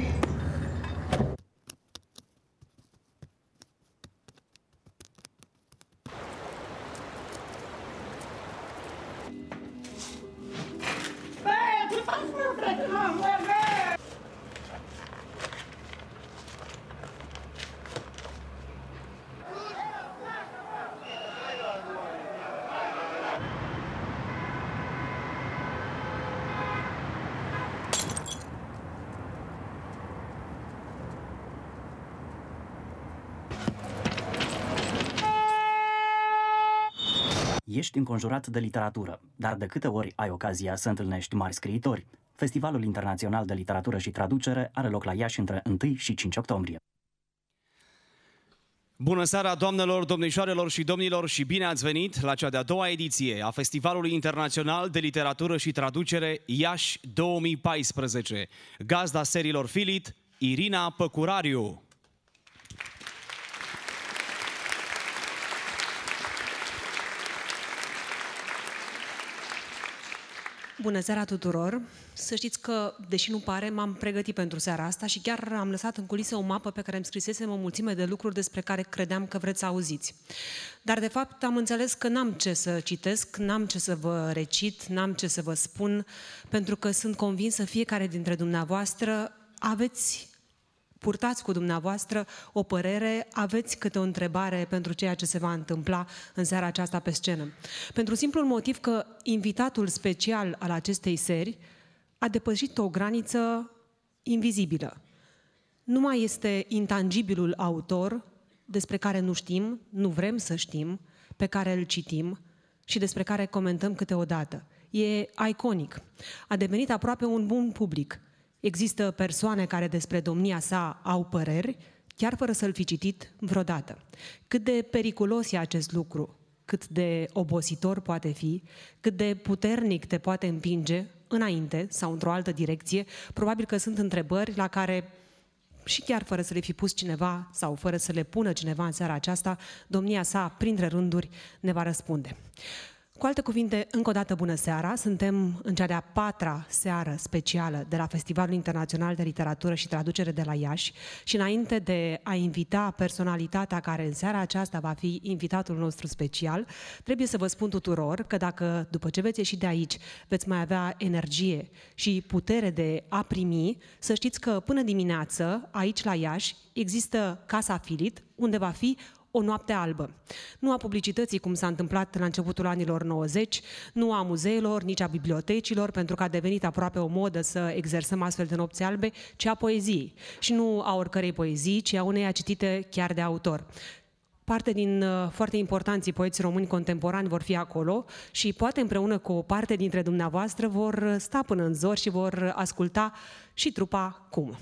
feet. ești înconjurat de literatură, dar de câte ori ai ocazia să întâlnești mari scriitori? Festivalul Internațional de Literatură și Traducere are loc la Iași între 1 și 5 octombrie. Bună seara, doamnelor, domnișoarelor și domnilor și bine ați venit la cea de-a doua ediție a Festivalului Internațional de Literatură și Traducere Iași 2014. Gazda serilor Filit, Irina Păcurariu. Bună seara tuturor! Să știți că, deși nu pare, m-am pregătit pentru seara asta și chiar am lăsat în culise o mapă pe care îmi scrisesem o mulțime de lucruri despre care credeam că vreți să auziți. Dar, de fapt, am înțeles că n-am ce să citesc, n-am ce să vă recit, n-am ce să vă spun, pentru că sunt convinsă fiecare dintre dumneavoastră aveți purtați cu dumneavoastră o părere, aveți câte o întrebare pentru ceea ce se va întâmpla în seara aceasta pe scenă. Pentru simplul motiv că invitatul special al acestei seri a depășit o graniță invizibilă. Nu mai este intangibilul autor despre care nu știm, nu vrem să știm, pe care îl citim și despre care comentăm câteodată. E iconic. A devenit aproape un bun public. Există persoane care despre domnia sa au păreri, chiar fără să-l fi citit vreodată. Cât de periculos e acest lucru, cât de obositor poate fi, cât de puternic te poate împinge înainte sau într-o altă direcție, probabil că sunt întrebări la care și chiar fără să le fi pus cineva sau fără să le pună cineva în seara aceasta, domnia sa, printre rânduri, ne va răspunde. Cu alte cuvinte, încă o dată bună seara! Suntem în cea de-a patra seară specială de la Festivalul Internațional de Literatură și Traducere de la Iași și înainte de a invita personalitatea care în seara aceasta va fi invitatul nostru special, trebuie să vă spun tuturor că dacă după ce veți ieși de aici veți mai avea energie și putere de a primi, să știți că până dimineață, aici la Iași, există Casa Filit, unde va fi o noapte albă. Nu a publicității, cum s-a întâmplat la începutul anilor 90, nu a muzeelor, nici a bibliotecilor, pentru că a devenit aproape o modă să exersăm astfel de nopți albe, ci a poeziei. Și nu a oricărei poezii, ci a uneia citite chiar de autor parte din uh, foarte importanții poeți români contemporani vor fi acolo și poate împreună cu o parte dintre dumneavoastră vor uh, sta până în zor și vor uh, asculta și trupa cum.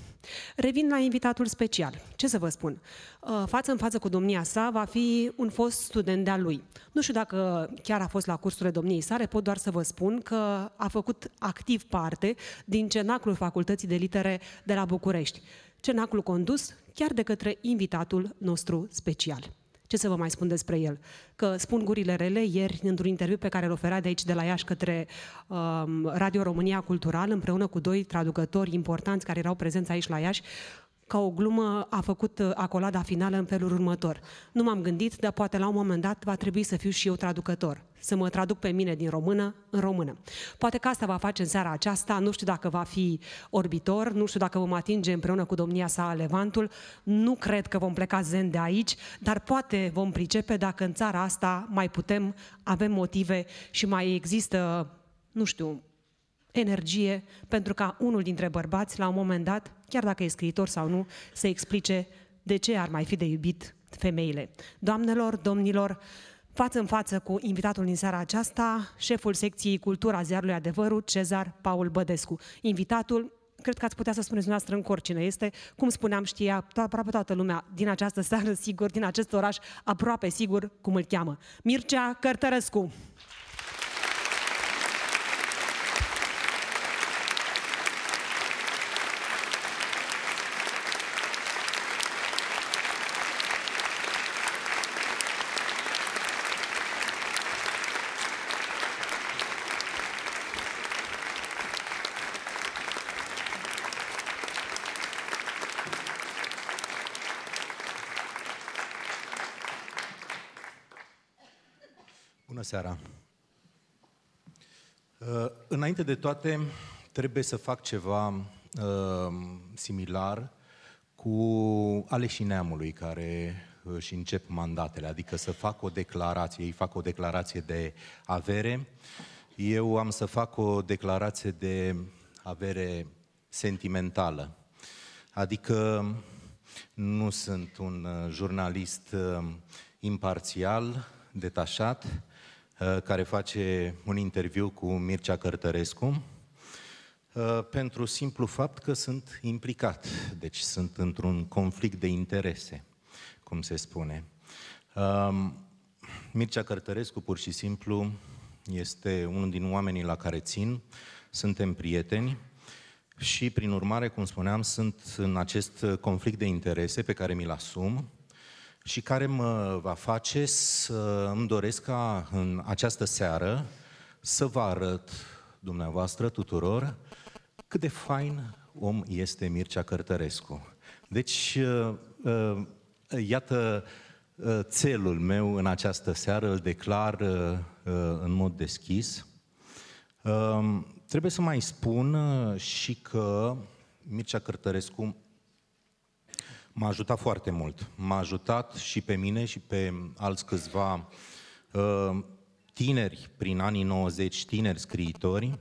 Revin la invitatul special. Ce să vă spun? Uh, față în față cu domnia sa va fi un fost student de-a lui. Nu știu dacă chiar a fost la cursurile domniei sale, pot doar să vă spun că a făcut activ parte din cenaclul Facultății de Litere de la București. Cenaclul condus chiar de către invitatul nostru special. Ce să vă mai spun despre el? Că spun gurile rele ieri într-un interviu pe care îl oferea de aici, de la Iași, către um, Radio România Cultural, împreună cu doi traducători importanți care erau prezenți aici la Iași, ca o glumă, a făcut uh, acolada finală în felul următor. Nu m-am gândit, dar poate la un moment dat va trebui să fiu și eu traducător, să mă traduc pe mine din română în română. Poate că asta va face în seara aceasta, nu știu dacă va fi orbitor, nu știu dacă vom atinge împreună cu domnia sa Levantul, nu cred că vom pleca zen de aici, dar poate vom pricepe dacă în țara asta mai putem, avem motive și mai există, nu știu, energie pentru ca unul dintre bărbați, la un moment dat, chiar dacă e scriitor sau nu, să explice de ce ar mai fi de iubit femeile. Doamnelor, domnilor, față în față cu invitatul din seara aceasta, șeful secției Cultura ziarului Adevărul, Cezar Paul Bădescu. Invitatul cred că ați putea să spuneți dumneavoastră în oricine este. Cum spuneam, știa to- aproape toată lumea din această seară, sigur, din acest oraș, aproape sigur cum îl cheamă. Mircea Cărtărescu. seara. Uh, înainte de toate, trebuie să fac ceva uh, similar cu aleșii neamului care își încep mandatele, adică să fac o declarație, ei fac o declarație de avere, eu am să fac o declarație de avere sentimentală. Adică nu sunt un uh, jurnalist imparțial, detașat, Uh, care face un interviu cu Mircea Cărtărescu uh, pentru simplu fapt că sunt implicat, deci sunt într-un conflict de interese, cum se spune. Um, Mircea Cărtărescu pur și simplu este unul din oamenii la care țin, suntem prieteni și, prin urmare, cum spuneam, sunt în acest conflict de interese pe care mi-l asum, și care mă va face să îmi doresc ca în această seară să vă arăt dumneavoastră tuturor cât de fain om este Mircea Cărtărescu. Deci, uh, uh, iată uh, țelul meu în această seară, îl declar în mod deschis. Um, trebuie să mai spun și că Mircea Cărtărescu M-a ajutat foarte mult. M-a ajutat și pe mine și pe alți câțiva uh, tineri prin anii 90, tineri scriitori,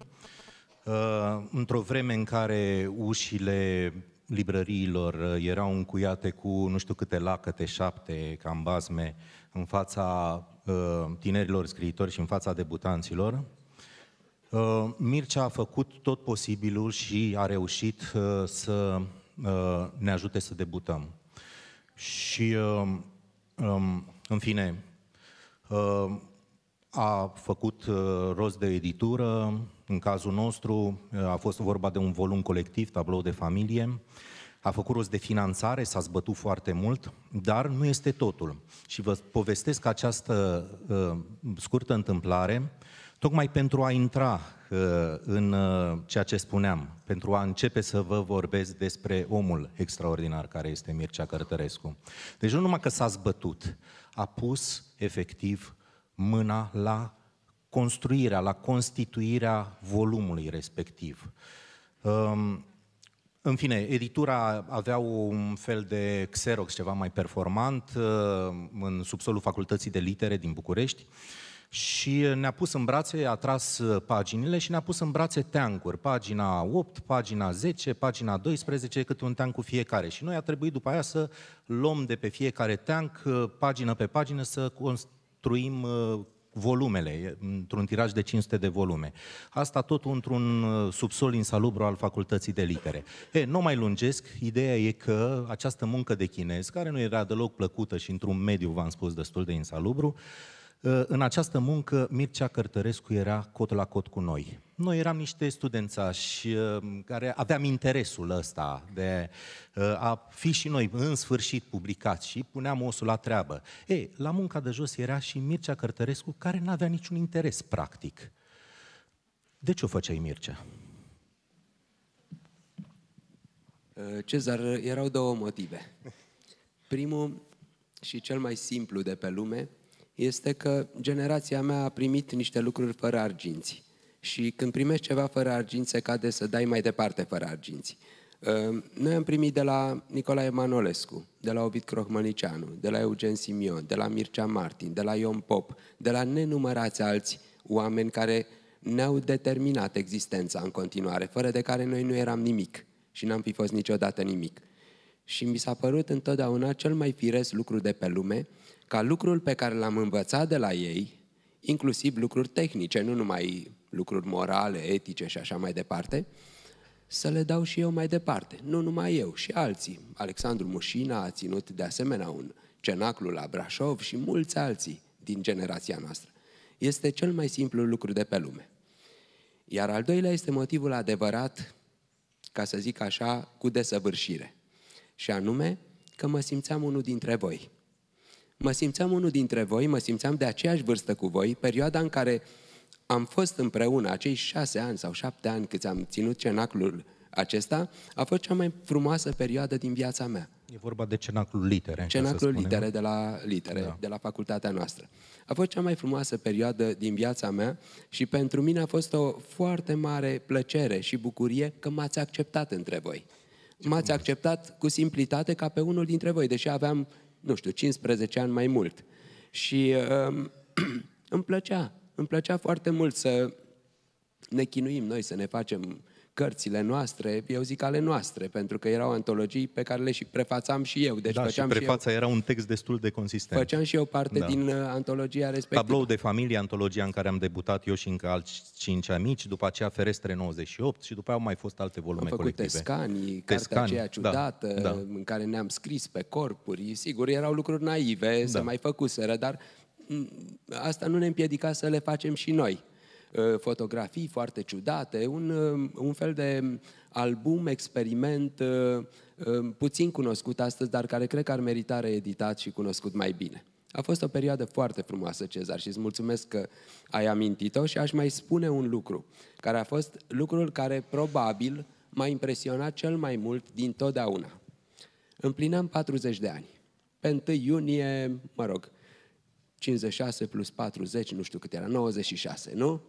uh, într-o vreme în care ușile librăriilor uh, erau încuiate cu nu știu câte lacăte, șapte, cam bazme, în fața tinerilor scriitori și în fața debutanților. Mircea a făcut tot posibilul și a reușit să ne ajute să debutăm. Și, uh, um, în fine, uh, a făcut uh, rost de editură, în cazul nostru a fost vorba de un volum colectiv, tablou de familie, a făcut rost de finanțare, s-a zbătut foarte mult, dar nu este totul. Și vă povestesc această uh, scurtă întâmplare tocmai pentru a intra în uh, ceea ce spuneam, pentru a începe să vă vorbesc despre omul extraordinar care este Mircea Cărtărescu. Deci nu numai că s-a zbătut, a pus efectiv mâna la construirea, la constituirea volumului respectiv. Um, în fine, editura avea un fel de Xerox ceva mai performant uh, în subsolul Facultății de Litere din București și ne-a pus în brațe, a tras uh, paginile și ne-a pus în brațe teancuri, pagina 8, pagina 10, pagina 12, câte un teanc cu fiecare. Și noi a trebuit după aia să luăm de pe fiecare teanc, uh, pagină pe pagină, să construim uh, volumele, într-un tiraj de 500 de volume. Asta tot într-un subsol insalubru al Facultății de Litere. E, nu mai lungesc, ideea e că această muncă de chinez, care nu era deloc plăcută și într-un mediu, v-am spus, destul de insalubru, uh, în această muncă, Mircea Cărtărescu era cot la cot cu noi. Noi eram niște studențași uh, care aveam interesul ăsta de uh, a fi și noi în sfârșit publicați și puneam osul la treabă. Ei, la munca de jos era și Mircea Cărtărescu care nu avea niciun interes practic. De ce o făceai, Mircea? Uh, Cezar, erau două motive. Primul și cel mai simplu de pe lume – este că generația mea a primit niște lucruri fără arginți. Și când primești ceva fără arginți, cade să dai mai departe fără arginți. Ehm, noi am primit de la Nicolae Manolescu, de la Ovid Crohmălicianu, de la Eugen Simion, de la Mircea Martin, de la Ion Pop, de la nenumărați alți oameni care ne-au determinat existența în continuare, fără de care noi nu eram nimic și n-am fi fost niciodată nimic. Și mi s-a părut întotdeauna cel mai firesc lucru de pe lume ca lucrul pe care l-am învățat de la ei, inclusiv lucruri tehnice, nu numai lucruri morale, etice și așa mai departe, să le dau și eu mai departe. Nu numai eu, și alții. Alexandru Mușina a ținut de asemenea un cenaclu la Brașov și mulți alții din generația noastră. Este cel mai simplu lucru de pe lume. Iar al doilea este motivul adevărat, ca să zic așa, cu desăvârșire. Și anume că mă simțeam unul dintre voi mă simțeam unul dintre voi, mă simțeam de aceeași vârstă cu voi, perioada în care am fost împreună, acei șase ani sau șapte ani câți am ținut cenaclul acesta, a fost cea mai frumoasă perioadă din viața mea. E vorba de cenaclul litere. Cenaclul litere de la litere, da. de la facultatea noastră. A fost cea mai frumoasă perioadă din viața mea și pentru mine a fost o foarte mare plăcere și bucurie că m-ați acceptat între voi. m-ați acceptat cu simplitate ca pe unul dintre voi, deși aveam nu știu, 15 ani mai mult. Și uh, îmi plăcea, îmi plăcea foarte mult să ne chinuim noi, să ne facem cărțile noastre, eu zic ale noastre, pentru că erau antologii pe care le și prefațam și eu. Deci da, și prefața și eu, era un text destul de consistent. Făceam și eu parte da. din uh, antologia respectivă. Tablou de familie, antologia în care am debutat eu și încă alți cinci amici, după aceea Ferestre 98 și după aia au mai fost alte volume am făcut colective. Tescanii, Tescani, cartea aceea da, ciudată, da, da. în care ne-am scris pe corpuri. Sigur, erau lucruri naive, da. se mai făcuseră, dar mm, asta nu ne împiedica să le facem și noi. Ă, fotografii foarte ciudate, un, ă, un fel de album, experiment ă, puțin cunoscut astăzi, dar care cred că ar merita reeditat și cunoscut mai bine. A fost o perioadă foarte frumoasă, Cezar, și îți mulțumesc că ai amintit-o și aș mai spune un lucru, care a fost lucrul care probabil m-a impresionat cel mai mult din totdeauna. Împlinăm 40 de ani. Pe 1 iunie, mă rog, 56 plus 40, nu știu cât era, 96, nu?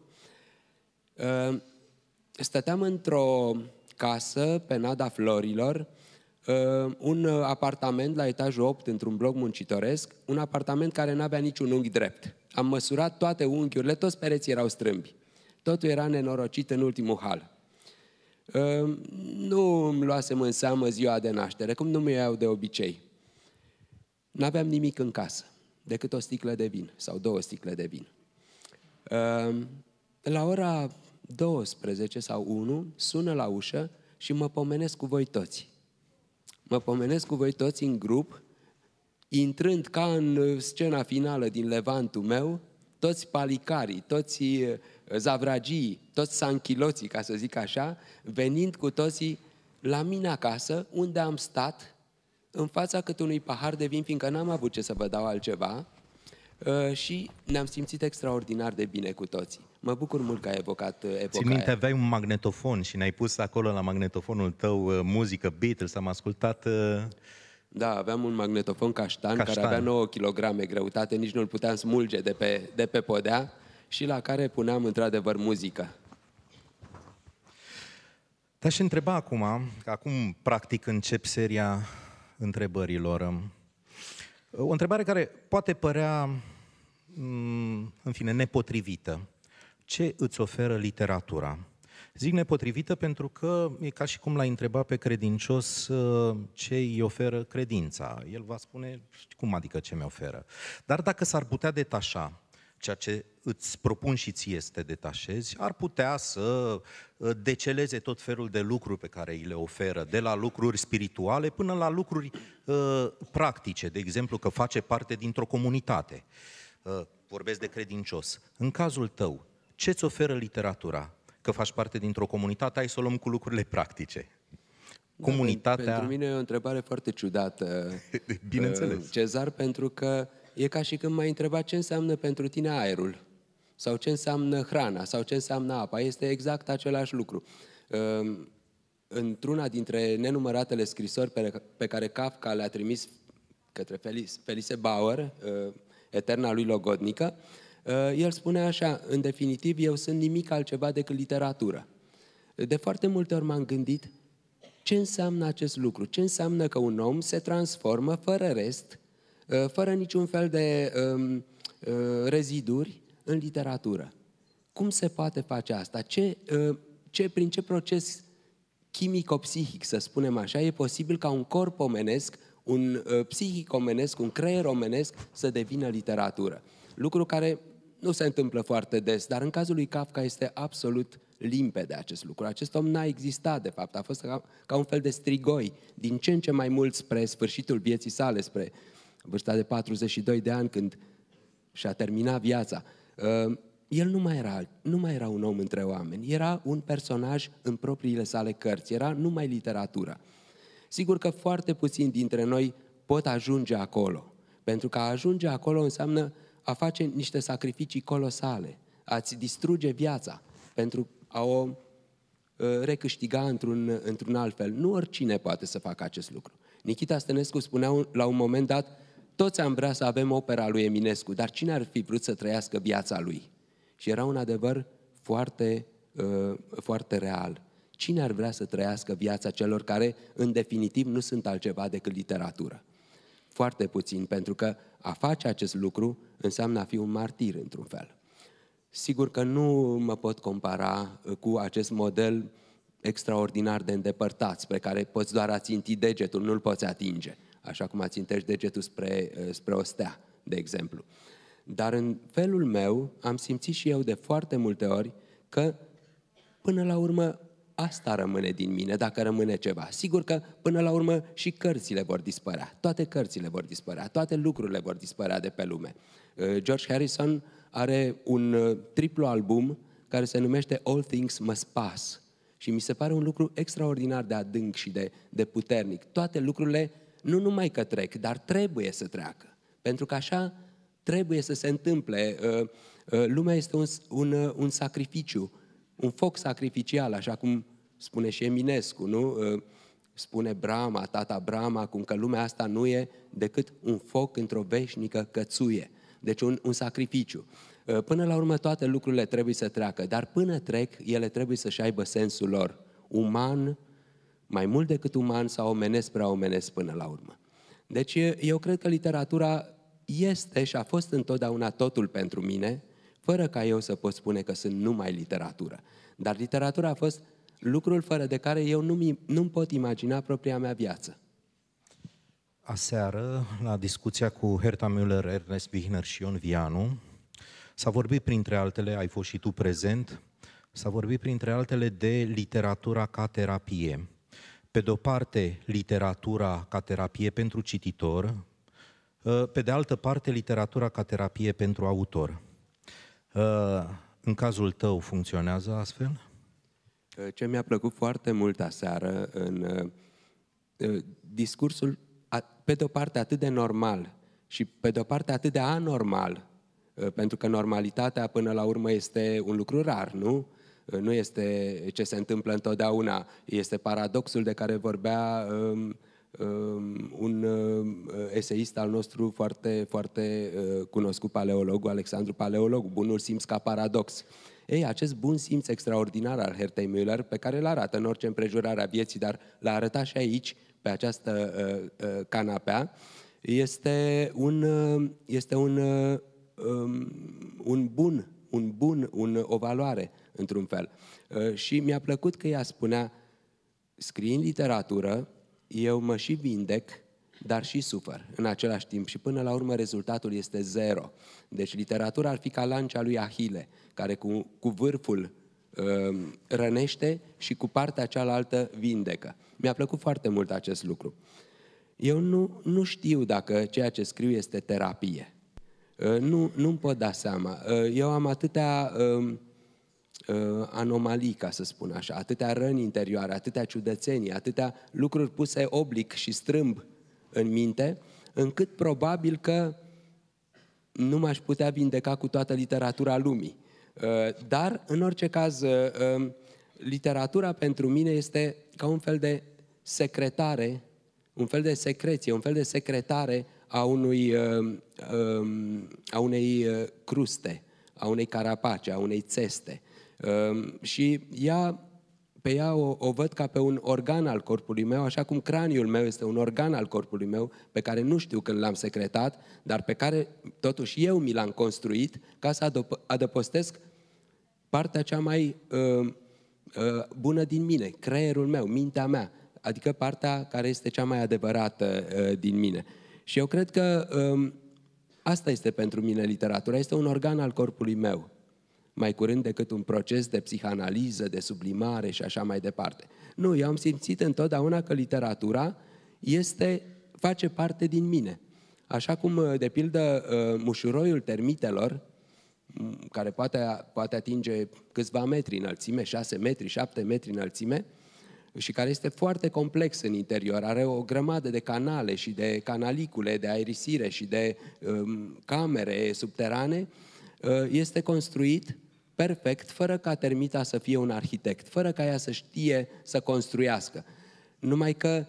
Ehm, stăteam într-o casă pe nada florilor, ehm, un apartament la etajul 8 într-un bloc muncitoresc, un apartament care n-avea niciun unghi drept. Am măsurat toate unghiurile, toți pereții erau strâmbi. Totul era nenorocit în ultimul hal. Ehm, nu îmi luasem în seamă ziua de naștere, cum nu mi iau de obicei. N-aveam nimic în casă, decât o sticlă de vin sau două sticle de vin. La ora 12 sau 1 sună la ușă și mă pomenesc cu voi toți. Mă pomenesc cu voi toți în grup, intrând ca în scena finală din Levantul meu, toți palicarii, toți eh, zavragii, toți sanchiloții, ca să zic așa, venind cu toții la mine acasă, unde am stat, în fața cât unui pahar de vin, fiindcă n-am avut ce să vă dau altceva, eh, și ne-am simțit extraordinar de bine cu toții. Mă bucur mult că ai evocat uh, epoca Țin minte, aia. aveai un magnetofon și ne-ai pus acolo la magnetofonul tău uh, muzică Beatles, am ascultat... Uh, da, aveam un magnetofon caștan, caștan. care avea 9 kg greutate, nici nu-l puteam smulge de pe, de pe podea și la care puneam într-adevăr muzică. Te-aș întreba acum, că acum practic încep seria întrebărilor. Um, o întrebare care poate părea, mm, în fine, nepotrivită ce îți oferă literatura? Zic nepotrivită pentru că e ca și cum l-ai întreba pe credincios uh, ce îi oferă credința. El va spune, cum adică ce mi oferă? Dar dacă s-ar putea detașa ceea ce îți propun și ție să te detașezi, ar putea să uh, deceleze tot felul de lucruri pe care îi le oferă, de la lucruri spirituale până la lucruri uh, practice, de exemplu că face parte dintr-o comunitate. Uh, vorbesc de credincios. În cazul tău, ce îți oferă literatura? Că faci parte dintr-o comunitate, ai să o luăm cu lucrurile practice. Da, Comunitatea... Da, pentru mine e o întrebare foarte ciudată. Bineînțeles. Uh, Cezar, pentru că e ca și când m-ai întrebat ce înseamnă pentru tine aerul sau ce înseamnă hrana sau ce înseamnă apa. Este exact același lucru. Uh, într-una dintre nenumăratele scrisori pe care Kafka le-a trimis către Felice Bauer, uh, Eterna lui Logodnică, Uh, el spune așa, în definitiv, eu sunt nimic altceva decât literatură. De foarte multe ori m-am gândit ce înseamnă acest lucru, ce înseamnă că un om se transformă fără rest, uh, fără niciun fel de um, uh, reziduri în literatură. Cum se poate face asta? Ce, ce, prin ce proces chimico-psihic, să spunem așa, e posibil ca un corp omenesc, un psihic omenesc, un creier omenesc să devină literatură? Lucru care nu se întâmplă foarte des, dar în cazul lui Kafka este absolut limpede acest lucru. Acest om n-a existat, de fapt, a fost ca, ca un fel de strigoi, din ce în ce mai mult spre sfârșitul vieții sale, spre vârsta de 42 de ani, când și-a terminat viața. Uh, el nu mai, era, nu mai era un om între oameni, era un personaj în propriile sale cărți, era numai literatura. Sigur că foarte puțini dintre noi pot ajunge acolo, pentru că a ajunge acolo înseamnă a face niște sacrificii colosale, a-ți distruge viața pentru a o uh, recâștiga într-un, într-un alt fel. Nu oricine poate să facă acest lucru. Nikita Stănescu spunea la un moment dat, toți am vrea să avem opera lui Eminescu, dar cine ar fi vrut să trăiască viața lui? Și era un adevăr foarte, uh, foarte real. Cine ar vrea să trăiască viața celor care, în definitiv, nu sunt altceva decât literatură? Foarte puțin, pentru că a face acest lucru înseamnă a fi un martir într-un fel. Sigur că nu mă pot compara uh, cu acest model extraordinar de îndepărtat, spre care poți doar aținti degetul, nu-l poți atinge, așa cum ațintești degetul spre, uh, spre o stea, de exemplu. Dar în felul meu am simțit și eu de foarte multe ori că până la urmă asta rămâne din mine, dacă rămâne ceva. Sigur că până la urmă și cărțile vor dispărea, toate cărțile vor dispărea, toate lucrurile vor dispărea de pe lume. Uh, George Harrison are un uh, triplu album care se numește All Things Must Pass. Și mi se pare un lucru extraordinar de adânc și de, de puternic. Toate lucrurile, nu numai că trec, dar trebuie să treacă. Pentru că așa trebuie să se întâmple. Uh, lumea este un, un, un sacrificiu, un foc sacrificial, așa cum spune și Eminescu, nu? Spune Brahma, tata Brahma, cum că lumea asta nu e decât un foc într-o veșnică cățuie. Deci un, un sacrificiu. Uh, până la urmă toate lucrurile trebuie să treacă, dar până trec, ele trebuie să-și aibă sensul lor. Uman, mai mult decât uman sau omenesc prea omenesc până la urmă. Deci eu cred că literatura este și a fost întotdeauna totul pentru mine, fără ca eu să pot spune că sunt numai literatură. Dar literatura a fost lucrul fără de care eu nu-mi, nu pot imagina propria mea viață. Aseară, la discuția cu Herta Müller, Ernest Bihner și Ion Vianu, s-a vorbit printre altele, ai fost și tu prezent, s-a vorbit printre altele de literatura ca terapie. Pe de-o parte, literatura ca terapie pentru cititor, uh, pe de altă parte, literatura ca terapie pentru autor. Uh, în cazul tău funcționează astfel? Uh, ce mi-a plăcut foarte mult aseară în discursul pe de o parte atât de normal și pe de o parte atât de anormal, ă, pentru că normalitatea până la urmă este un lucru rar, nu? Ă, nu este ce se întâmplă întotdeauna, este paradoxul de care vorbea um, um, un ă, eseist al nostru foarte, foarte cunoscut, paleologul Alexandru Paleolog, bunul simț ca paradox. Ei, acest bun simț extraordinar al Hertei Müller, pe care îl arată în orice împrejurare a vieții, dar l-a arătat și aici, pe această uh, uh, canapea, este un, uh, este un, uh, un bun, un bun, un, o valoare, într-un fel. Uh, și mi-a plăcut că ea spunea, în literatură, eu mă și vindec, dar și sufăr în același timp și până la urmă rezultatul este zero. Deci literatura ar fi ca lancea lui Ahile, care cu, cu vârful Um, rănește și cu partea cealaltă vindecă. Mi-a plăcut foarte mult acest lucru. Eu nu, nu știu dacă ceea ce scriu este terapie. Uh, nu, nu-mi pot da seama. Uh, eu am atâtea um, uh, anomalii, ca să spun așa, atâtea răni interioare, atâtea ciudățenii, atâtea lucruri puse oblic și strâmb în minte, încât probabil că nu m-aș putea vindeca cu toată literatura lumii. Uh, dar, în orice caz, uh, um, literatura pentru mine este ca un fel de secretare, un fel de secreție, un fel de secretare a, unui, uh, um, a unei cruste, a unei carapace, a unei țeste. Um, și ea pe ea o, o văd ca pe un organ al corpului meu, așa cum craniul meu este un organ al corpului meu, pe care nu știu când l-am secretat, dar pe care totuși eu mi l-am construit ca să adop- adăpostesc partea cea mai uh, uh, bună din mine, creierul meu, mintea mea, adică partea care este cea mai adevărată uh, din mine. Și eu cred că uh, asta este pentru mine literatura, este un organ al corpului meu mai curând decât un proces de psihanaliză, de sublimare și așa mai departe. Nu, eu am simțit întotdeauna că literatura este, face parte din mine. Așa cum, uh, de pildă, uh, mușuroiul termitelor, care poate, poate atinge câțiva metri înălțime, 6 metri, 7 metri înălțime, și care este foarte complex în interior, are o grămadă de canale și de canalicule de aerisire și de um, camere subterane, uh, este construit perfect, fără ca termita să fie un arhitect, fără ca ea să știe să construiască. Numai că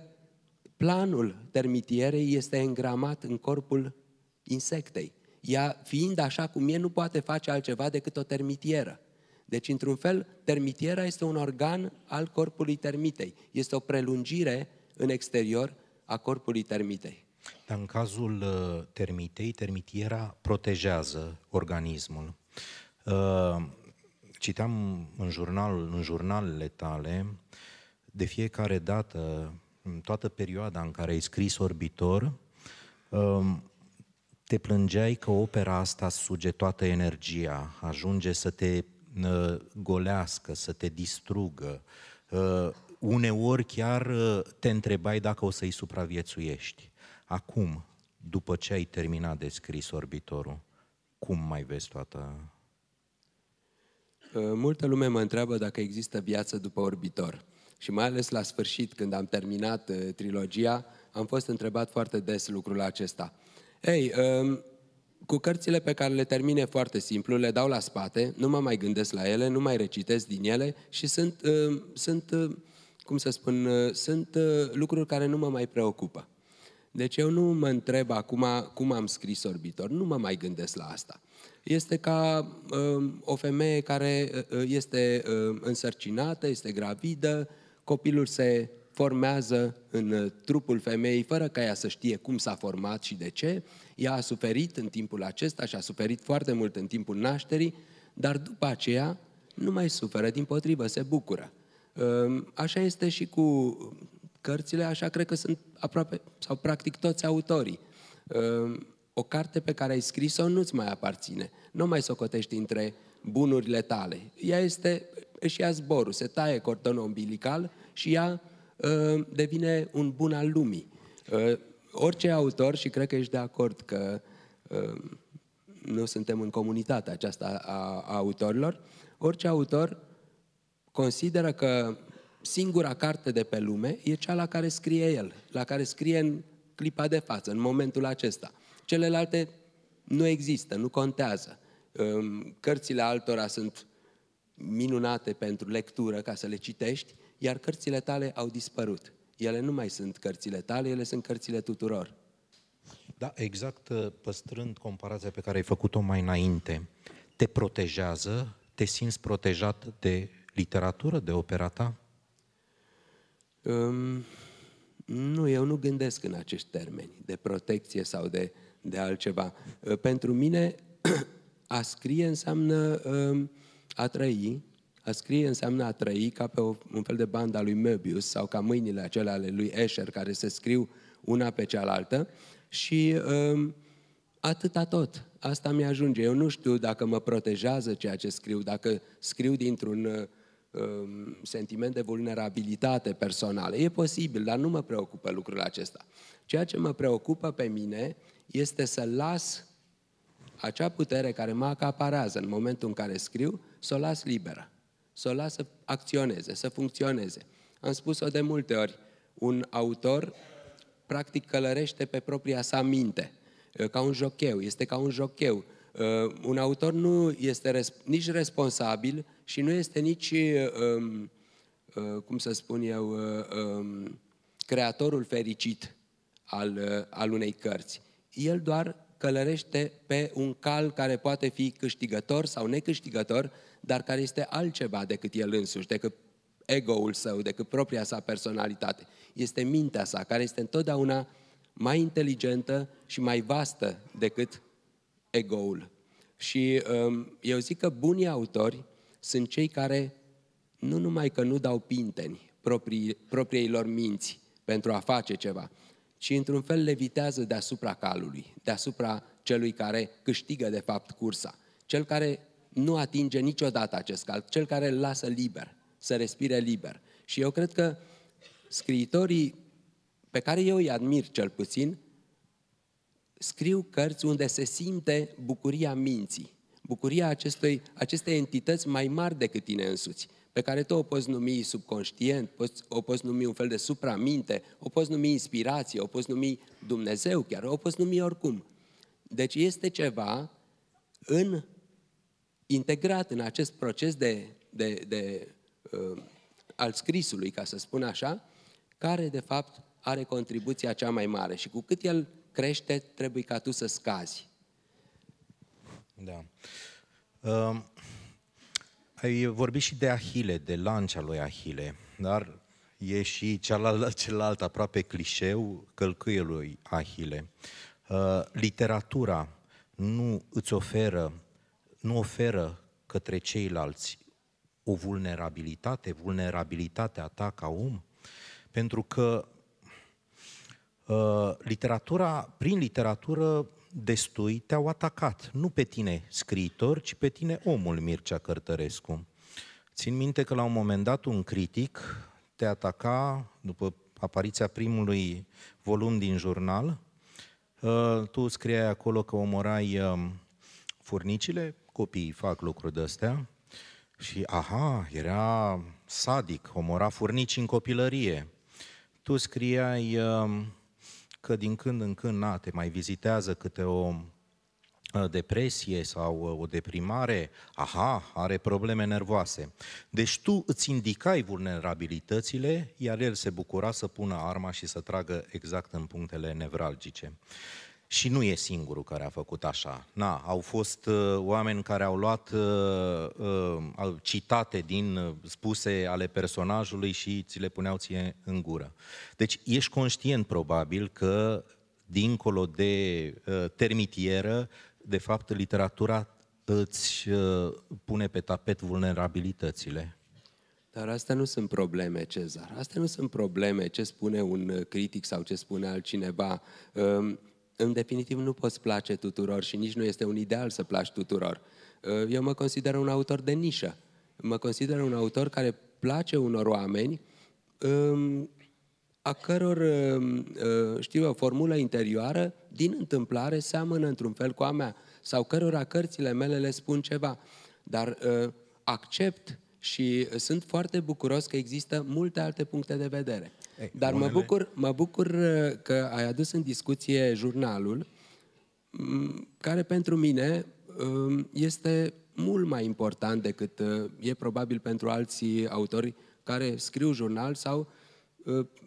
planul termitierei este îngramat în corpul insectei. Ea, fiind așa cum e, nu poate face altceva decât o termitieră. Deci, într-un fel, termitiera este un organ al corpului termitei. Este o prelungire în exterior a corpului termitei. Dar în cazul uh, termitei, termitiera protejează organismul. Uh, citeam în, jurnal, în jurnalele tale, de fiecare dată, în toată perioada în care ai scris Orbitor, um, te plângeai că opera asta suge toată energia, ajunge să te uh, golească, să te distrugă. Uh, uneori chiar te întrebai dacă o să-i supraviețuiești. Acum, după ce ai terminat de scris orbitorul, cum mai vezi toată Ă, multă lume mă întreabă dacă există viață după orbitor. Și mai ales la sfârșit, când am terminat ă, trilogia, am fost întrebat foarte des lucrul acesta. Ei, ă, cu cărțile pe care le termin e foarte simplu, le dau la spate, nu mă mai gândesc la ele, nu mai recitesc din ele și sunt, sunt cum să spun, sunt lucruri care nu mă mai preocupă. Deci eu nu mă întreb acum cum am scris orbitor, nu mă mai gândesc la asta este ca um, o femeie care uh, uh, este um, însărcinată, este gravidă, copilul se formează în uh, trupul femeii fără ca ea să știe cum s-a format și de ce. Ea a suferit în timpul acesta și a suferit foarte mult în timpul nașterii, dar după aceea nu mai suferă, din potrivă, se bucură. Um, așa este și cu cărțile, așa cred că sunt aproape, sau practic toți autorii. O carte pe care ai scris-o nu-ți mai aparține. Nu mai socotești între bunurile tale. Ea este, își ia zborul, se taie cordonul umbilical și ea ă, devine un bun al lumii. Uh, orice autor, și cred că ești de acord că uh, nu suntem în comunitatea aceasta a, a autorilor, orice autor consideră că singura carte de pe lume e cea la care scrie el, la care scrie în clipa de față, în momentul acesta. Celelalte nu există, nu contează. Ehm, cărțile altora sunt minunate pentru lectură, ca să le citești, iar cărțile tale au dispărut. Ele nu mai sunt cărțile tale, ele sunt cărțile tuturor. Da, exact ă, păstrând comparația pe care ai făcut-o mai înainte, te protejează, te simți protejat de literatură, de opera ta? Um, nu, eu nu gândesc în acești termeni de protecție sau de uh, de altceva. Uh, pentru mine, a scrie înseamnă um, a trăi, a scrie înseamnă a trăi ca pe o, un fel de banda lui Möbius sau ca mâinile acelea ale lui Escher care se scriu una pe cealaltă și um, atâta tot. Asta mi ajunge. Eu nu știu dacă mă protejează ceea ce scriu, dacă scriu dintr-un uh, um, sentiment de vulnerabilitate personală. E posibil, dar nu mă preocupă lucrul acesta. Ceea ce mă preocupă pe mine este să las acea putere care mă acaparează în momentul în care scriu, să o las liberă, să o las să acționeze, să funcționeze. Am spus-o de multe ori, un autor practic călărește pe propria sa minte, ca un jocheu, este ca un jocheu. Un autor nu este nici responsabil și nu este nici, um, cum să spun eu, um, creatorul fericit al, al unei cărți. El doar călărește pe un cal care poate fi câștigător sau necâștigător, dar care este altceva decât el însuși, decât ego-ul său, decât propria sa personalitate. Este mintea sa, care este întotdeauna mai inteligentă și mai vastă decât ego-ul. Și um, eu zic că bunii autori sunt cei care nu numai că nu dau pinteni proprii, propriilor minți pentru a face ceva, și într-un fel levitează deasupra calului, deasupra celui care câștigă de fapt cursa, cel care nu atinge niciodată acest cal, cel care îl lasă liber, să respire liber. Și eu cred că scriitorii pe care eu îi admir cel puțin, scriu cărți unde se simte bucuria minții, bucuria acestei acestei entități mai mari decât tine însuți, pe care tu o poți numi subconștient, o poți numi un fel de supraminte, o poți numi inspirație, o poți numi Dumnezeu chiar, o poți numi oricum. Deci este ceva în, integrat în acest proces de, de, de, uh, al scrisului, ca să spun așa, care de fapt are contribuția cea mai mare și cu cât el crește, trebuie ca tu să scazi. Da. Um, ai vorbit și de Ahile, de lancia lui Ahile, dar e și celălalt, celălalt aproape clișeu lui Ahile. Uh, literatura nu îți oferă, nu oferă către ceilalți o vulnerabilitate, vulnerabilitatea ta ca om, pentru că uh, literatura, prin literatură destui te-au atacat, nu pe tine scriitor, ci pe tine omul Mircea Cărtărescu. Țin minte că la un moment dat un critic te ataca, după apariția primului volum din jurnal, ă, tu scriai acolo că omorai ă, furnicile, copiii fac lucruri de astea, și aha, era sadic, omora furnici în copilărie. Tu scriai ă, că din când în când, na, te mai vizitează câte o uh, depresie sau uh, o deprimare, aha, are probleme nervoase. Deci tu îți indicai vulnerabilitățile, iar el se bucura să pună arma și să tragă exact în punctele nevralgice. Și nu e singurul care a făcut așa. Na, au fost uh, oameni care au luat uh, uh, citate din uh, spuse ale personajului și ți le puneau ție în gură. Deci ești conștient probabil că dincolo de uh, termitieră, de fapt literatura îți uh, pune pe tapet vulnerabilitățile. Dar astea nu sunt probleme, Cezar. Astea nu sunt probleme ce spune un uh, critic sau ce spune altcineva. Uh, în definitiv nu poți place tuturor și nici nu este un ideal să placi tuturor. Uh, eu mă consider un autor de nișă. Mă consider un autor care place unor oameni um, a căror, um, uh, știu o formulă interioară, din întâmplare, seamănă într-un fel cu a mea sau cărora cărțile mele le spun ceva. Dar uh, accept și uh, sunt foarte bucuros că există multe alte puncte de vedere. Ei, Dar mă, bucur, mă bucur uh, că ai adus în discuție jurnalul, mm, care pentru mine um, este mult mai important decât uh, e probabil pentru alții autori care scriu jurnal sau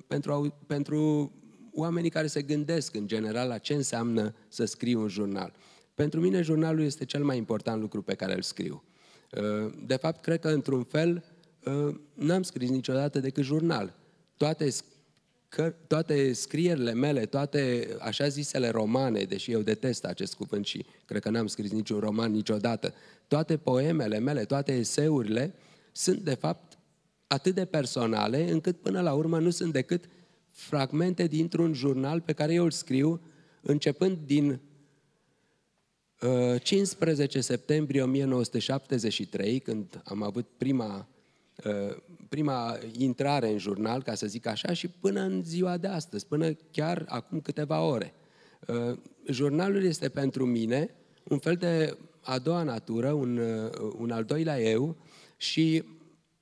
pentru, pentru oamenii care se gândesc în general la ce înseamnă să scriu un jurnal. Pentru mine jurnalul este cel mai important lucru pe care îl scriu. De fapt, cred că într-un fel ă, n-am scris niciodată decât jurnal. Toate, toate scrierile mele, toate așa zisele romane, deși eu detest acest cuvânt și cred că n-am scris niciun roman niciodată, toate poemele mele, toate eseurile sunt de fapt atât de personale încât până la urmă nu sunt decât fragmente dintr-un jurnal pe care eu îl scriu începând din 15 uh, septembrie 1973, când am avut prima, uh, prima intrare în jurnal, ca să zic așa, și până în ziua de astăzi, până chiar acum câteva ore. Uh, jurnalul este pentru mine un fel de a doua natură, un, un al doilea eu și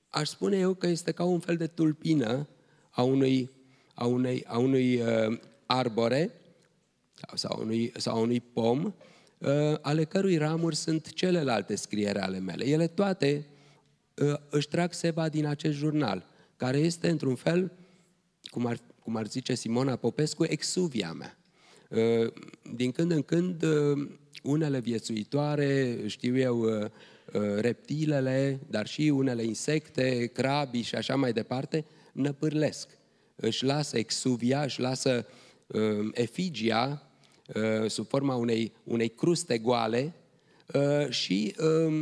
aș spune eu că este ca un fel de tulpină a unui, a unei, a unui arbore sau a unui, sau a unui pom Uh, ale cărui ramuri sunt celelalte scriere ale mele. Ele toate uh, își trag seba din acest jurnal, care este, într-un fel, cum ar, cum ar zice Simona Popescu, exuvia mea. Uh, din când în când, unele viețuitoare, știu eu, reptilele, dar și unele insecte, crabi și așa mai departe, năpârlesc. Își lasă exuvia, își lasă efigia Uh, sub forma unei, unei cruste goale uh, și um,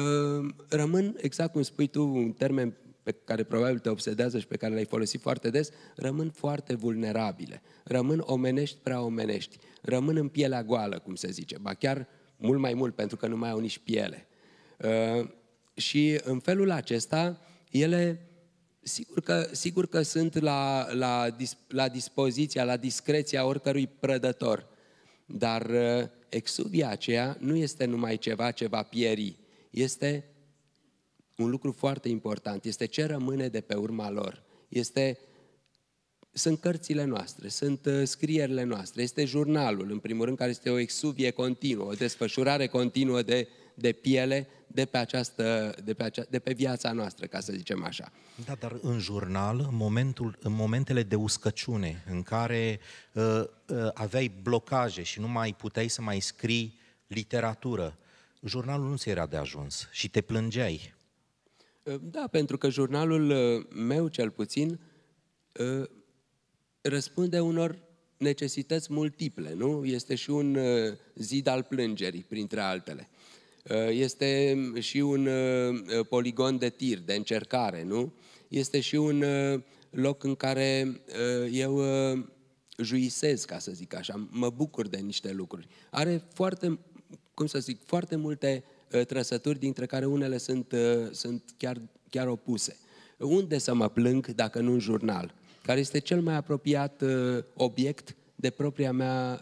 um, rămân, exact cum spui tu, un termen pe care probabil te obsedează și pe care l-ai folosit foarte des, rămân foarte vulnerabile, rămân omenești prea omenești, rămân în pielea goală, cum se zice, ba chiar mult mai mult, pentru că nu mai au nici piele. Uh, și în felul acesta, ele Sigur că, sigur că sunt la, la, la dispoziția, la discreția oricărui prădător, dar uh, exuvia aceea nu este numai ceva ce va pieri, este un lucru foarte important, este ce rămâne de pe urma lor, este, sunt cărțile noastre, sunt uh, scrierile noastre, este jurnalul, în primul rând, care este o exuvie continuă, o desfășurare continuă de de piele de pe, această, de, pe acea, de pe viața noastră, ca să zicem așa. Da, dar în jurnal, în, momentul, în momentele de uscăciune, în care uh, uh, aveai blocaje și nu mai puteai să mai scrii literatură, jurnalul nu ți era de ajuns și te plângeai. Uh, da, pentru că jurnalul uh, meu, cel puțin, uh, răspunde unor necesități multiple, nu? Este și un zid al plângerii, printre altele. Eh, este și un eh, poligon de tir, de încercare, nu? Este și un eh, loc în care eu juisez, ca să zic așa, mă bucur de niște lucruri. Are foarte, cum să zic, foarte multe trăsături, dintre care unele sunt, sunt chiar, chiar opuse. Unde să mă plâng dacă nu în jurnal, care este cel mai apropiat obiect de propria mea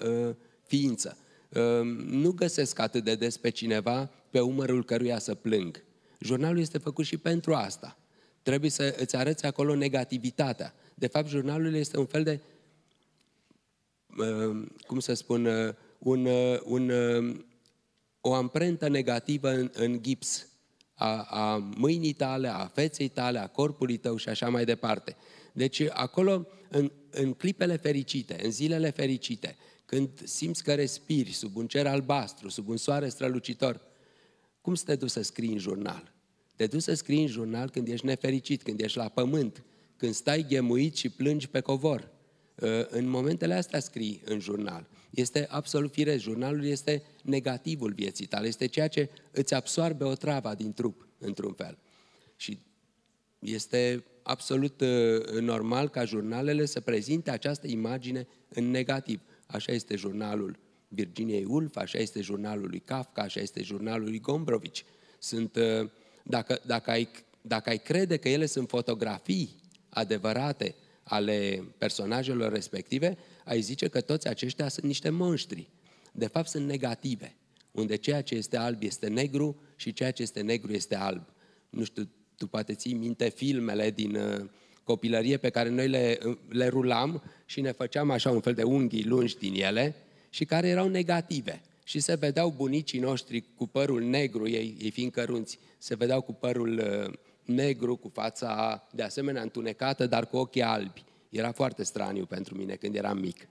ființă? Ehm, nu găsesc atât de des pe cineva pe umărul căruia să plâng. Jurnalul este făcut și pentru asta. Trebuie să îți arăți acolo negativitatea. De fapt, jurnalul este un fel de, ehm, cum să spun, eh, un, eh, un, eh, o amprentă negativă în, în gips a, a mâinii tale, a feței tale, a corpului tău și așa mai departe. Deci acolo, în, în clipele fericite, în zilele fericite, când simți că respiri sub un cer albastru, sub un soare strălucitor, cum să te duci să scrii în jurnal? Te duci să scrii în jurnal când ești nefericit, când ești la pământ, când stai ghemuit și plângi pe covor. Ă, în momentele astea scrii în jurnal. Este absolut firesc. Jurnalul este negativul vieții tale. Este ceea ce îți absoarbe o travă din trup, într-un fel. Și este absolut ă, normal ca jurnalele să prezinte această imagine în negativ așa este jurnalul Virginiei Woolf, așa este jurnalul lui Kafka, așa este jurnalul lui Gombrovici. Sunt, uh, dacă, dacă, ai, dacă ai crede că ele sunt fotografii adevărate ale personajelor respective, ai zice că toți aceștia sunt niște monștri. De fapt, sunt negative, unde ceea ce este alb este negru și ceea ce este negru este alb. Nu știu, tu poate ții minte filmele din uh, copilărie pe care noi le, le rulam și ne făceam așa un fel de unghii lungi din ele și care erau negative. Și se vedeau bunicii noștri cu părul negru, ei, ei fiind cărunți, se vedeau cu părul uh, negru, cu fața de asemenea întunecată, dar cu ochii albi. Era foarte straniu pentru mine când eram mic.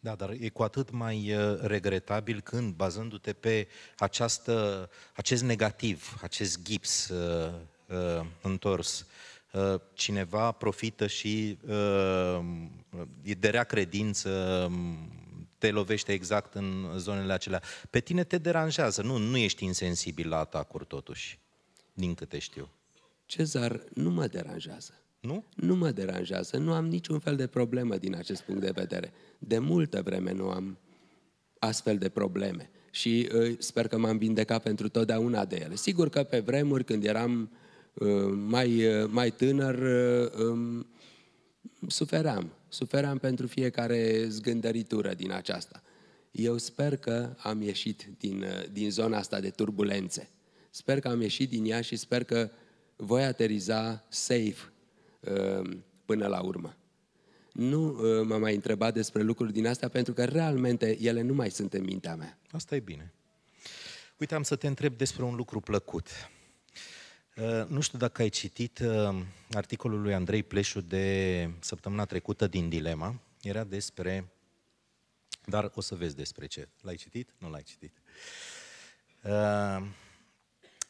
Da, dar e cu atât mai uh, regretabil când, bazându-te pe această, acest negativ, acest gips uh, uh, întors, uh, Uh, cineva profită și uh, de rea credință, um, te lovește exact în zonele acelea. Pe tine te deranjează, nu, nu ești insensibil la atacuri totuși, din câte știu. Cezar, nu mă deranjează. Nu? Nu mă deranjează, nu am niciun fel de problemă din acest punct de vedere. De multă vreme nu am astfel de probleme și uh, sper că m-am vindecat pentru totdeauna de ele. Sigur că pe vremuri când eram uh, Ă, mai, ă, mai tânăr, ă, suferam. Suferam pentru fiecare zgândăritură din aceasta. Eu sper că am ieșit din, din zona asta de turbulențe. Sper că am ieșit din ea și sper că voi ateriza safe până la urmă. Nu m-am mai întrebat despre lucruri din astea pentru că realmente ele nu mai sunt în mintea mea. Asta e bine. Uite, am să te întreb despre un lucru plăcut. Uh, nu știu dacă ai citit uh, articolul lui Andrei Pleșu de săptămâna trecută din Dilema. Era despre... Dar o să vezi despre ce. L-ai citit? Nu l-ai citit. Uh,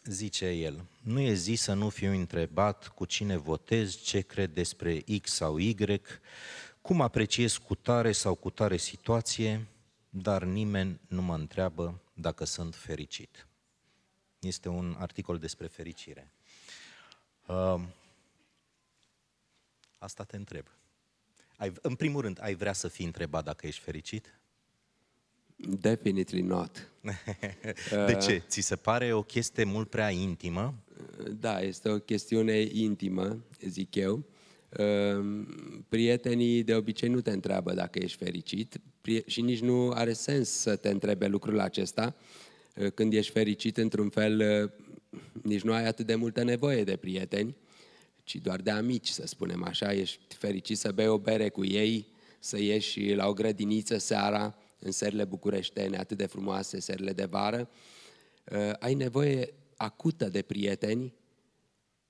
zice el, nu e zi să nu fiu întrebat cu cine votez, ce cred despre X sau Y, cum apreciez cu tare sau cu tare situație, dar nimeni nu mă întreabă dacă sunt fericit. Este un articol despre fericire. Um, asta te întreb. Ai, în primul rând, ai vrea să fii întrebat dacă ești fericit? Definitely not. De ce? Ți se pare o chestie mult prea intimă? Da, este o chestiune intimă, zic eu. Um, prietenii de obicei nu te întreabă dacă ești fericit și nici nu are sens să te întrebe lucrul acesta. Uh, când ești fericit, într-un fel, uh, nici nu ai atât de multă nevoie de prieteni, ci doar de amici, să spunem așa. Ești fericit să bei o bere cu ei, să ieși la o grădiniță seara, în serile bucureștene atât de frumoase, serile de vară. Uh, ai nevoie acută de prieteni,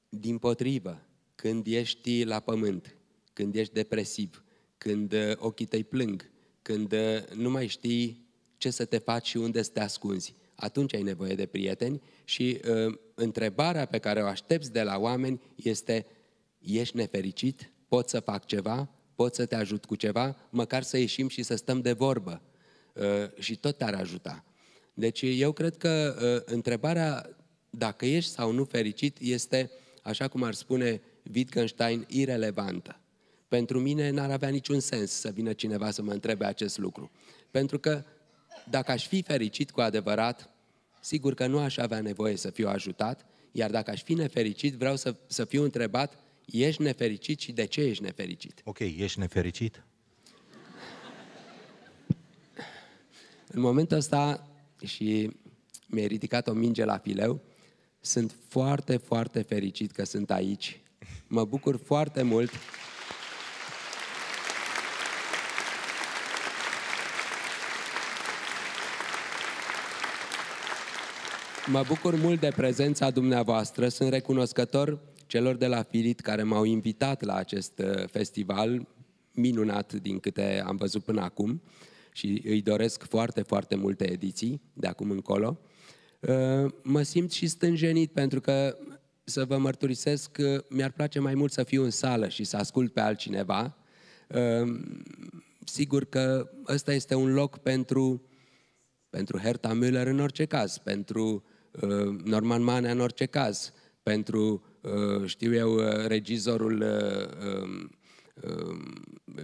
din potrivă, când ești la pământ, când ești depresiv, când uh, ochii tăi plâng, când uh, nu mai știi ce să te faci și unde să te ascunzi atunci ai nevoie de prieteni și uh, întrebarea pe care o aștepți de la oameni este ești nefericit? Pot să fac ceva? Pot să te ajut cu ceva? Măcar să ieșim și să stăm de vorbă uh, și tot te-ar ajuta. Deci eu cred că uh, întrebarea dacă ești sau nu fericit este, așa cum ar spune Wittgenstein, irelevantă. Pentru mine n-ar avea niciun sens să vină cineva să mă întrebe acest lucru. Pentru că dacă aș fi fericit cu adevărat, sigur că nu aș avea nevoie să fiu ajutat, iar dacă aș fi nefericit, vreau să, să fiu întrebat, ești nefericit și de ce ești nefericit? Ok, ești nefericit? În momentul ăsta, și mi-ai ridicat o minge la fileu, sunt foarte, foarte fericit că sunt aici. Mă bucur foarte mult Mă bucur mult de prezența dumneavoastră. Sunt recunoscător celor de la Filit care m-au invitat la acest uh, festival minunat din câte am văzut până acum și îi doresc foarte, foarte multe ediții de acum încolo. Uh, mă simt și stânjenit pentru că, să vă mărturisesc, că uh, mi-ar place mai mult să fiu în sală și să ascult pe altcineva. Sigur că ăsta este un loc pentru, pentru Herta Müller în orice caz, pentru uh, Uh, Norman Mane în orice caz, pentru, uh, știu eu, uh, regizorul um, um,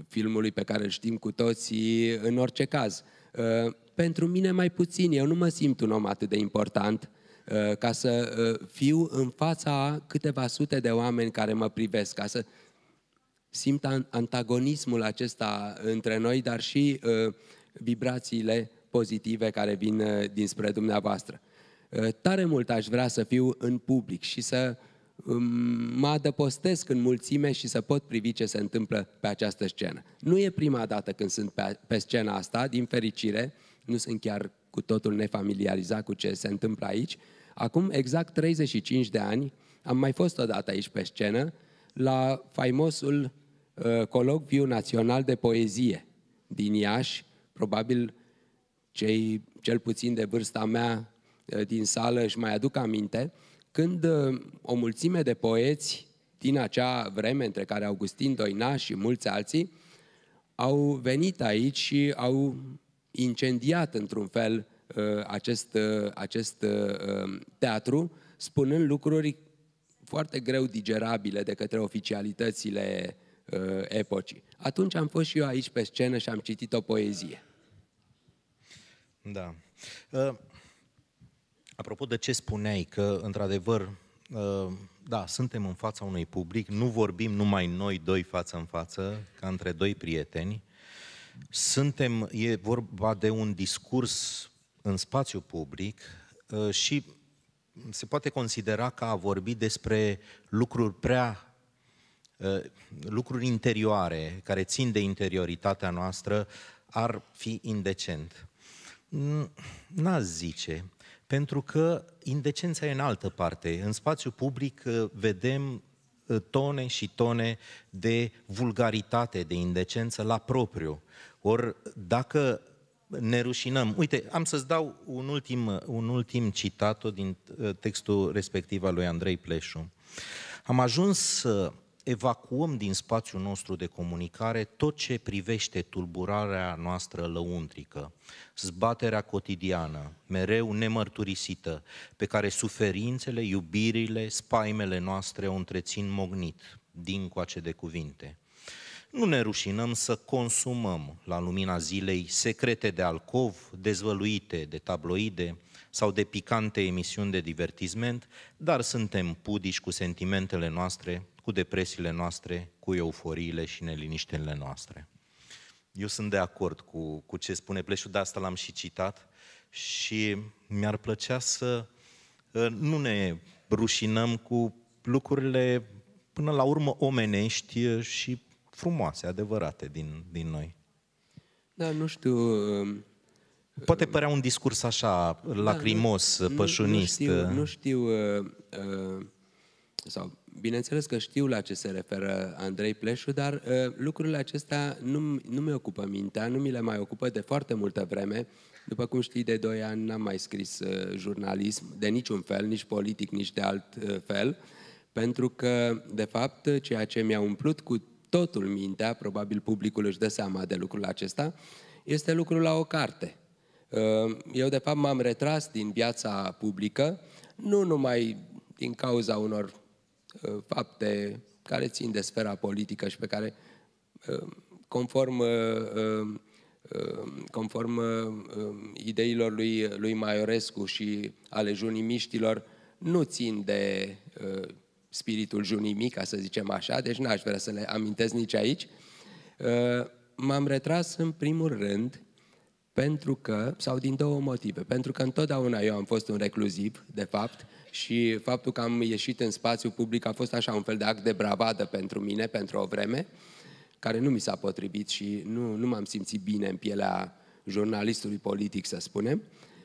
filmului pe care îl știm cu toții, în orice caz. Pentru mine mai puțin, eu nu mă simt un om atât de important ca să fiu în fața câteva sute de oameni care mă privesc, ca să simt antagonismul acesta între noi, dar și vibrațiile pozitive care vin dinspre dumneavoastră. Eh, tare mult aș vrea să fiu în public și să mm, mă adăpostesc în mulțime și să pot privi ce se întâmplă pe această scenă. Nu e prima dată când sunt pe, pe scena asta, din fericire, nu sunt chiar cu totul nefamiliarizat cu ce se întâmplă aici. Acum exact 35 de ani am mai fost odată aici pe scenă la faimosul uh, colocviu național de poezie din Iași, probabil cei cel puțin de vârsta mea Eh, din sală își mai aduc aminte, când eh, o mulțime de poeți din acea vreme, între care Augustin Doina și mulți alții, au venit aici și au incendiat într-un fel eh, acest, acest teatru, spunând lucruri foarte greu digerabile de către oficialitățile epocii. Atunci am fost și eu aici pe scenă și am citit o poezie. Da. Uh... Apropo de ce spuneai, că într-adevăr, ă, da, suntem în fața unui public, nu vorbim numai noi doi față în față, ca între doi prieteni, suntem, e vorba de un discurs în spațiu public ă, și se poate considera că a vorbi despre lucruri prea ă, lucruri interioare, care țin de interioritatea noastră, ar fi indecent. N-a zice. Pentru că indecența e în altă parte. În spațiu public uh, vedem uh, tone și tone de vulgaritate, de indecență la propriu. Ori dacă ne rușinăm. Uite, am să-ți dau un ultim, uh, un ultim citat din textul respectiv al lui Andrei Pleșu. Am ajuns evacuăm din spațiul nostru de comunicare tot ce privește tulburarea noastră lăuntrică, zbaterea cotidiană, mereu nemărturisită, pe care suferințele, iubirile, spaimele noastre o întrețin mognit, din coace de cuvinte. Nu ne rușinăm să consumăm la lumina zilei secrete de alcov, dezvăluite de tabloide sau de picante emisiuni de divertisment, dar suntem pudiși cu sentimentele noastre cu depresiile noastre, cu euforiile și neliniștele noastre. Eu sunt de acord cu, cu ce spune Pleșu, de asta l-am și citat și mi-ar plăcea să ă, nu ne rușinăm cu lucrurile până la urmă omenești ă, și frumoase, adevărate din, din noi. Da, nu știu... Ă, Poate părea un discurs așa lacrimos, da, nu, pășunist. Nu, știu, nu știu uh, uh, sau Bineînțeles că știu la ce se referă Andrei Pleșu, dar uh, lucrurile acestea nu, nu mi ocupă mintea, nu mi le mai ocupă de foarte multă vreme. După cum știi, de doi ani n-am mai scris uh, jurnalism de niciun fel, nici politic, nici de alt uh, fel, pentru că, de fapt, ceea ce mi-a umplut cu totul mintea, probabil publicul își dă seama de lucrul acesta, este lucrul la o carte. Uh, eu, de fapt, m-am retras din viața publică, nu numai din cauza unor Uh, fapte care țin de sfera politică și pe care, uh, conform, uh, conform ideilor lui, lui Maiorescu și ale junimiștilor, nu țin de spiritul junimii, ca să zicem așa, deci n-aș vrea să le amintesc nici aici. M-am retras în primul rând pentru că, sau din două motive, pentru că întotdeauna eu am fost un recluziv, de fapt, și faptul că am ieșit în spațiu public a fost așa un fel de act de bravadă pentru mine, pentru o vreme, care nu mi s-a potrivit și nu, nu m-am simțit bine în pielea jurnalistului politic, să spunem.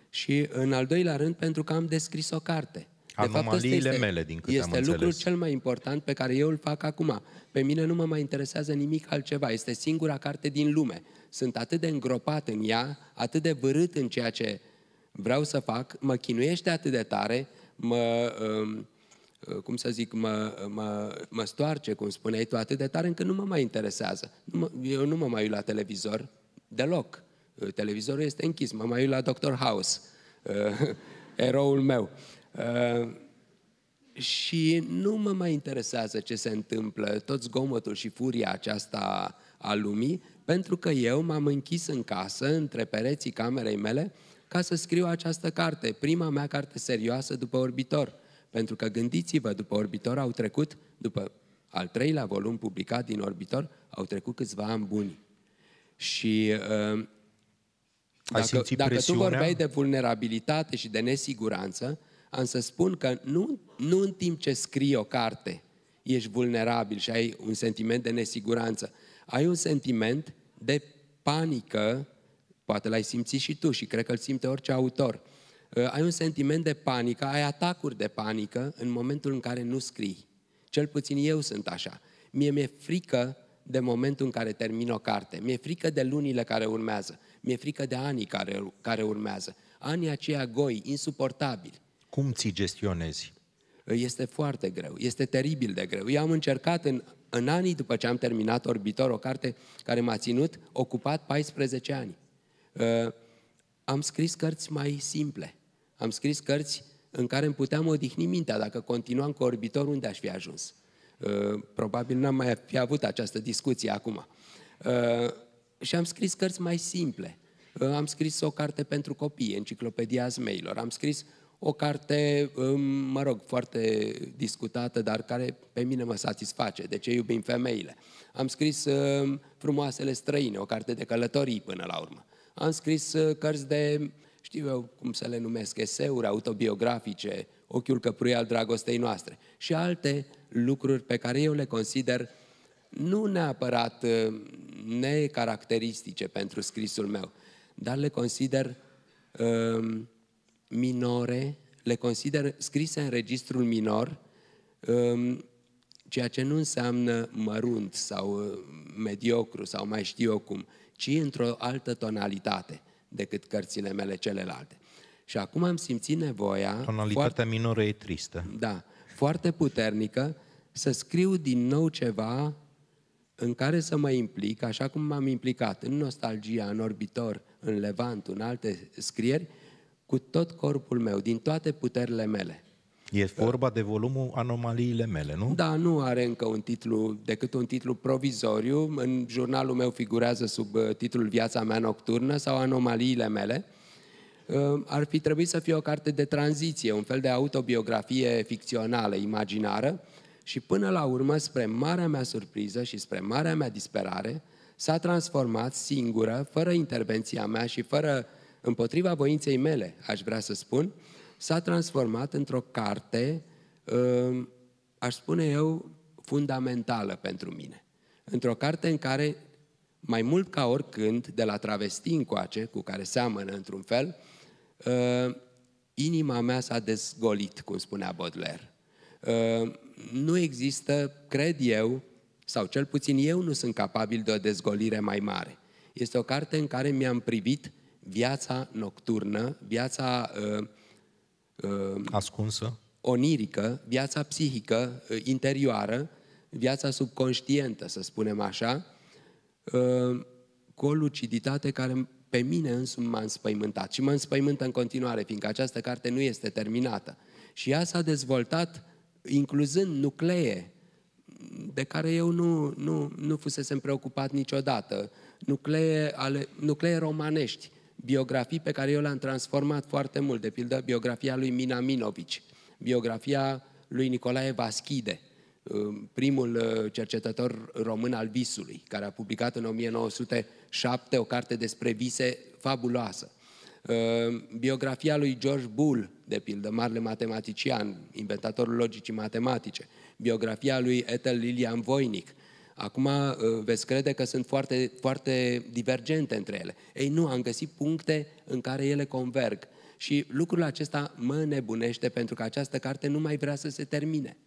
Și în al doilea rând, pentru că am descris o carte. De Anomaliile fapt, este, mele, din câte Este am lucrul înțeles. cel mai important pe care eu îl fac acum. Pe mine nu mă mai interesează nimic altceva. Este singura carte din lume. Sunt atât de îngropat în ea, atât de vârât în ceea ce vreau să fac, mă chinuiește atât de tare mă, um, uh, cum să zic, mă, mă, mă stoarce, cum spuneai tu, atât de tare încât nu mă mai interesează. Nu mă, eu nu mă mai uit la televizor deloc. Uh, televizorul este închis, mă mai uit la Doctor House, uh, eroul meu. Și nu mă mai interesează ce se întâmplă, tot zgomotul și furia aceasta a lumii, pentru că eu m-am închis în casă, între pereții camerei mele, uh, ca să scriu această carte, prima mea carte serioasă după Orbitor. Pentru că gândiți-vă, după Orbitor au trecut, după al treilea volum publicat din Orbitor, au trecut câțiva ani buni. Și uh, dacă, dacă tu vorbeai de vulnerabilitate și de nesiguranță, am să spun că nu, nu în timp ce scrii o carte ești vulnerabil și ai un sentiment de nesiguranță, ai un sentiment de panică Poate l-ai simțit și tu și cred că îl simte orice autor. Uh, ai un sentiment de panică, ai atacuri de panică în momentul în care nu scrii. Cel puțin eu sunt așa. Mie mi-e frică de momentul în care termin o carte. Mi-e frică de lunile care urmează. Mi-e frică de anii care, care urmează. Anii aceia goi, insuportabili. Cum ți gestionezi? Uh, este foarte greu, este teribil de greu. Eu am încercat în, în anii după ce am terminat Orbitor, o carte care m-a ținut ocupat 14 ani. Uh, am scris cărți mai simple. Am scris cărți în care îmi puteam odihni mintea. Dacă continuam cu orbitor, unde aș fi ajuns? Uh, probabil n-am mai fi avut această discuție acum. Uh, și am scris cărți mai simple. Am scris o carte pentru copii, Enciclopedia Zmeilor. Am scris o carte, um, mă rog, foarte discutată, dar care pe mine mă satisface, de ce iubim femeile. Am scris um, Frumoasele străine, o carte de călătorii până la urmă am scris uh, cărți de, știu eu cum să le numesc, eseuri autobiografice, Ochiul căprui al dragostei noastre și alte lucruri pe care eu le consider nu neapărat uh, necaracteristice pentru scrisul meu, dar le consider uh, minore, le consider scrise în registrul minor, uh, ceea ce nu înseamnă mărunt sau uh, mediocru sau mai știu eu cum, ci într-o altă tonalitate decât cărțile mele celelalte. Și acum am simțit nevoia... Tonalitatea foarte, minoră e tristă. Da, foarte puternică să scriu din nou ceva în care să mă implic, așa cum m-am implicat în Nostalgia, în Orbitor, în Levant, în alte scrieri, cu tot corpul meu, din toate puterile mele. E vorba de volumul Anomaliile mele, nu? Da, nu are încă un titlu, decât un titlu provizoriu. În jurnalul meu figurează sub uh, titlul Viața mea nocturnă sau Anomaliile mele. Uh, ar fi trebuit să fie o carte de tranziție, un fel de autobiografie ficțională, imaginară. Și până la urmă, spre marea mea surpriză și spre marea mea disperare, s-a transformat singură, fără intervenția mea și fără împotriva voinței mele, aș vrea să spun, s-a transformat într-o carte, uh, aș spune eu, fundamentală pentru mine. Într-o carte în care, mai mult ca oricând, de la travesti încoace, cu care seamănă într-un fel, uh, inima mea s-a dezgolit, cum spunea Baudelaire. Uh, nu există, cred eu, sau cel puțin eu nu sunt capabil de o dezgolire mai mare. Este o carte în care mi-am privit viața nocturnă, viața uh, Uh, ascunsă, onirică, viața psihică uh, interioară, viața subconștientă, să spunem așa, uh, cu o luciditate care pe mine însumi m-a înspăimântat și mă înspăimântă în continuare, fiindcă această carte nu este terminată. Și ea s-a dezvoltat incluzând nuclee de care eu nu, nu, nu fusesem preocupat niciodată, nuclee, ale, nuclee romanești, biografii pe care eu le-am transformat foarte mult, de pildă biografia lui Mina Minovici, biografia lui Nicolae Vaschide, um, primul uh, cercetător român al visului, care a publicat în 1907 o carte despre vise fabuloasă. Um, biografia lui George Bull, de pildă, marele matematician, inventatorul logicii matematice. Biografia lui Ethel Lilian Voinic, Acum uh, veți crede că sunt foarte, foarte divergente între ele. Ei nu, am găsit puncte în care ele converg. Și lucrul acesta mă nebunește pentru că această carte nu mai vrea să se termine.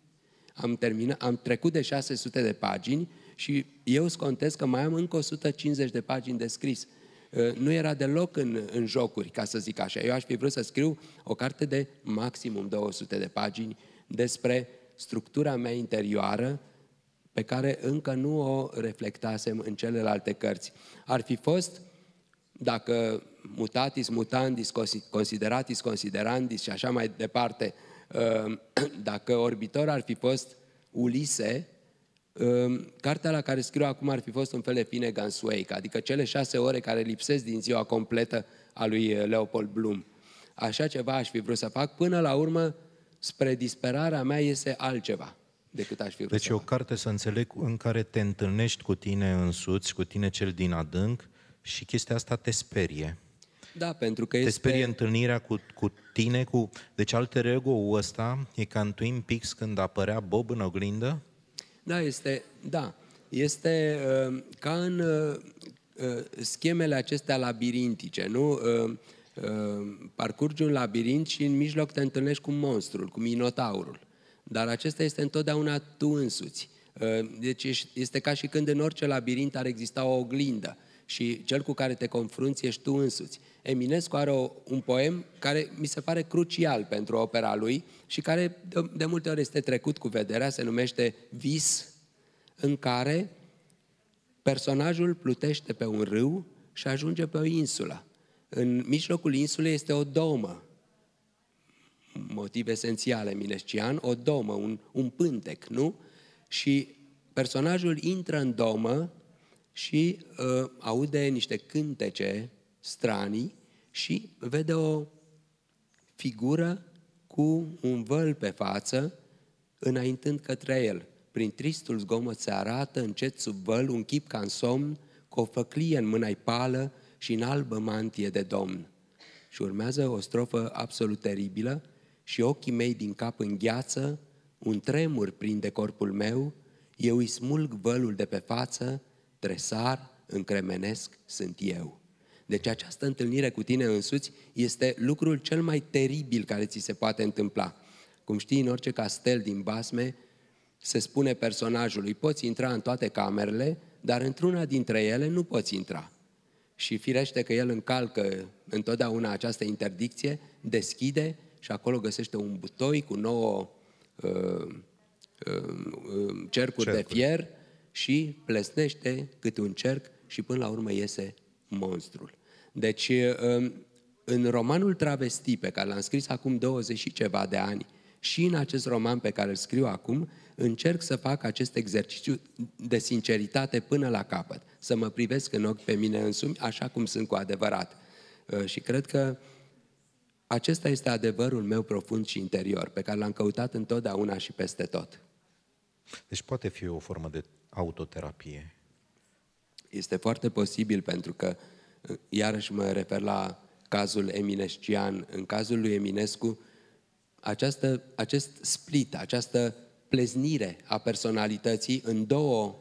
Am, terminat, am trecut de 600 de pagini și eu scontez că mai am încă 150 de pagini de scris. Uh, nu era deloc în, în jocuri, ca să zic așa. Eu aș fi vrut să scriu o carte de maximum 200 de pagini despre structura mea interioară, pe care încă nu o reflectasem în celelalte cărți. Ar fi fost, dacă mutatis mutandis, consideratis considerandis și așa mai departe, uh, dacă orbitor ar fi fost Ulise, um, cartea la care scriu acum ar fi fost un fel de Fine Wake, adică cele șase ore care lipsesc din ziua completă a lui Leopold Bloom. Așa ceva aș fi vrut să fac. Până la urmă, spre disperarea mea, este altceva decât aș fi vrut Deci e o carte, să înțeleg, în care te întâlnești cu tine însuți, cu tine cel din adânc și chestia asta te sperie. Da, pentru că te este... Te sperie întâlnirea cu, cu tine, cu... Deci alter ego-ul ăsta e ca în Twin Peaks când apărea Bob în oglindă? Da, este... Da. Este uh, ca în uh, uh schemele acestea labirintice, nu? Uh, uh, parcurgi un labirint și în mijloc te întâlnești cu monstrul, cu minotaurul. Dar acesta este întotdeauna tu însuți. Ă, deci este ca și când în orice labirint ar exista o oglindă și cel cu care te confrunți ești tu însuți. Eminescu are o, un poem care mi se pare crucial pentru opera lui și care de, de multe ori este trecut cu vederea, se numește Vis, în care personajul plutește pe un râu și ajunge pe o insulă. În mijlocul insulei este o domă motiv esențial eminescian, o domă, un, un pântec, nu? Și personajul intră în domă și uh, aude niște cântece stranii și vede o figură cu un văl pe față, înaintând către el. Prin tristul zgomot se arată încet sub văl un chip ca în somn, cu o făclie în mâna pală și în albă mantie de domn. Și urmează o strofă absolut teribilă, și ochii mei din cap în gheață, un tremur prinde corpul meu, eu îi smulg vălul de pe față, tresar, încremenesc sunt eu. Deci această întâlnire cu tine însuți este lucrul cel mai teribil care ți se poate întâmpla. Cum știi, în orice castel din basme se spune personajului, poți intra în toate camerele, dar într-una dintre ele nu poți intra. Și firește că el încalcă întotdeauna această interdicție, deschide și acolo găsește un butoi cu nouă uh, uh, cercuri, cercuri de fier și plesnește câte un cerc și până la urmă iese monstrul. Deci, uh, în romanul Travesti, pe care l-am scris acum 20 și ceva de ani, și în acest roman pe care îl scriu acum, încerc să fac acest exercițiu de sinceritate până la capăt, să mă privesc în ochi pe mine însumi așa cum sunt cu adevărat. Uh, și cred că acesta este adevărul meu profund și interior, pe care l-am căutat întotdeauna și peste tot. Deci poate fi o formă de autoterapie. Este foarte posibil pentru că, uh, iarăși mă refer la cazul Eminescian, în cazul lui Eminescu, această, acest split, această pleznire a personalității în două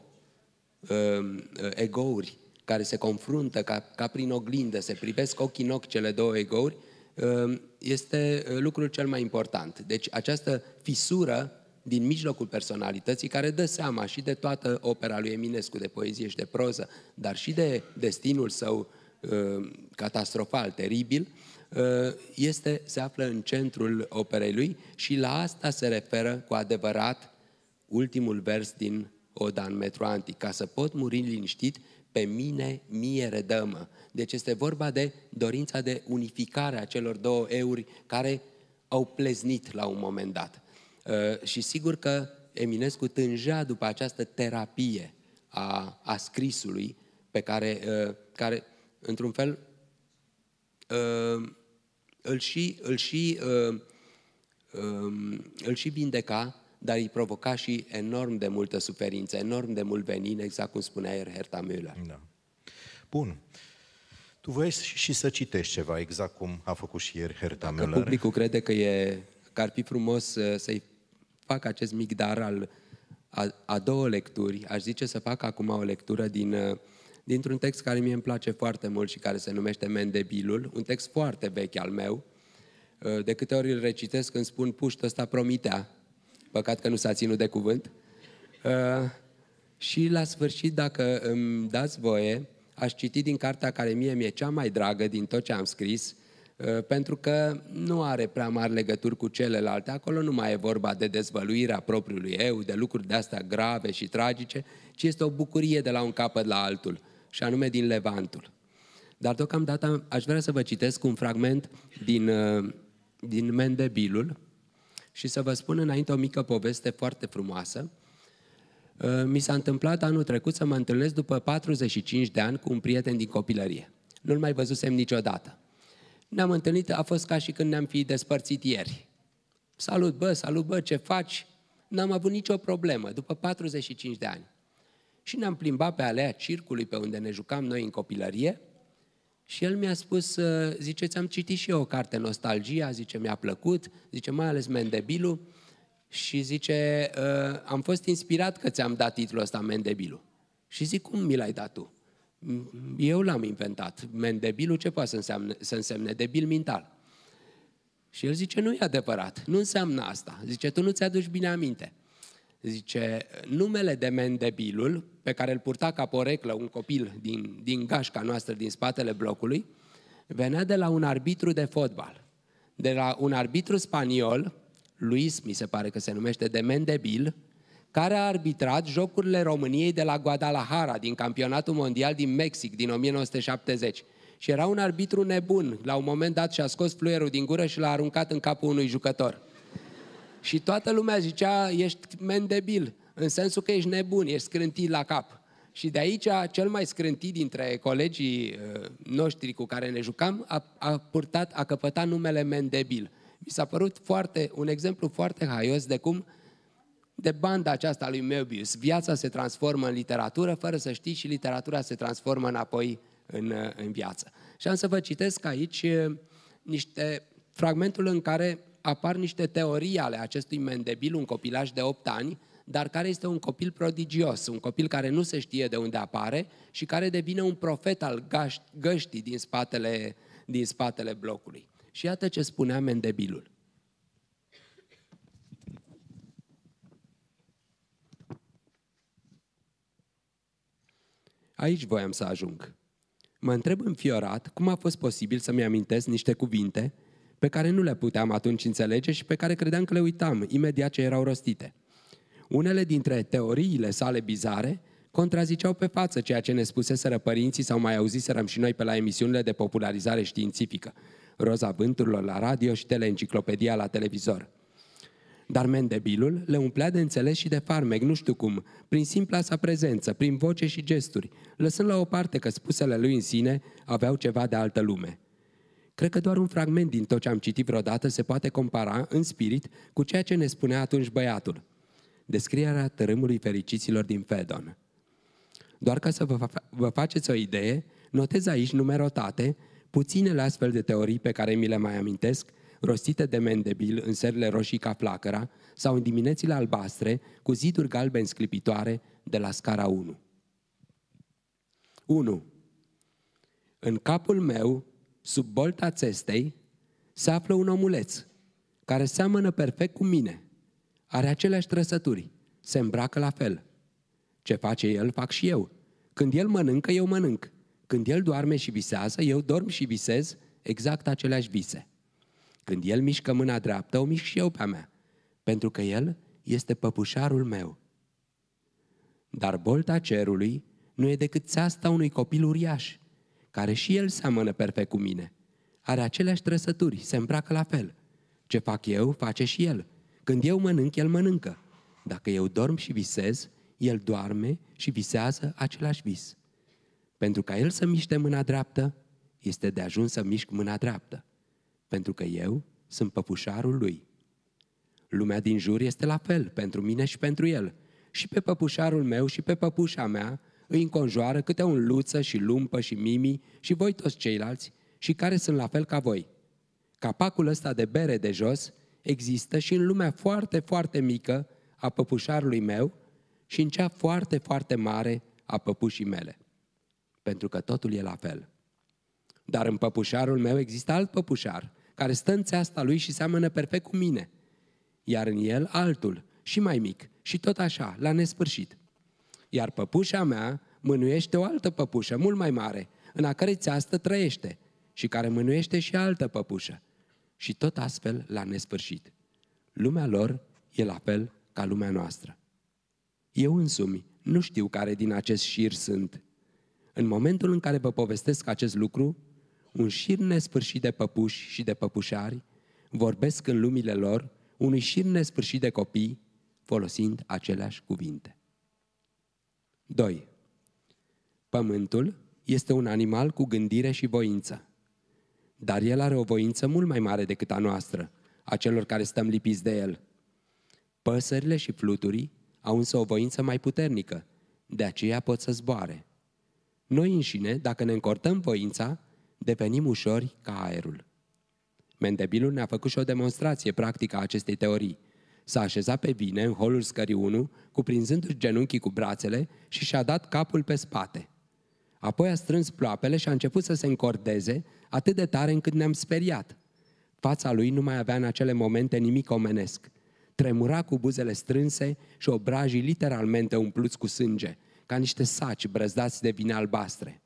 uh, egouri care se confruntă ca, ca prin oglindă, se privesc ochi în ochi cele două egouri, Ehm, este eh, lucrul cel mai important. Deci această fisură din mijlocul personalității, care dă seama și de toată opera lui Eminescu, de poezie și de proză, dar și de destinul său ehm, catastrofal, teribil, eh, este, se află în centrul operei lui și la asta se referă cu adevărat ultimul vers din Oda în metru antic. Ca să pot muri liniștit, pe mine mie redămă. Deci este vorba de dorința de unificare a celor două euri care au pleznit la un moment dat. Uh, și sigur că Eminescu tângea după această terapie a, a scrisului pe care, uh, care într-un fel, uh, îl și, îl și, um, îl și vindeca, dar îi provoca și enorm de multă suferință, enorm de mult venin, exact cum spunea Erherta Müller. Da. Bun. Tu vrei și să citești ceva, exact cum a făcut și ieri Herta Dacă Müller. publicul crede că, e, că ar fi frumos uh, să-i fac acest mic dar al a, a două lecturi, aș zice să fac acum o lectură din, uh, dintr-un text care mie îmi place foarte mult și care se numește Mendebilul, un text foarte vechi al meu. Uh, de câte ori îl recitesc când spun puștul ăsta promitea, păcat că nu s-a ținut de cuvânt. Și la sfârșit, dacă îmi dați voie, aș citi din cartea care mie mi-e cea mai dragă din tot ce am scris, uh, pentru că nu are prea mari legături cu celelalte. Acolo nu mai e vorba de dezvăluirea propriului eu, de lucruri de astea grave și tragice, ci este o bucurie de la un capăt la altul, și anume din Levantul. Dar deocamdată aș vrea să vă citesc un fragment din, uh, din Mendebilul și să vă spun înainte o mică poveste foarte frumoasă, Uh, mi s-a întâmplat anul trecut să mă întâlnesc după 45 de ani cu un prieten din copilărie. Nu-l mai văzusem niciodată. Ne-am întâlnit, a fost ca și când ne-am fi despărțit ieri. Salut, bă, salut, bă, ce faci? N-am avut nicio problemă după 45 de ani. Și ne-am plimbat pe alea circului pe unde ne jucam noi în copilărie și el mi-a spus, uh, zice, ți-am citit și eu o carte, Nostalgia, zice, mi-a plăcut, zice, mai ales Mendebilu, și zice, uh, am fost inspirat că ți-am dat titlul ăsta Mendebilu. Și zic, cum mi l-ai dat tu? Mm, eu l-am inventat. Mendebilu ce poate să însemne? Să însemne debil mental. Și el zice, nu e adevărat, nu înseamnă asta. Zice, tu nu ți-aduci bine aminte. Zice, numele de Mendebilul, pe care îl purta ca poreclă un copil din, din gașca noastră, din spatele blocului, venea de la un arbitru de fotbal. De la un arbitru spaniol Luis, mi se pare că se numește, de Mendebil, care a arbitrat jocurile României de la Guadalajara, din campionatul mondial din Mexic, din 1970. Și era un arbitru nebun. La un moment dat și-a scos fluierul din gură și l-a aruncat în capul unui jucător. Și toată lumea zicea, ești mendebil, în sensul că ești nebun, ești scrântit la cap. Și de aici, cel mai scrântit dintre colegii uh, noștri cu care ne jucam a, a, purtat, a căpătat numele Mendebil. Mi s-a părut foarte, un exemplu foarte haios de cum de banda aceasta lui Möbius. Viața se transformă în literatură fără să știi și literatura se transformă înapoi în, în viață. Și am să vă citesc aici niște fragmentul în care apar niște teorii ale acestui Mendebil, un copilaj de 8 ani, dar care este un copil prodigios, un copil care nu se știe de unde apare și care devine un profet al găștii din spatele, din spatele blocului. Și iată ce spunea Mendebilul. Aici voiam să ajung. Mă întreb înfiorat cum a fost posibil să-mi amintesc niște cuvinte pe care nu le puteam atunci înțelege și pe care credeam că le uitam imediat ce erau rostite. Unele dintre teoriile sale bizare contraziceau pe față ceea ce ne spuseseră părinții sau mai auziserăm și noi pe la emisiunile de popularizare științifică – Roza Vânturilor la radio și teleenciclopedia la televizor. Dar Mendebilul le umplea de înțeles și de farmec, nu știu cum, prin simpla sa prezență, prin voce și gesturi, lăsând la o parte că spusele lui în sine aveau ceva de altă lume. Cred că doar un fragment din tot ce am citit vreodată se poate compara, în spirit, cu ceea ce ne spunea atunci băiatul. Descrierea tărâmului fericiților din Fedon. Doar ca să vă, fa- vă faceți o idee, notez aici numerotate Puținele astfel de teorii pe care mi le mai amintesc, rostite de Mendebil în serile roșii ca flacăra sau în diminețile albastre cu ziduri galben sclipitoare de la scara 1. 1. În capul meu, sub bolta țestei, se află un omuleț care seamănă perfect cu mine. Are aceleași trăsături, se îmbracă la fel. Ce face el, fac și eu. Când el mănâncă, eu mănânc. Când el doarme și visează, eu dorm și visez exact aceleași vise. Când el mișcă mâna dreaptă, o mișc și eu pe-a mea, pentru că el este păpușarul meu. Dar bolta cerului nu e decât țeasta unui copil uriaș, care și el seamănă perfect cu mine. Are aceleași trăsături, se îmbracă la fel. Ce fac eu, face și el. Când eu mănânc, el mănâncă. Dacă eu dorm și visez, el doarme și visează același vis. Pentru ca el să miște mâna dreaptă, este de ajuns să mișc mâna dreaptă, pentru că eu sunt păpușarul lui. Lumea din jur este la fel, pentru mine și pentru el. Și pe păpușarul meu și pe păpușa mea îi înconjoară câte un luță și lumpă și mimi și voi toți ceilalți și care sunt la fel ca voi. Capacul ăsta de bere de jos există și în lumea foarte, foarte mică a păpușarului meu și în cea foarte, foarte mare a păpușii mele pentru că totul e la fel. Dar în păpușarul meu există alt păpușar, care stă în țeasta lui și seamănă perfect cu mine, iar în el altul, și mai mic, și tot așa, la nesfârșit. Iar păpușa mea mânuiește o altă păpușă, mult mai mare, în a care țeastă trăiește și care mânuiește și altă păpușă. Și tot astfel la nesfârșit. Lumea lor e la fel ca lumea noastră. Eu însumi nu știu care din acest șir sunt, în momentul în care vă povestesc acest lucru, un șir nesfârșit de păpuși și de păpușari vorbesc în lumile lor unui șir nesfârșit de copii folosind aceleași cuvinte. 2. Pământul este un animal cu gândire și voință, dar el are o voință mult mai mare decât a noastră, a celor care stăm lipiți de el. Păsările și fluturii au însă o voință mai puternică, de aceea pot să zboare. Noi înșine, dacă ne încortăm voința, devenim ușori ca aerul. Mendebilul ne-a făcut și o demonstrație practică a acestei teorii. S-a așezat pe vine în holul scării 1, cuprinzându-și genunchii cu brațele și și-a dat capul pe spate. Apoi a strâns ploapele și a început să se încordeze atât de tare încât ne-am speriat. Fața lui nu mai avea în acele momente nimic omenesc. Tremura cu buzele strânse și obrajii literalmente umpluți cu sânge – ca niște saci brăzdați de vine albastre.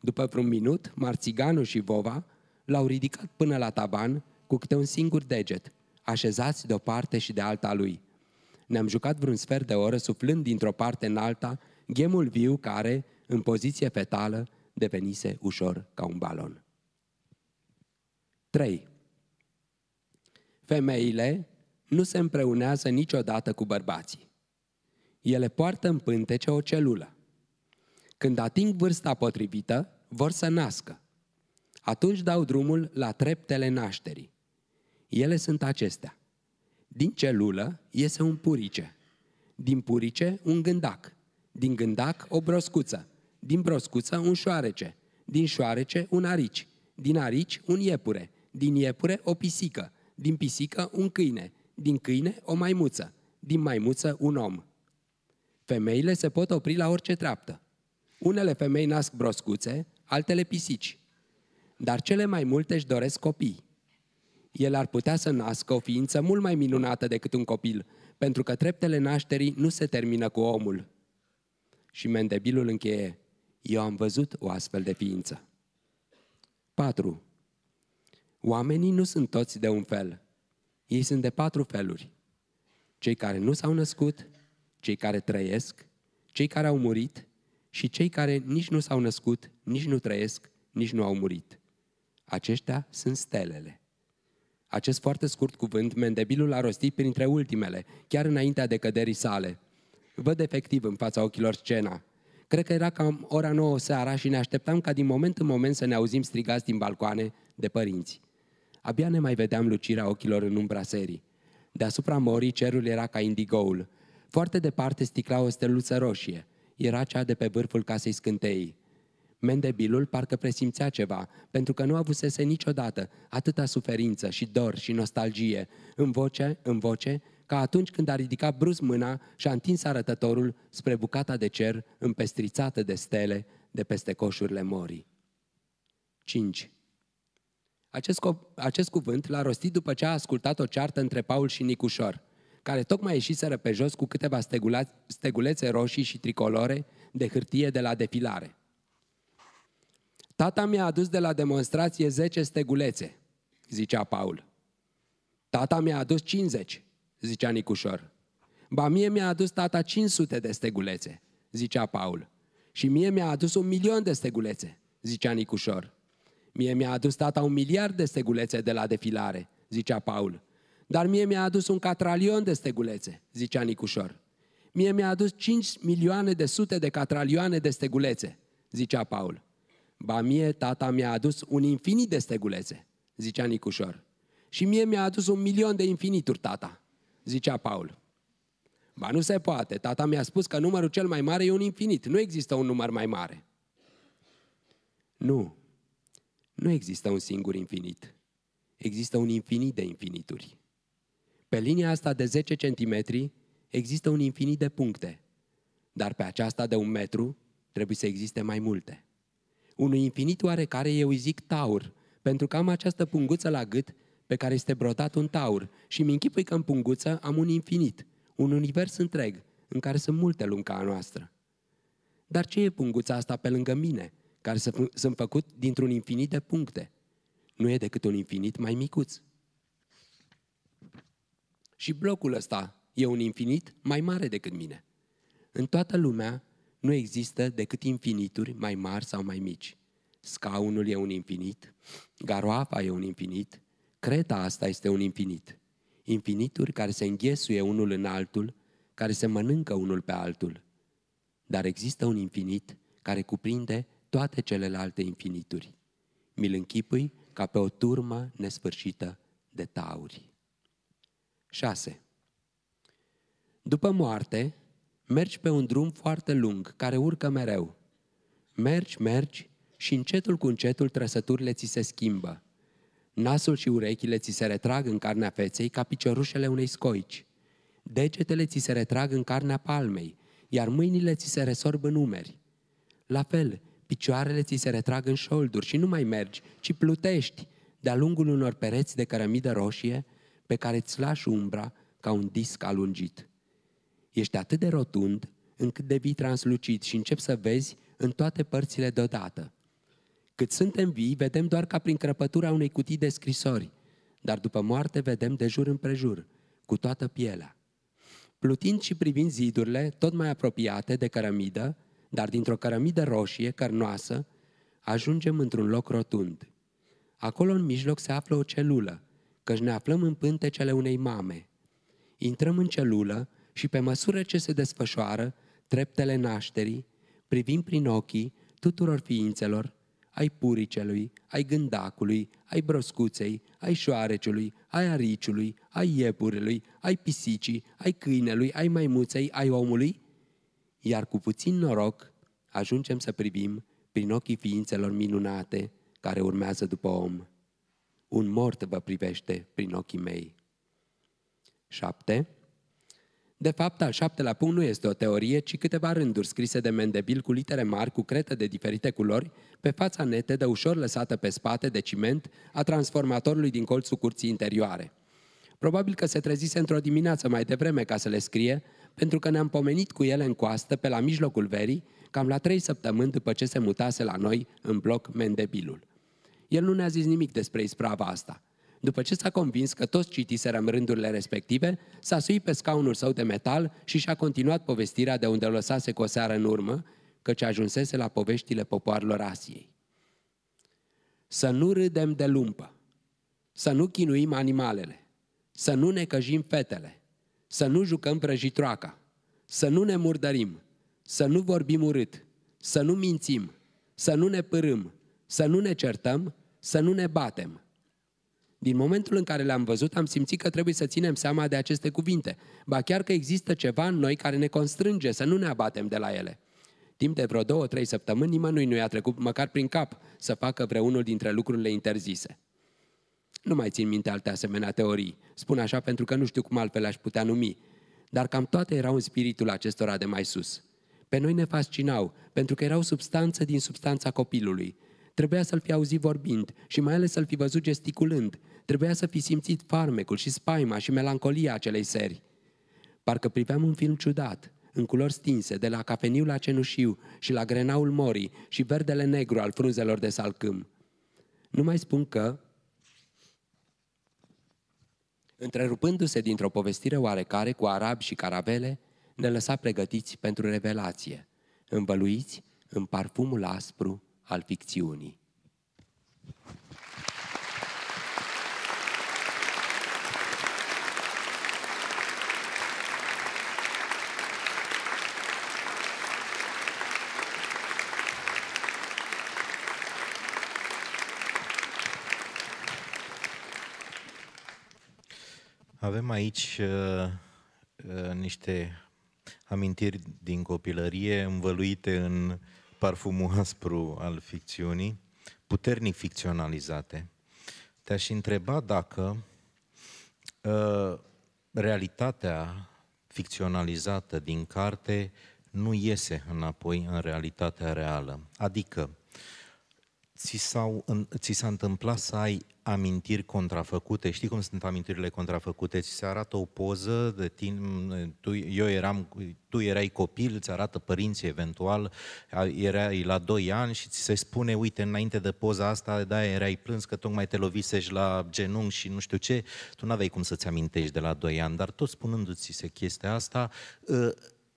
După vreun minut, Marțiganu și Vova l-au ridicat până la tavan cu câte un singur deget, așezați de o parte și de alta lui. Ne-am jucat vreun sfert de oră suflând dintr-o parte în alta ghemul viu care, în poziție fetală, devenise ușor ca un balon. 3. Femeile nu se împreunează niciodată cu bărbații. Ele poartă în pântece o celulă. Când ating vârsta potrivită, vor să nască. Atunci dau drumul la treptele nașterii. Ele sunt acestea. Din celulă iese un purice, din purice un gândac, din gândac o broscuță, din broscuță un șoarece, din șoarece un arici, din arici un iepure, din iepure o pisică, din pisică un câine, din câine o maimuță, din maimuță un om. Femeile se pot opri la orice treaptă. Unele femei nasc broscuțe, altele pisici. Dar cele mai multe își doresc copii. El ar putea să nască o ființă mult mai minunată decât un copil, pentru că treptele nașterii nu se termină cu omul. Și Mendebilul încheie, eu am văzut o astfel de ființă. 4. Oamenii nu sunt toți de un fel. Ei sunt de patru feluri. Cei care nu s-au născut, cei care trăiesc, cei care au murit și cei care nici nu s-au născut, nici nu trăiesc, nici nu au murit. Aceștia sunt stelele. Acest foarte scurt cuvânt, Mendebilul a rostit printre ultimele, chiar înaintea decăderii sale. Văd efectiv în fața ochilor scena. Cred că era cam ora nouă seara și ne așteptam ca din moment în moment să ne auzim strigați din balcoane de părinți. Abia ne mai vedeam lucirea ochilor în umbra serii. Deasupra morii cerul era ca indigoul foarte departe sticla o steluță roșie. Era cea de pe vârful casei scânteii. Mendebilul parcă presimțea ceva, pentru că nu avusese niciodată atâta suferință și dor și nostalgie în voce, în voce, ca atunci când a ridicat brusc mâna și a întins arătătorul spre bucata de cer împestrițată de stele de peste coșurile morii. 5. Acest, co- acest cuvânt l-a rostit după ce a ascultat o ceartă între Paul și Nicușor – care tocmai ieșiseră pe jos cu câteva stegulețe roșii și tricolore de hârtie de la defilare. Tata mi-a adus de la demonstrație 10 stegulețe, zicea Paul. Tata mi-a adus 50, zicea Nicușor. Ba mie mi-a adus tata 500 de stegulețe, zicea Paul. Și mie mi-a adus un milion de stegulețe, zicea Nicușor. Mie mi-a adus tata un miliard de stegulețe de la defilare, zicea Paul. Dar mie mi-a adus un catralion de stegulețe, zicea Nicușor. Mie mi-a adus 5 milioane de sute de catralioane de stegulețe, zicea Paul. Ba mie tata mi-a adus un infinit de stegulețe, zicea Nicușor. Și mie mi-a adus un milion de infinituri tata, zicea Paul. Ba nu se poate, tata mi-a spus că numărul cel mai mare e un infinit, nu există un număr mai mare. Nu, nu există un singur infinit, există un infinit de infinituri. Pe linia asta de 10 centimetri există un infinit de puncte, dar pe aceasta de un metru trebuie să existe mai multe. Unui infinit oarecare eu îi zic taur, pentru că am această punguță la gât pe care este brodat un taur și mi închipui că în punguță am un infinit, un univers întreg, în care sunt multe lumi ca a noastră. Dar ce e punguța asta pe lângă mine, care sunt făcut dintr-un infinit de puncte? Nu e decât un infinit mai micuț. Și blocul ăsta e un infinit mai mare decât mine. În toată lumea nu există decât infinituri mai mari sau mai mici. Scaunul e un infinit, garoafa e un infinit, creta asta este un infinit. Infinituri care se înghesuie unul în altul, care se mănâncă unul pe altul. Dar există un infinit care cuprinde toate celelalte infinituri. Mi-l închipui ca pe o turmă nesfârșită de tauri. 6. După moarte, mergi pe un drum foarte lung, care urcă mereu. Mergi, mergi și încetul cu încetul trăsăturile ți se schimbă. Nasul și urechile ți se retrag în carnea feței ca piciorușele unei scoici. Degetele ți se retrag în carnea palmei, iar mâinile ți se resorb în umeri. La fel, picioarele ți se retrag în șolduri și nu mai mergi, ci plutești de-a lungul unor pereți de cărămidă roșie, pe care îți lași umbra ca un disc alungit. Ești atât de rotund încât devii translucit și începi să vezi în toate părțile deodată. Cât suntem vii, vedem doar ca prin crăpătura unei cutii de scrisori, dar după moarte vedem de jur împrejur, cu toată pielea. Plutind și privind zidurile, tot mai apropiate de cărămidă, dar dintr-o cărămidă roșie, cărnoasă, ajungem într-un loc rotund. Acolo în mijloc se află o celulă, căci ne aflăm în pântecele unei mame. Intrăm în celulă și pe măsură ce se desfășoară treptele nașterii, privim prin ochii tuturor ființelor, ai puricelui, ai gândacului, ai broscuței, ai șoareciului, ai ariciului, ai iepurelui, ai pisicii, ai câinelui, ai maimuței, ai omului, iar cu puțin noroc ajungem să privim prin ochii ființelor minunate care urmează după om un mort vă privește prin ochii mei. 7. De fapt, al șaptelea punct nu este o teorie, ci câteva rânduri scrise de Mendebil cu litere mari, cu cretă de diferite culori, pe fața netedă, ușor lăsată pe spate de ciment, a transformatorului din colțul curții interioare. Probabil că se trezise într-o dimineață mai devreme ca să le scrie, pentru că ne-am pomenit cu ele în coastă pe la mijlocul verii, cam la trei săptămâni după ce se mutase la noi în bloc Mendebilul. El nu ne-a zis nimic despre isprava asta. După ce s-a convins că toți citiserăm rândurile respective, s-a suit pe scaunul său de metal și și-a continuat povestirea de unde lăsase cu o seară în urmă, căci ajunsese la poveștile popoarelor Asiei. Să nu râdem de lumpă, să nu chinuim animalele, să nu ne căjim fetele, să nu jucăm prăjitroaca, să nu ne murdărim, să nu vorbim urât, să nu mințim, să nu ne pârâm, să nu ne certăm, să nu ne batem. Din momentul în care le-am văzut, am simțit că trebuie să ținem seama de aceste cuvinte. Ba chiar că există ceva în noi care ne constrânge să nu ne abatem de la ele. Timp de vreo două, trei săptămâni, nimănui nu i-a trecut măcar prin cap să facă vreunul dintre lucrurile interzise. Nu mai țin minte alte asemenea teorii. Spun așa pentru că nu știu cum altfel aș putea numi. Dar cam toate erau în spiritul acestora de mai sus. Pe noi ne fascinau, pentru că erau substanță din substanța copilului. Trebuia să-l fi auzit vorbind și mai ales să-l fi văzut gesticulând. Trebuia să fi simțit farmecul și spaima și melancolia acelei seri. Parcă priveam un film ciudat, în culori stinse, de la cafeniul la cenușiu și la grenaul morii și verdele negru al frunzelor de salcâm. Nu mai spun că, întrerupându-se dintr-o povestire oarecare cu arabi și caravele, ne lăsa pregătiți pentru revelație, învăluiți în parfumul aspru al ficțiunii. Avem aici uh, uh, niște amintiri din copilărie învăluite în parfumul aspru al ficțiunii, puternic ficționalizate, te-aș întreba dacă uh, realitatea ficționalizată din carte nu iese înapoi în realitatea reală. Adică, ți, s-au, ți s-a întâmplat să ai amintiri contrafăcute? Știi cum sunt amintirile contrafăcute? Ți se arată o poză de tine, tu, eu eram, tu erai copil, ți arată părinții eventual, erai la 2 ani și ți se spune, uite, înainte de poza asta, da, erai plâns că tocmai te lovisești la genunchi și nu știu ce, tu n-aveai cum să-ți amintești de la 2 ani, dar tot spunându-ți se chestia asta, ă,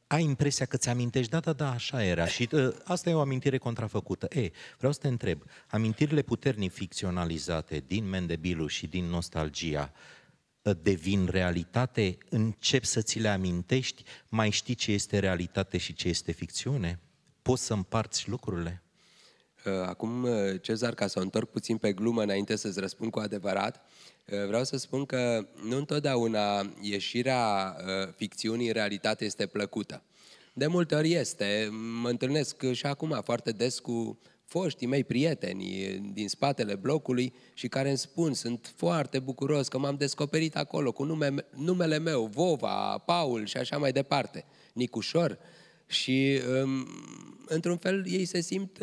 ai impresia că ți-amintești, da, da, da, așa era. Și ă, asta e o amintire contrafăcută. E, vreau să te întreb, amintirile puternic ficționalizate din Mendebilu și din nostalgia ă, devin realitate? Încep să ți le amintești? Mai știi ce este realitate și ce este ficțiune? Poți să împarți lucrurile? Acum, uh, Cezar, ca să o întorc puțin pe glumă înainte să-ți răspund cu adevărat, uh, vreau să spun că nu întotdeauna ieșirea uh, ficțiunii în realitate este plăcută. De multe ori este. Mă întâlnesc și acum foarte des cu foștii mei prieteni din spatele blocului și care îmi spun, sunt foarte bucuros că m-am descoperit acolo cu nume, numele meu, Vova, Paul și așa mai departe, Nicușor. Și, um, într-un fel, ei se simt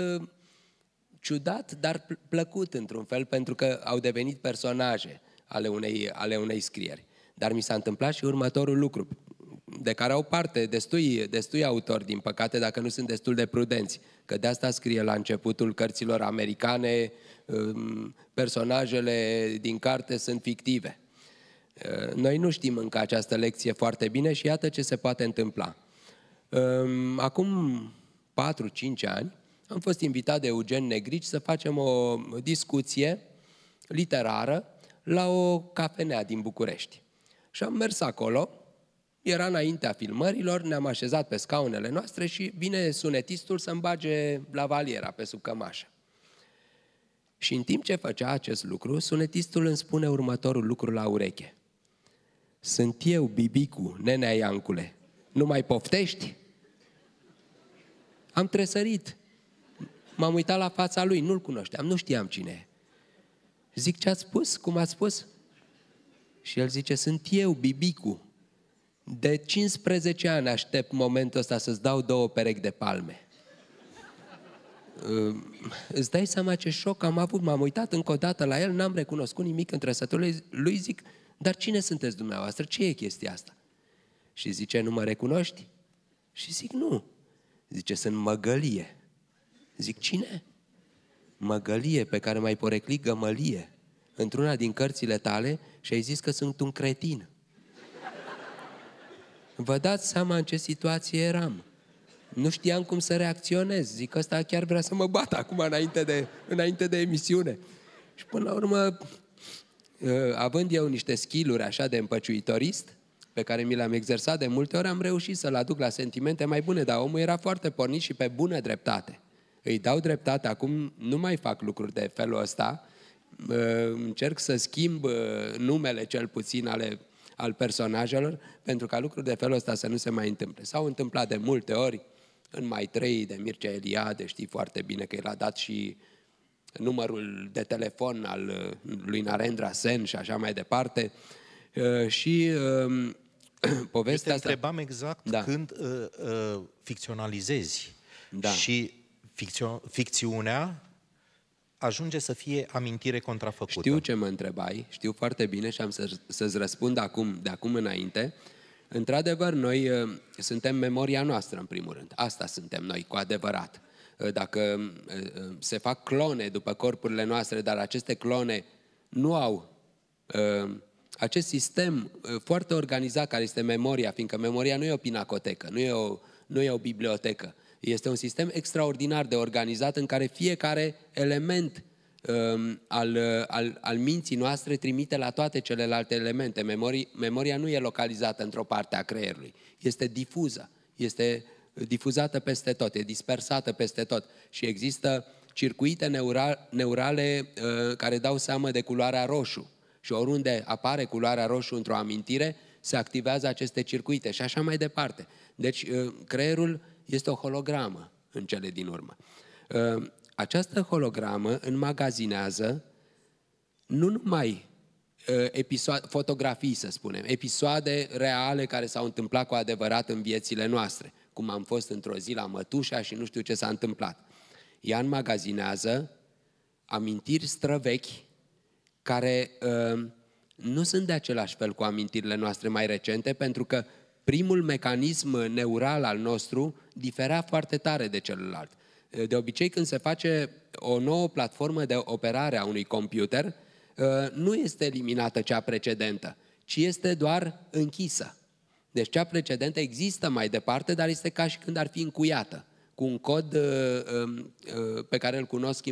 ciudat, dar plăcut într-un fel, pentru că au devenit personaje ale unei, ale unei scrieri. Dar mi s-a întâmplat și următorul lucru, de care au parte destui, destui autori, din păcate, dacă nu sunt destul de prudenți, că de asta scrie la începutul cărților americane, um, personajele din carte sunt fictive. Uh, noi nu știm încă această lecție foarte bine și iată ce se poate întâmpla. Um, acum 4-5 ani, am fost invitat de Eugen Negrici să facem o discuție literară la o cafenea din București. Și am mers acolo, era înaintea filmărilor, ne-am așezat pe scaunele noastre și vine sunetistul să-mi bage la valiera pe sub cămașă. Și în timp ce făcea acest lucru, sunetistul îmi spune următorul lucru la ureche. Sunt eu, Bibicu, nenea Iancule. Nu mai poftești? Am tresărit. M-am uitat la fața lui, nu-l cunoșteam, nu știam cine e. Zic, ce a spus? Cum a spus? Și el zice, sunt eu, Bibicu. De 15 ani aștept momentul ăsta să-ți dau două perechi de palme. Îți dai seama ce șoc am avut, m-am uitat încă o dată la el, n-am recunoscut nimic între sătul lui, zic, dar cine sunteți dumneavoastră? Ce e chestia asta? Și zice, nu mă recunoști? Și zic, nu. Zice, sunt măgălie. Zic, cine? Măgălie, pe care mai poreclic gămălie, într-una din cărțile tale și ai zis că sunt un cretin. Vă dați seama în ce situație eram. Nu știam cum să reacționez. Zic, că ăsta chiar vrea să mă bată acum înainte de, înainte de emisiune. Și până la urmă, uh, având eu niște skill așa de împăciuitorist, pe care mi l am exersat de multe ori, am reușit să-l aduc la sentimente mai bune, dar omul era foarte pornit și pe bună dreptate îi dau dreptate, acum nu mai fac lucruri de felul ăsta, încerc să schimb numele cel puțin ale, al personajelor, pentru ca lucruri de felul ăsta să nu se mai întâmple. S-au întâmplat de multe ori, în mai trei de Mircea Eliade, știi foarte bine că el a dat și numărul de telefon al uh, lui Narendra Sen și așa mai departe. Uh, și um, povestea Te asta... întrebam exact da. când uh, uh, ficționalizezi da. și ficțio- ficțiunea ajunge să fie amintire contrafăcută. Știu ce mă întrebai, știu foarte bine și am să, să-ți răspund acum, de acum înainte. Într-adevăr, noi ă, suntem memoria noastră, în primul rând. Asta suntem noi, cu adevărat. Ă, dacă ă, se fac clone după corpurile noastre, dar aceste clone nu au acest sistem foarte organizat care este memoria, fiindcă memoria nu e o pinacotecă, nu e o, nu e o bibliotecă. Este un sistem extraordinar de organizat în care fiecare element um, al, uh, al, al minții noastre trimite la toate celelalte elemente. Memorii, memoria nu e localizată într-o parte a creierului, este difuză, este difuzată peste tot, e dispersată peste tot și există circuite neura, neurale uh, care dau seamă de culoarea roșu. Și oriunde apare culoarea roșu într-o amintire, se activează aceste circuite și așa mai departe. Deci, uh, creierul este o hologramă în cele din urmă. Ă, această hologramă înmagazinează nu numai ă, episoade, fotografii, să spunem, episoade reale care s-au întâmplat cu adevărat în viețile noastre, cum am fost într-o zi la mătușa și nu știu ce s-a întâmplat. Ea înmagazinează amintiri străvechi care uh, nu sunt de același fel cu amintirile noastre mai recente, pentru că primul mecanism neural al nostru diferea foarte tare de celălalt. De obicei, când se face o nouă platformă de operare a unui computer, ă, nu este eliminată cea precedentă, ci este doar închisă. Deci cea precedentă există mai departe, dar este ca și când ar fi încuiată, cu un cod ă, ă, pe care îl cunosc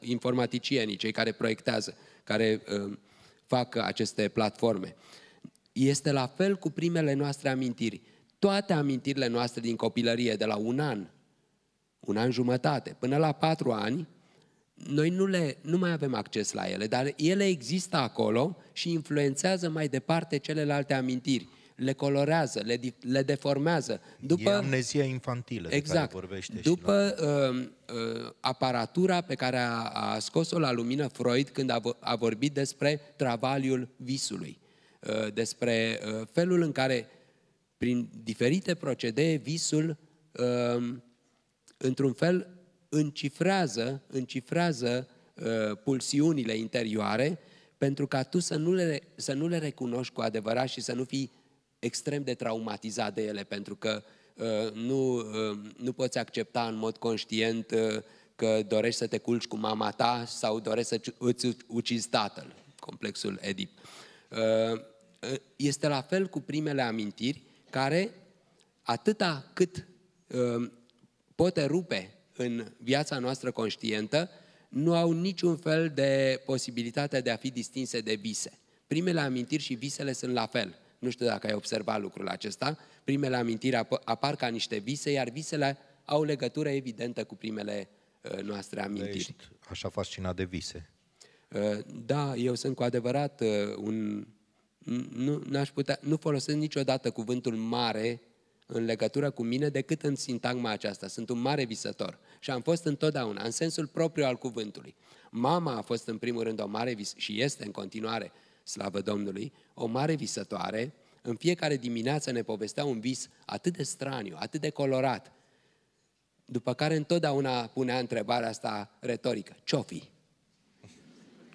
informaticienii, cei care proiectează, care fac aceste platforme este la fel cu primele noastre amintiri. Toate amintirile noastre din copilărie, de la un an, un an jumătate, până la patru ani, noi nu, le, nu mai avem acces la ele, dar ele există acolo și influențează mai departe celelalte amintiri. Le colorează, le, le deformează. După, e amnezia infantilă exact, de care exact. vorbește. După la... uh, uh, aparatura pe care a, a scos-o la lumină Freud când a, a vorbit despre travaliul visului. Uh, despre uh, felul în care, prin diferite procedee, visul, um, într-un fel, încifrează, încifrează uh, pulsiunile interioare pentru ca tu să nu, le, să nu le recunoști cu adevărat și să nu fii extrem de traumatizat de ele, pentru că nu, nu poți accepta în mod conștient că dorești să te culci cu mama ta sau dorești să îți ucizi tatăl, complexul Edip. Uh, este la fel cu primele amintiri care, atâta cât uh, pot rupe în viața noastră conștientă, nu au niciun fel de posibilitate de a fi distinse de vise. Primele amintiri și visele sunt la fel. Nu știu dacă ai observat lucrul acesta. Primele amintiri apar ca niște vise, iar visele au legătură evidentă cu primele uh, noastre amintiri. Ești așa fascinat de vise. Ă, da, eu sunt cu adevărat ă, un... Nu, n-aș putea, nu folosesc niciodată cuvântul mare în legătură cu mine decât în sintagma aceasta. Sunt un mare visător și am fost întotdeauna, în sensul propriu al cuvântului. Mama a fost în primul rând o mare vis și este în continuare, slavă Domnului, o mare visătoare. În fiecare dimineață ne povestea un vis atât de straniu, atât de colorat, după care întotdeauna punea întrebarea asta retorică, ce-o fi?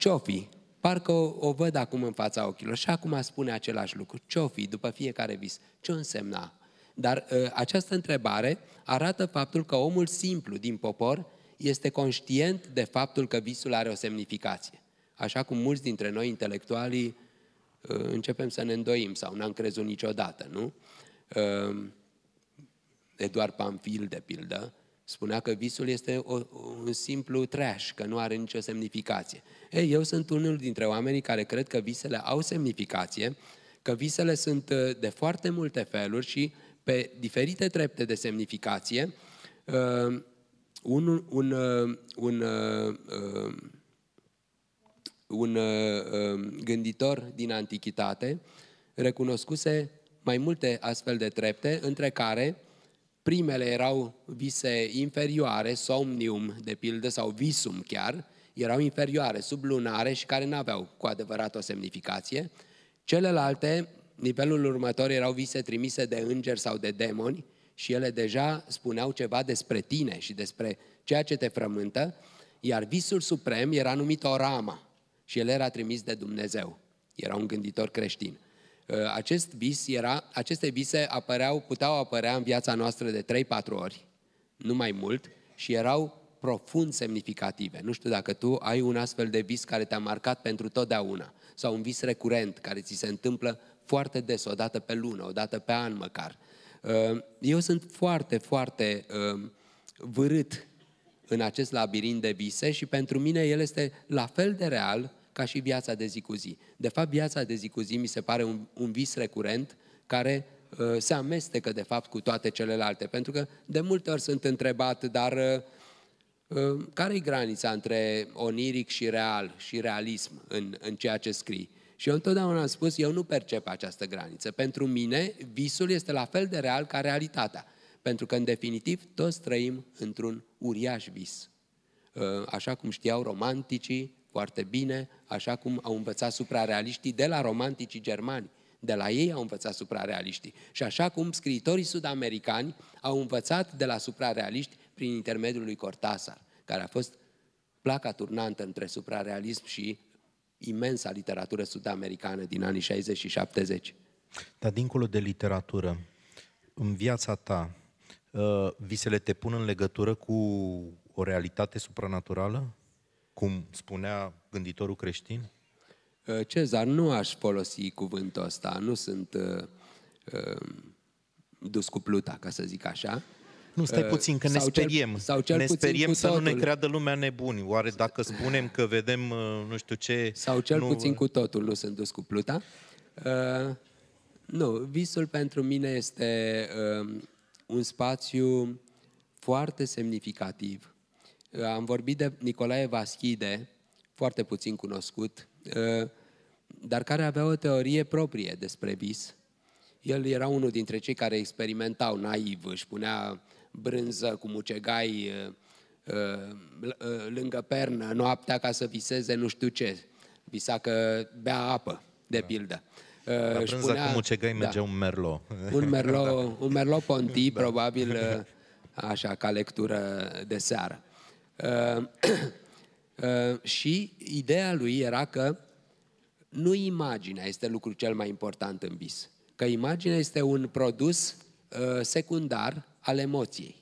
ce fi? Parcă o, o văd acum în fața ochilor și acum spune același lucru. ce fi după fiecare vis? Ce însemna? Dar ă, această întrebare arată faptul că omul simplu din popor este conștient de faptul că visul are o semnificație. Așa cum mulți dintre noi, intelectualii, ă, începem să ne îndoim sau n-am crezut niciodată, nu? Ă, Eduard Pamfil, de pildă, Spunea că visul este o, un simplu trash, că nu are nicio semnificație. Ei, eu sunt unul dintre oamenii care cred că visele au semnificație, că visele sunt uh, de foarte multe feluri și pe diferite trepte de semnificație. Uh, un, un, uh, un, un, un um, gânditor din antichitate recunoscuse mai multe astfel de trepte, între care uh, Primele erau vise inferioare, somnium de pildă sau visum chiar, erau inferioare, sublunare și care n-aveau cu adevărat o semnificație. Celelalte, nivelul următor, erau vise trimise de îngeri sau de demoni și ele deja spuneau ceva despre tine și despre ceea ce te frământă, iar visul suprem era numit Orama și el era trimis de Dumnezeu. Era un gânditor creștin. Uh, acest vis era, aceste vise apăreau, puteau apărea în viața noastră de 3-4 ori, nu mai mult, și erau profund semnificative. Nu știu dacă tu ai un astfel de vis care te-a marcat pentru totdeauna, sau un vis recurent care ți se întâmplă foarte des, o dată pe lună, o dată pe an măcar. Uh, eu sunt foarte, foarte uh, vârât în acest labirint de vise și pentru mine el este la fel de real ca și viața de zi cu zi. De fapt, viața de zi cu zi mi se pare un, un vis recurent care uh, se amestecă, de fapt, cu toate celelalte. Pentru că de multe ori sunt întrebat, dar uh, uh care e granița între oniric și real și realism în, în ceea ce scrii? Și eu întotdeauna am spus, eu nu percep această graniță. Pentru mine, visul este la fel de real ca realitatea. Pentru că, în definitiv, toți trăim într-un uriaș vis. Uh, așa cum știau romanticii, foarte bine, așa cum au învățat suprarealiștii de la romanticii germani. De la ei au învățat suprarealiștii. Și așa cum scriitorii americani au învățat de la suprarealiști prin intermediul lui Cortázar, care a fost placa turnantă între suprarealism și imensa literatură sud-americană din anii 60 și 70. Dar dincolo de literatură, în viața ta, uh, visele te pun în legătură cu o realitate supranaturală? cum spunea gânditorul creștin? Uh, Cezar, nu aș folosi cuvântul ăsta, nu sunt uh, uh, dus cu pluta, ca să zic așa. Nu, stai uh, puțin, că ne sau speriem. Cel, sau cel ne speriem să totul. nu ne creadă lumea nebuni. Oare dacă spunem că vedem uh, nu știu ce... Sau cel nu... puțin cu totul nu sunt dus cu pluta. Uh, nu, visul pentru mine este uh, un spațiu foarte semnificativ Eh, am vorbit de Nicolae Vaschide, foarte puțin cunoscut, eh, dar care avea o teorie proprie despre vis. El era unul dintre cei care experimentau naiv, își punea brânză cu mucegai eh, lângă pernă noaptea ca să viseze nu știu ce. Visa că bea apă, de da. pildă. La brânză punea, cu mucegai merge da, un merlot. Un merlot, da. un merlot ponti, da. probabil, așa, ca lectură de seară. Uh, uh, și ideea lui era că nu imaginea este lucrul cel mai important în vis, că imaginea este un produs uh, secundar al emoției.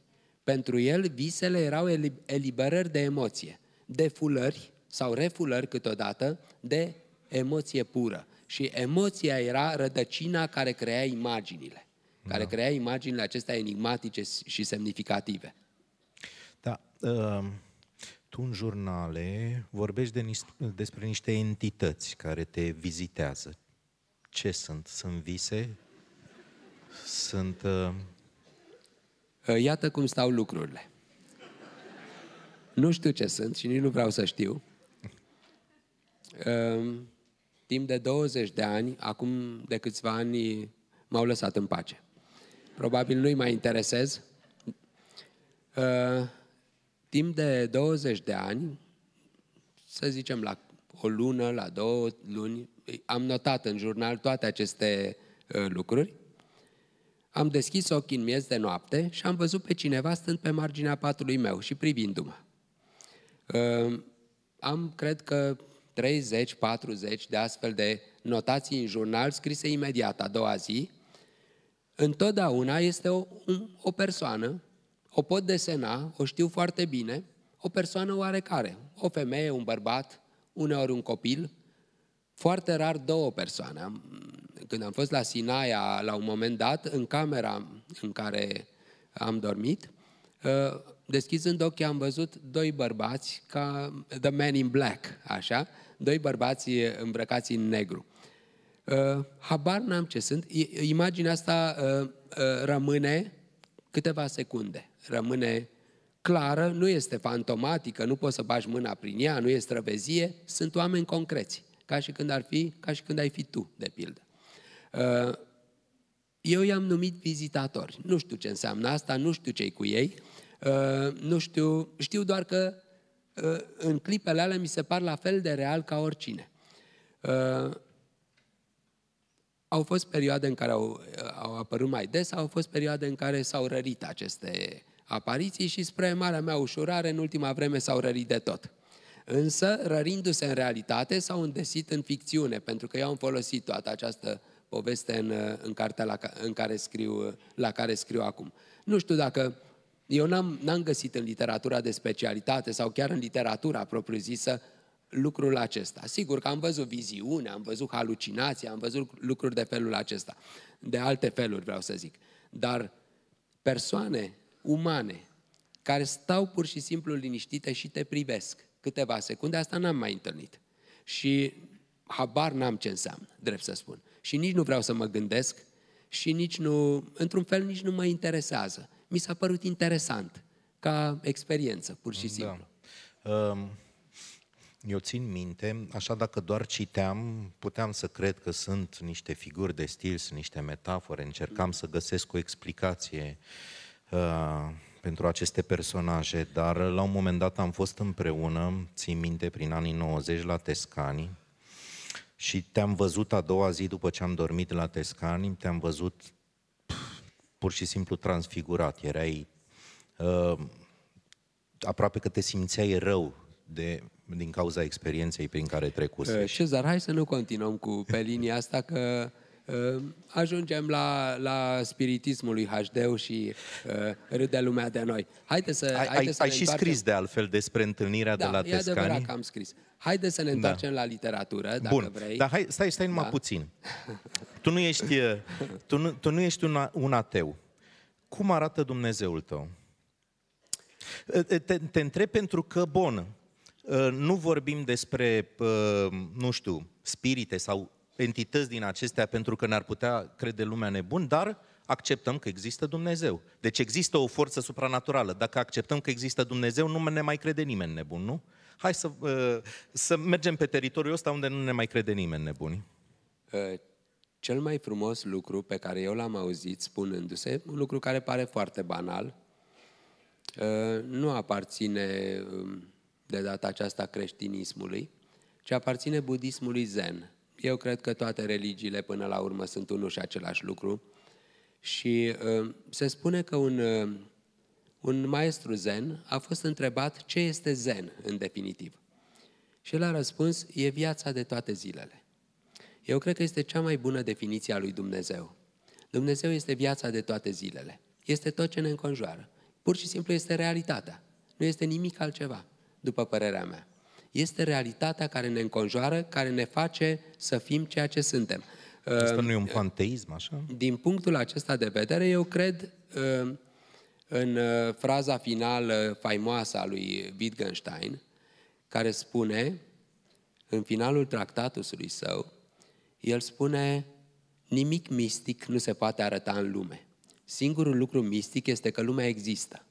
Pentru el, visele erau eliberări de emoție, de fulări sau refulări câteodată, de emoție pură. Și emoția era rădăcina care crea imaginile, care da. crea imaginile acestea enigmatice și semnificative. Ehm, tu în jurnale vorbești de nis- despre niște entități care te vizitează. Ce sunt? Sunt vise? Sunt... Uh... Iată cum stau lucrurile. Nu știu ce sunt și nici nu vreau să știu. Uh, timp de 20 de ani, acum de câțiva ani, m-au lăsat în pace. Probabil nu-i mai interesez. Uh, Timp de 20 de ani, să zicem la o lună, la două luni, am notat în jurnal toate aceste uh, lucruri. Am deschis ochii în miez de noapte și am văzut pe cineva stând pe marginea patului meu și privindu-mă. Uh, am, cred că, 30-40 de astfel de notații în jurnal scrise imediat a doua zi. Întotdeauna este o, o persoană o pot desena, o știu foarte bine, o persoană oarecare, o femeie, un bărbat, uneori un copil, foarte rar două persoane. Când am fost la Sinaia la un moment dat, în camera în care am dormit, ă, deschizând ochii am văzut doi bărbați ca The Man in Black, așa, doi bărbați îmbrăcați în negru. Ă, habar n-am ce sunt, imaginea asta ă, rămâne câteva secunde rămâne clară, nu este fantomatică, nu poți să bagi mâna prin ea, nu e străvezie, sunt oameni concreți, ca și când ar fi, ca și când ai fi tu, de pildă. Uh, eu i-am numit vizitatori. Nu știu ce înseamnă asta, nu știu ce cu ei, uh, nu știu, știu doar că uh, în clipele alea mi se par la fel de real ca oricine. Au fost perioade în care au, au apărut mai des, au fost perioade în care s-au rărit aceste Apariții și spre marea mea ușurare, în ultima vreme s-au rărit de tot. Însă, rărindu-se în realitate, s-au îndesit în ficțiune, pentru că eu am folosit toată această poveste în, în cartea la, în care scriu, la care scriu acum. Nu știu dacă eu n-am, n-am găsit în literatura de specialitate sau chiar în literatura propriu-zisă lucrul acesta. Sigur că am văzut viziune, am văzut halucinații, am văzut lucruri de felul acesta, de alte feluri vreau să zic. Dar persoane umane, care stau pur și simplu liniștite și te privesc câteva secunde, asta n-am mai întâlnit. Și habar n-am ce înseamnă, drept să spun. Și nici nu vreau să mă gândesc și nici nu, într-un fel, nici nu mă interesează. Mi s-a părut interesant ca experiență, pur și da. simplu. Da. Eu țin minte, așa dacă doar citeam, puteam să cred că sunt niște figuri de stil, sunt niște metafore, încercam să găsesc o explicație uh, uh, pentru aceste personaje, dar la un moment dat am fost împreună, țin minte, prin anii 90 la Tescani și te-am văzut a doua zi după ce am dormit la Tescani, te-am văzut pf, pur și simplu transfigurat, erai uh, aproape că te simțeai rău de, din cauza experienței prin care trecuse. Uh, Cezar, hai să nu continuăm cu pe linia asta, că Uh, ajungem la, la spiritismul lui HD și uh, râde lumea de noi. Haide să, ai, haide să ai, ne și și scris de altfel despre întâlnirea da, de la Tescani. Da, e adevărat că am scris. Haide să ne da. întoarcem da. la literatură, dacă Bun. vrei. Dar hai, stai, stai numai da. puțin. Tu nu ești, uh, tu nu, tu nu ești un, un ateu. Cum arată Dumnezeul tău? Uh, te, te întreb pentru că, bun, nu vorbim despre, nu știu, spirite sau entități din acestea pentru că ne-ar putea crede lumea nebun, dar acceptăm că există Dumnezeu. Deci există o forță supranaturală. Dacă acceptăm că există Dumnezeu, nu ne mai crede nimeni nebun, nu? Hai să, uh, să mergem pe teritoriul ăsta unde nu ne mai crede nimeni nebuni. Uh, cel mai frumos lucru pe care eu l-am auzit spunându-se, un lucru care pare foarte banal, uh, nu aparține um, de data aceasta creștinismului, ci aparține budismului zen. Eu cred că toate religiile până la urmă sunt unul și același lucru. Și uh, se spune că un, uh, un maestru zen a fost întrebat ce este zen în definitiv. Și el a răspuns, e viața de toate zilele. Eu cred că este cea mai bună definiție a lui Dumnezeu. Dumnezeu este viața de toate zilele. Este tot ce ne înconjoară. Pur și simplu este realitatea. Nu este nimic altceva, după părerea mea este realitatea care ne înconjoară, care ne face să fim ceea ce suntem. Asta ehm, nu e un panteism, așa? Din punctul acesta de vedere, eu cred ehm, în ehm, fraza finală faimoasă a lui Wittgenstein, care spune, în finalul tractatusului său, el spune, nimic mistic nu se poate arăta în lume. Singurul lucru mistic este că lumea există.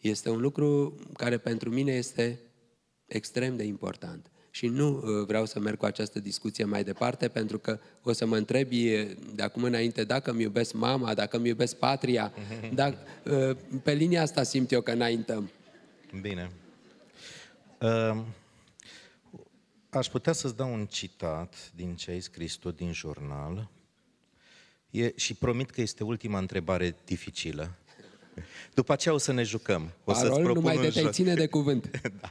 Este un lucru care pentru mine este extrem de important. Și nu uh, vreau să merg cu această discuție mai departe, pentru că o să mă întrebi uh, de acum înainte dacă îmi iubesc mama, dacă îmi iubesc patria. Dacă, uh, pe linia asta simt eu că înaintăm. Bine. Um, aș putea să-ți dau un citat din ce ai scris tu din jurnal e, și promit că este ultima întrebare dificilă. După aceea o să ne jucăm. O Parol să-ți propun numai de te ține de cuvânt. da.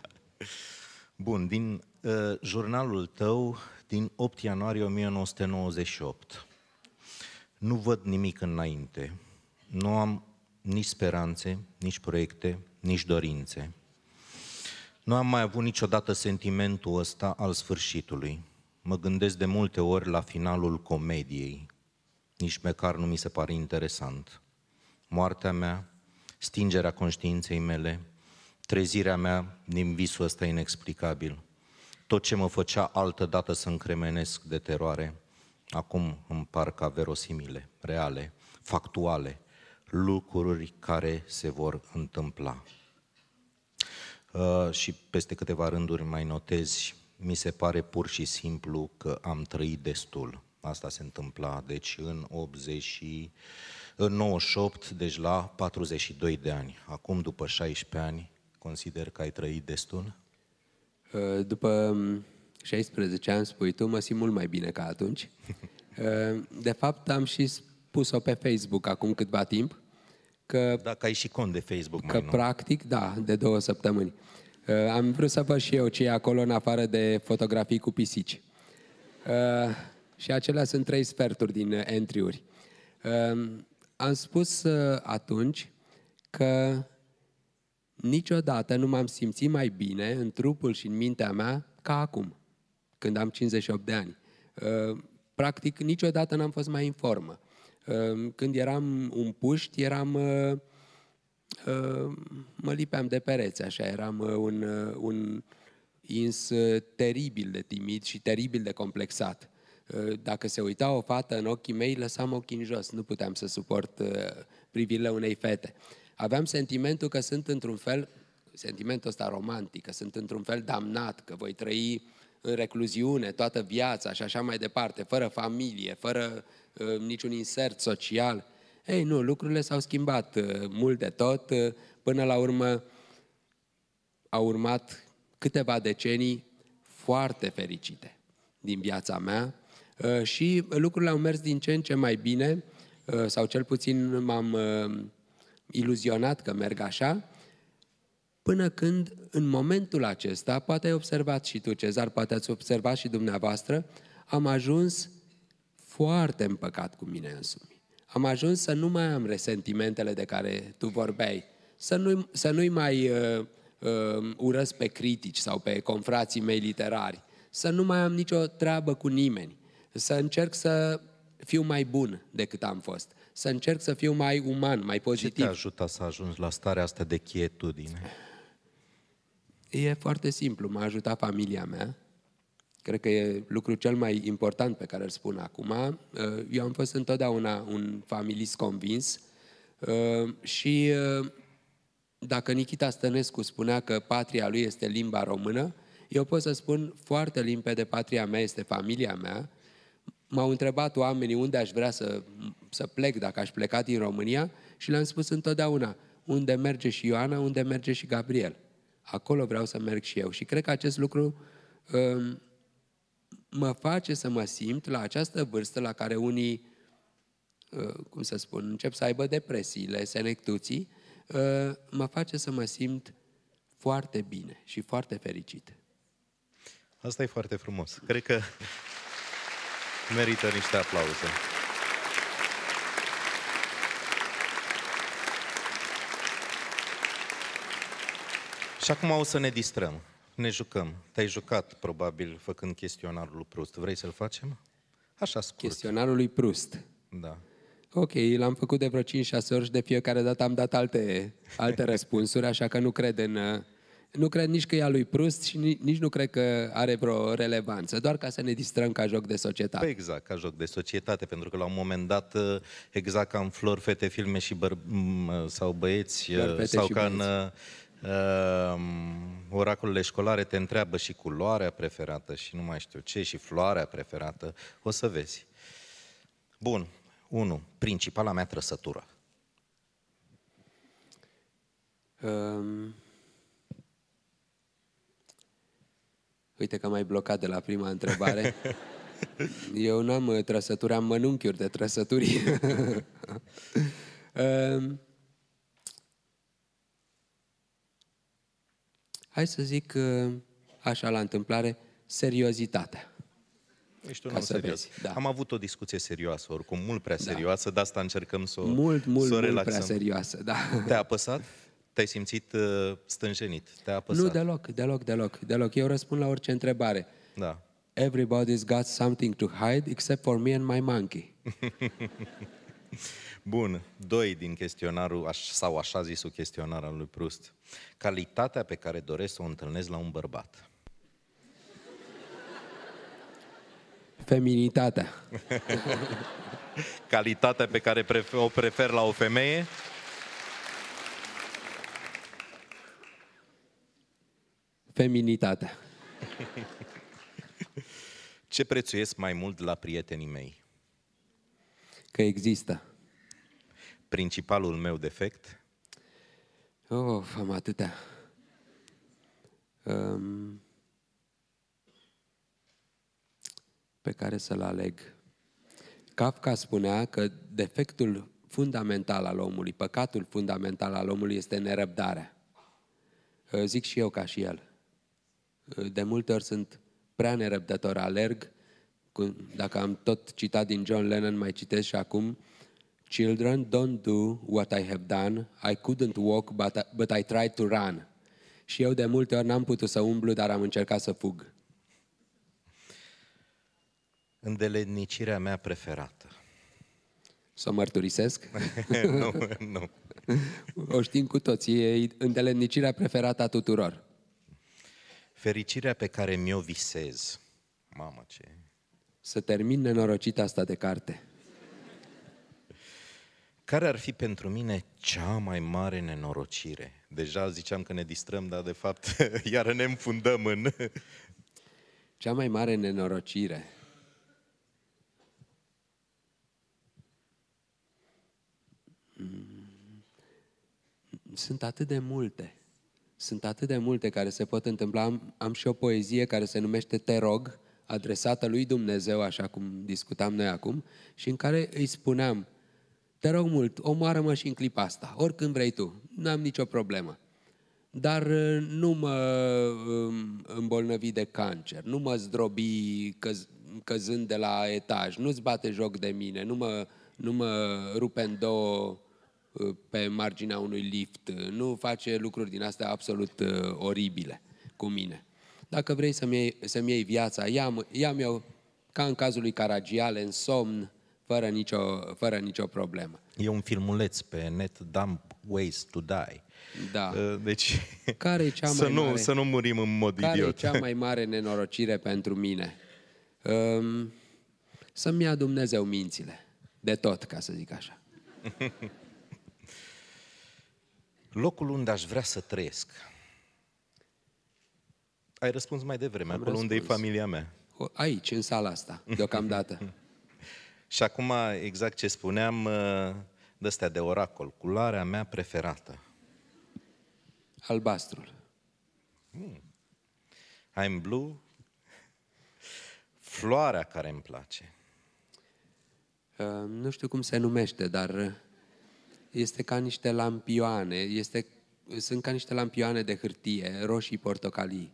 Bun, din uh, jurnalul tău din 8 ianuarie 1998. Nu văd nimic înainte. Nu am nici speranțe, nici proiecte, nici dorințe. Nu am mai avut niciodată sentimentul ăsta al sfârșitului. Mă gândesc de multe ori la finalul comediei. Nici măcar nu mi se pare interesant. Moartea mea, stingerea conștiinței mele, trezirea mea din visul ăsta inexplicabil. Tot ce mă făcea altă dată să încremenesc de teroare, acum îmi par ca verosimile, reale, factuale, lucruri care se vor întâmpla. Uh, și peste câteva rânduri mai notezi, mi se pare pur și simplu că am trăit destul. Asta se întâmpla, deci, în 80 în 98, deci la 42 de ani. Acum, după 16 ani, consider că ai trăit destul? Uh, după 16 um, ani, spui tu, mă simt mult mai bine ca atunci. Uh, de fapt, am și spus-o pe Facebook acum câtva timp. Că, Dacă ai și cont de Facebook, Că mai, practic, da, de două săptămâni. Uh, am vrut să văd și eu ce e acolo în afară de fotografii cu pisici. Și acelea sunt trei sferturi din entry-uri. Am spus atunci că Niciodată nu m-am simțit mai bine în trupul și în mintea mea ca acum, când am 58 de ani. Uh, practic, niciodată n-am fost mai în formă. Uh, când eram un puști, eram... Uh, mă lipeam de pereți, așa, eram un, un ins teribil de timid și teribil de complexat. Dacă se uita o fată în ochii mei, lăsam ochii în jos, nu puteam să suport privirile unei fete aveam sentimentul că sunt într-un fel, sentimentul ăsta romantic, că sunt într-un fel damnat, că voi trăi în recluziune toată viața și așa mai departe, fără familie, fără uh, niciun insert social. Ei, nu, lucrurile s-au schimbat uh, mult de tot. Uh, până la urmă au urmat câteva decenii foarte fericite din viața mea uh, și lucrurile au mers din ce în ce mai bine, uh, sau cel puțin m-am uh, iluzionat că merg așa, până când, în momentul acesta, poate ai observat și tu, Cezar, poate ați observat și dumneavoastră, am ajuns foarte împăcat cu mine însumi. Am ajuns să nu mai am resentimentele de care tu vorbeai, să, nu, să nu-i mai uh, uh, urăsc pe critici sau pe confrații mei literari, să nu mai am nicio treabă cu nimeni, să încerc să fiu mai bun decât am fost să încerc să fiu mai uman, mai pozitiv. Ce te ajută să ajungi la starea asta de chietudine? E foarte simplu, m-a ajutat familia mea. Cred că e lucru cel mai important pe care îl spun acum. Uh, eu am fost întotdeauna un familist convins uh, și uh, dacă Nikita Stănescu spunea că patria lui este limba română, eu pot să spun foarte limpede, patria mea este familia mea, m-au întrebat oamenii unde aș vrea să, să plec dacă aș pleca din România și le-am spus întotdeauna unde merge și Ioana, unde merge și Gabriel. Acolo vreau să merg și eu. Și cred că acest lucru um, mă face să mă simt la această vârstă la care unii, uh, cum să spun, încep să aibă depresiile, senectuții, uh, mă face să mă simt foarte bine și foarte fericit. Asta e foarte frumos. Cred că merită niște aplauze. Și acum o să ne distrăm. Ne jucăm. Te-ai jucat, probabil, făcând chestionarul lui Prust. Vrei să-l facem? Așa scurt. Chestionarul lui Prust. Da. Ok, l-am făcut de vreo 5-6 ori și de fiecare dată am dat alte, alte răspunsuri, așa că nu cred în uh, nu cred nici că e a lui Prust și nici nu cred că are vreo relevanță, doar ca să ne distrăm ca joc de societate. Păi exact, ca joc de societate, pentru că la un moment dat, uh, exact ca în Flor, Fete, Filme și băr- uh, sau Băieți, uh, flori, sau ca băieți. în uh, um, oracolele școlare te întreabă și culoarea preferată și nu mai știu ce, și floarea preferată, o să vezi. Bun, Unu. Principala mea trăsătură. Um... Uite că m-ai blocat de la prima întrebare. Eu nu am uh, trăsături, am mănunchiuri de trăsături. Um, hai să zic uh, așa la întâmplare, seriozitatea. Ești un om serios. Vezi, da. Am avut o discuție serioasă, oricum, mult prea da. serioasă, da. de asta încercăm să o Mult, mult, să o mult prea serioasă, da. Te-a apăsat? te-ai simțit uh, stânjenit, te-a apăsat. Nu, deloc, deloc, deloc, deloc. Eu răspund la orice întrebare. Da. Everybody's got something to hide except for me and my monkey. Bun, doi din chestionarul, sau așa zisul chestionar al lui Prust. Calitatea pe care doresc să o întâlnesc la un bărbat. Feminitatea. Calitatea pe care prefer, o prefer la o femeie? feminitatea. Ce prețuiesc mai mult la prietenii mei? Că există. Principalul meu defect? Oh, am atâtea. Um, pe care să-l aleg. Kafka spunea că defectul fundamental al omului, păcatul fundamental al omului este nerăbdarea. Zic și eu ca și el de multe ori sunt prea nerăbdător, alerg, dacă am tot citat din John Lennon, mai citesc și acum, Children, don't do what I have done. I couldn't walk, but I, but I tried to run. Și eu de multe ori n-am putut să umblu, dar am încercat să fug. Îndelenicirea mea preferată. Să o mărturisesc? nu, nu. O știm cu toții, e îndelenicirea preferată a tuturor fericirea pe care mi-o visez. Mamă, ce... Să termin nenorocita asta de carte. Care ar fi pentru mine cea mai mare nenorocire? Deja ziceam că ne distrăm, dar de fapt iar ne înfundăm în... Cea mai mare nenorocire... Mm. Sunt atât de multe. Sunt atât de multe care se pot întâmpla. Am, am și o poezie care se numește Te rog, adresată lui Dumnezeu, așa cum discutam noi acum, și în care îi spuneam, te rog mult, omoară-mă și în clipa asta, oricând vrei tu, nu am nicio problemă. Dar uh, nu mă um, îmbolnăvi de cancer, nu mă zdrobi căz, căzând de la etaj, nu-ți bate joc de mine, nu mă, nu mă rupe în două pe marginea unui lift, nu face lucruri din astea absolut uh, oribile cu mine. Dacă vrei să-mi iei, să-mi iei viața, ia-mi, ia eu, ca în cazul lui Caragiale, în somn, fără nicio, fără nicio problemă. E un filmuleț pe net, Dumb Ways to Die. Da. Uh, deci, care e cea mai să, nu, mare, să nu murim în mod care idiot. Care e cea mai mare nenorocire pentru mine? Um, să-mi ia Dumnezeu mințile. De tot, ca să zic așa. Locul unde aș vrea să trăiesc. Ai răspuns mai devreme, Am acolo răspuns. unde e familia mea. Aici, în sala asta, deocamdată. Și acum, exact ce spuneam, uh, de de oracol, culoarea mea preferată. Albastrul. Hmm. I'm blue. Floarea care îmi place. Uh, nu știu cum se numește, dar uh, este ca niște lampioane, este, sunt ca niște lampioane de hârtie, roșii portocalii,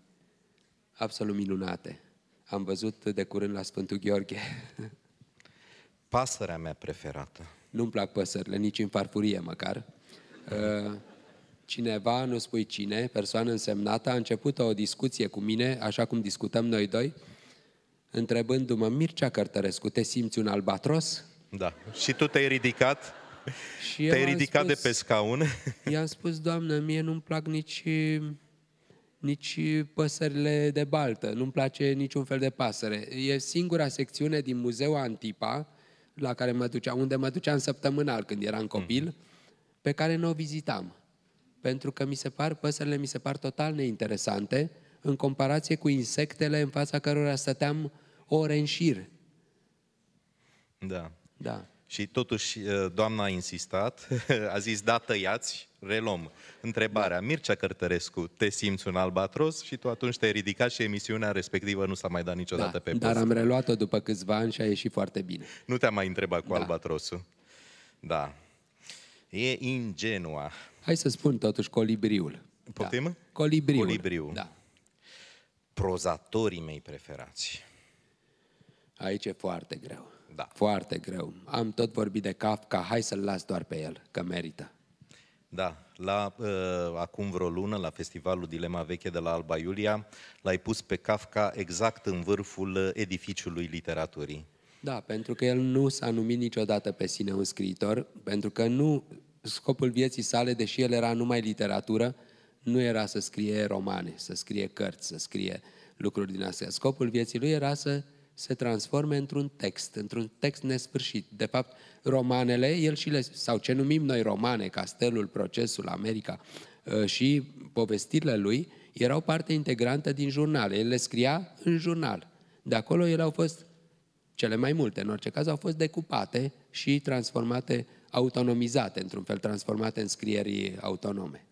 absolut minunate. Am văzut de curând la Sfântul Gheorghe. Pasărea mea preferată. Nu-mi plac păsările, nici în farfurie măcar. Uh, cineva, nu spui cine, persoană însemnată, a început o discuție cu mine, așa cum discutăm noi doi, întrebându-mă, Mircea Cărtărescu, te simți un albatros? Da. Și tu te-ai ridicat? Și Te-ai ridicat spus, de pe scaun. I-am spus, Doamnă, mie nu-mi plac nici, nici păsările de baltă, nu-mi place niciun fel de pasăre. E singura secțiune din muzeul Antipa, la care mă duceam, unde mă duceam săptămânal când eram copil, mm. pe care nu o vizitam. Pentru că mi se par, păsările mi se par total neinteresante în comparație cu insectele în fața cărora stăteam ore în șir. Da. Da. Și totuși uh, doamna a insistat, a zis, da, tăiați, reluăm. Întrebarea, da. Mircea Cărtărescu, te simți un albatros? Și tu atunci te-ai ridicat și emisiunea respectivă nu s-a mai dat niciodată da, pe post. Dar am reluat-o după câțiva ani și a ieșit foarte bine. Nu te a mai întrebat cu da. albatrosul. Da. E ingenua. Hai să spun totuși colibriul. Da. Poftim? Da. Colibriul. Colibriul. Da. Prozatorii mei preferați. Aici e foarte greu. Da. Foarte greu. Am tot vorbit de Kafka, hai să-l las doar pe el, că merită. Da, la, uh, acum vreo lună, la festivalul Dilema Veche de la Alba Iulia, l-ai pus pe Kafka exact în vârful uh, edificiului literaturii. Da, pentru că el nu s-a numit niciodată pe sine un scriitor, pentru că nu scopul vieții sale, deși el era numai literatură, nu era să scrie romane, să scrie cărți, să scrie lucruri din astea. Scopul vieții lui era să se transforme într-un text, într-un text nesfârșit. De fapt, romanele, el și le, sau ce numim noi romane, Castelul, Procesul, America ă, și povestirile lui, erau parte integrantă din jurnale. El le scria în jurnal. De acolo ele au fost, cele mai multe în orice caz, au fost decupate și transformate, autonomizate, într-un fel transformate în scrieri autonome.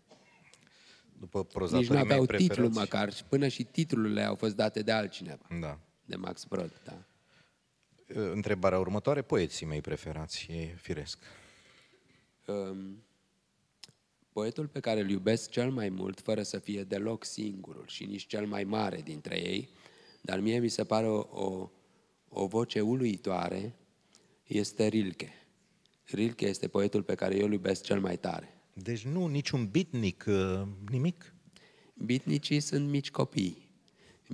După Nici nu aveau titlu măcar, până și titlurile au fost date de altcineva. Da de Max Brod, da. Ă, întrebarea următoare, poeții mei preferați, e firesc. Um, poetul pe care îl iubesc cel mai mult, fără să fie deloc singurul și nici cel mai mare dintre ei, dar mie mi se pare o, o, o voce uluitoare, este Rilke. Rilke este poetul pe care eu îl iubesc cel mai tare. Deci nu niciun bitnic, ă, nimic? Bitnicii sunt mici copii.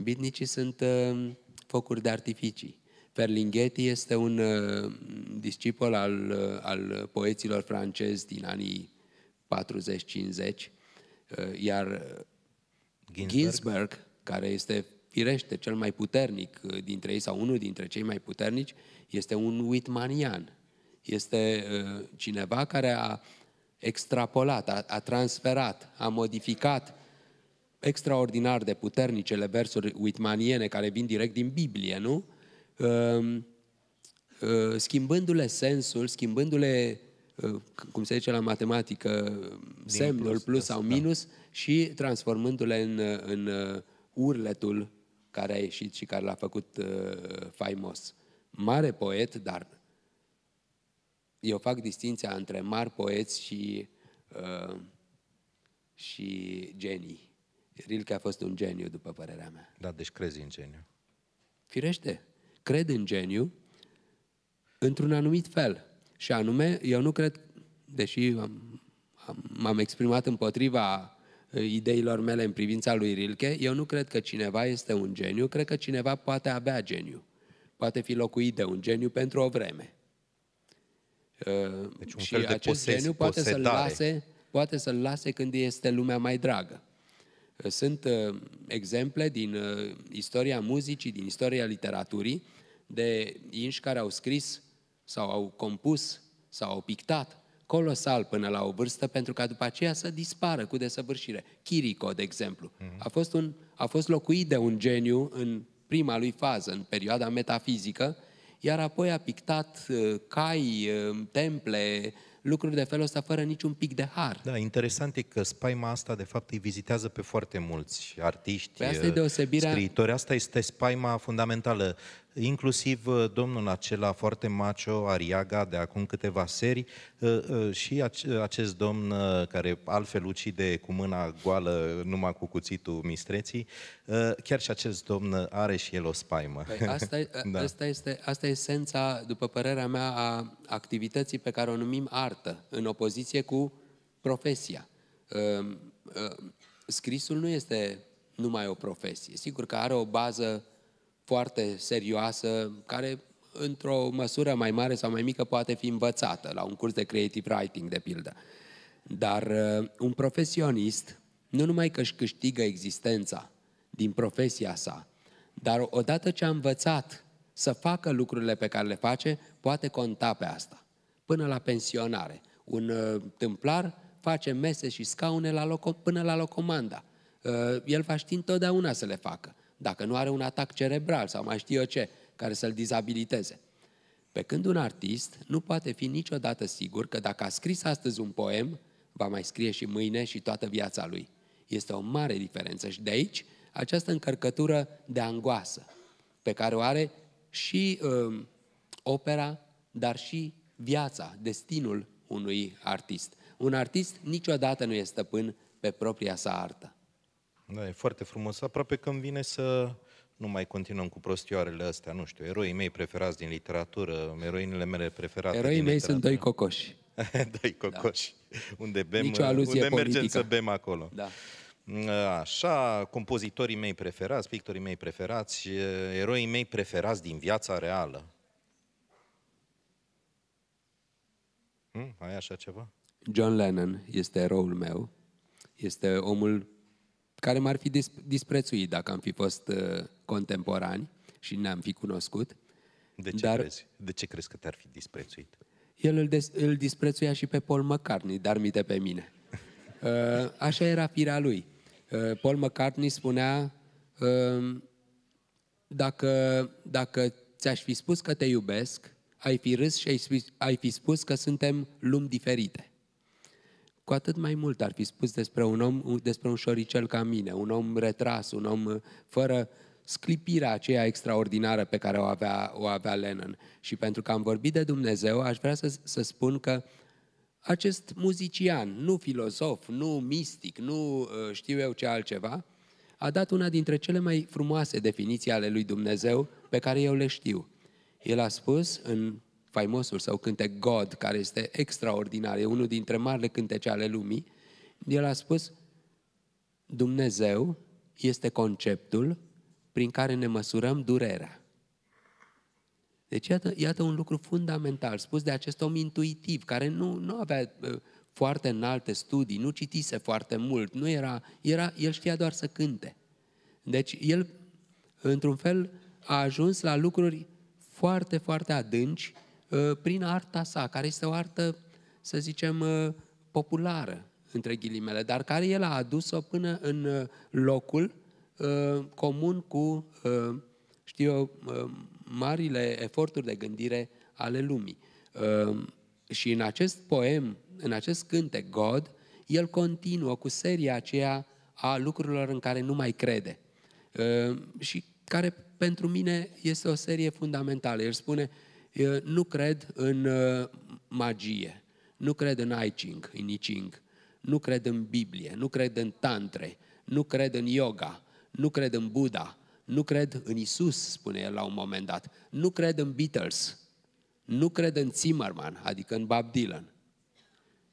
Bitnicii sunt uh, focuri de artificii. Ferlinghetti este un uh, discipol al, uh, al poeților francezi din anii 40-50, uh, iar Ginsberg. Ginsberg, care este firește cel mai puternic uh, dintre ei sau unul dintre cei mai puternici, este un Whitmanian. Este uh, cineva care a extrapolat, a, a transferat, a modificat extraordinar de puternicele versuri uitmaniene care vin direct din Biblie, nu? Ehm, ehm, schimbându-le sensul, schimbându-le, ehm, cum se zice la matematică, semnul plus, plus da, sau da. minus da. și transformându-le în, în uh, urletul care a ieșit și care l-a făcut uh, faimos. Mare poet, dar eu fac distinția între mari poeți și, uh, și genii Rilke a fost un geniu, după părerea mea. Da, deci crezi în geniu. Firește, cred în geniu într-un anumit fel. Și anume, eu nu cred, deși am, am, m-am exprimat împotriva uh, ideilor mele în privința lui Rilke, eu nu cred că cineva este un geniu, cred că cineva poate avea geniu. Poate fi locuit de un geniu pentru o vreme. Deci un și fel de acest poses, geniu poate să-l lase, poate să-l lase când este lumea mai dragă. Sunt uh, exemple din uh, istoria muzicii, din istoria literaturii, de inși care au scris sau au compus sau au pictat colosal până la o vârstă pentru ca după aceea să dispară cu desăvârșire. Chirico, de exemplu, mhm. a, fost un, a fost locuit de un geniu în prima lui fază, în perioada metafizică, iar apoi a pictat uh, cai, temple, lucruri de felul ăsta fără niciun pic de har. Da, interesant e că spaima asta de fapt îi vizitează pe foarte mulți artiști, păi asta e uh, deosebirea... scriitori. Asta este spaima fundamentală inclusiv uh, domnul acela foarte macho, Ariaga, de acum câteva seri, uh, uh, și acest domn care altfel ucide cu mâna goală, numai cu cuțitul mistreții, chiar și acest domn are și el o spaimă. Păi asta, e, da. asta, este, asta e esența, după părerea mea, a activității pe care o numim artă, în opoziție cu profesia. Scrisul nu este numai o profesie. Sigur că are o bază foarte serioasă, care într-o măsură mai mare sau mai mică poate fi învățată la un curs de creative writing, de pildă. Dar uh, un profesionist nu numai că își câștigă existența din profesia sa, dar odată ce a învățat să facă lucrurile pe care le face, poate conta pe asta. Până la pensionare. Un uh, tâmplar face mese și scaune la loco, până la locomanda. Uh, el va ști întotdeauna să le facă. Dacă nu are un atac cerebral sau mai știu eu ce, care să-l dizabiliteze. Pe când un artist nu poate fi niciodată sigur că dacă a scris astăzi un poem, va mai scrie și mâine și toată viața lui. Este o mare diferență și de aici această încărcătură de angoasă pe care o are și um, opera, dar și viața, destinul unui artist. Un artist niciodată nu este stăpân pe propria sa artă. Da, e foarte frumos. Aproape că îmi vine să nu mai continuăm cu prostioarele astea, nu știu, eroii mei preferați din literatură, eroinele mele preferate Eroii mei literatură. sunt doi cocoși. doi da. cocoși. Da. Unde bem, Nicio aluzie unde politică. să bem acolo. Da. Așa, compozitorii mei preferați, pictorii mei preferați, eroii mei preferați din viața reală. Hmm, ai așa ceva? John Lennon este eroul meu. Este omul care m-ar fi disprețuit dacă am fi fost uh, contemporani și ne-am fi cunoscut. De ce, dar crezi? de ce crezi că te-ar fi disprețuit? El îl, des, îl disprețuia și pe Paul McCartney, dar mi pe mine. Uh, așa era firea lui. Uh, Paul McCartney spunea, um, dacă, dacă ți-aș fi spus că te iubesc, ai fi râs și ai fi spus că suntem lumi diferite. Cu atât mai mult ar fi spus despre un om, despre un șoricel ca mine, un om retras, un om uh, fără sclipirea aceea extraordinară pe care o avea, o avea Lennon. Și pentru că am vorbit de Dumnezeu, aș vrea să, să spun că acest muzician, nu filozof, nu mistic, nu uh, știu eu ce altceva, a dat una dintre cele mai frumoase definiții ale lui Dumnezeu pe care eu le știu. El a spus în faimosul său cântec God, care este extraordinar, e unul dintre marile cântece ale lumii, el a spus, Dumnezeu este conceptul prin care ne măsurăm durerea. Deci iată, iată un lucru fundamental spus de acest om intuitiv, care nu, nu avea uh, foarte înalte studii, nu citise foarte mult, nu era, era, el știa doar să cânte. Deci el, într-un fel, a ajuns la lucruri foarte, foarte adânci Uh, prin arta sa, care este o artă, să zicem, uh, populară, între ghilimele, dar care el a adus-o până în uh, locul comun cu, știu eu, marile eforturi de gândire ale lumii. Și în acest poem, în acest cânte, God, el continuă cu seria aceea a lucrurilor în care nu mai crede. Și care pentru mine este o serie fundamentală. El spune, nu cred în uh, magie, nu cred în I Ching, în I Ching, nu cred în Biblie, nu cred în tantre, nu cred în yoga, nu cred în Buddha, nu cred în Isus, spune el la un moment dat, nu cred în Beatles, nu cred în Zimmerman, adică în Bob Dylan.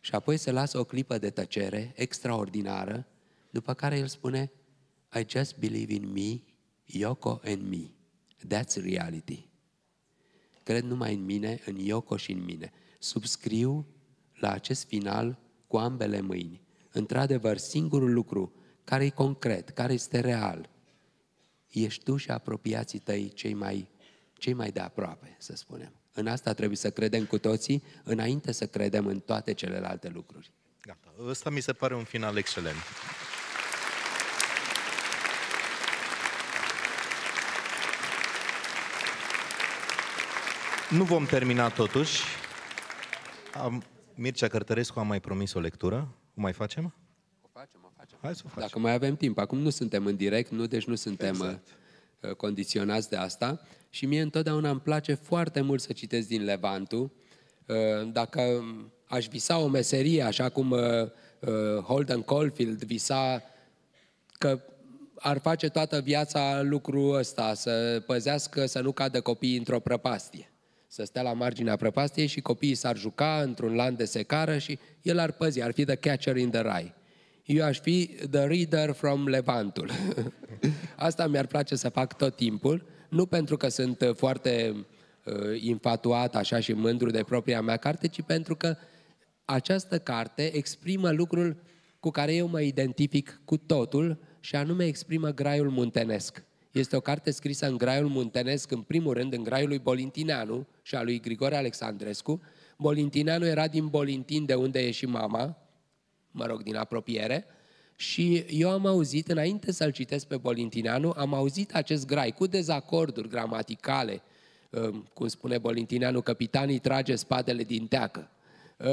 Și apoi se lasă o clipă de tăcere extraordinară, după care el spune, I just believe in me, Yoko and me. That's reality cred numai în mine, în Ioco și în mine. Subscriu la acest final cu ambele mâini. Într-adevăr, singurul lucru care e concret, care este real, ești tu și apropiații tăi cei mai, cei mai de aproape, să spunem. În asta trebuie să credem cu toții, înainte să credem în toate celelalte lucruri. Gata. Da. Ăsta mi se pare un final excelent. Nu vom termina totuși. Am, Mircea Cărtărescu a mai promis o lectură. O mai facem? O facem, o facem. Hai să o facem. Dacă mai avem timp. Acum nu suntem în direct, nu, deci nu suntem exact. Uh, uh, condiționați de asta. Și mie întotdeauna îmi place foarte mult să citesc din Levantul. Uh, dacă um, aș visa o meserie, așa cum Holden Caulfield visa că ar face toată viața lucrul ăsta, să păzească să nu cadă copiii într-o prăpastie să stea la marginea prăpastiei și copiii s-ar juca într-un lan de secară și el ar păzi, ar fi the catcher in the rye. Eu aș fi the reader from Levantul. Asta mi-ar place să fac tot timpul, nu pentru că sunt foarte uh, infatuat așa și mândru de propria mea carte, ci pentru că această carte exprimă lucrul cu care eu mă identific cu totul și anume exprimă graiul muntenesc. Este o carte scrisă în graiul muntenesc, în primul rând în graiul lui Bolintinanu și a lui Grigore Alexandrescu. Bolintinanu era din Bolintin, de unde e și mama, mă rog, din apropiere, și eu am auzit, înainte să-l citesc pe Bolintinanu, am auzit acest grai cu dezacorduri gramaticale, um, cum spune Bolintinanu, capitanii trage spatele din teacă,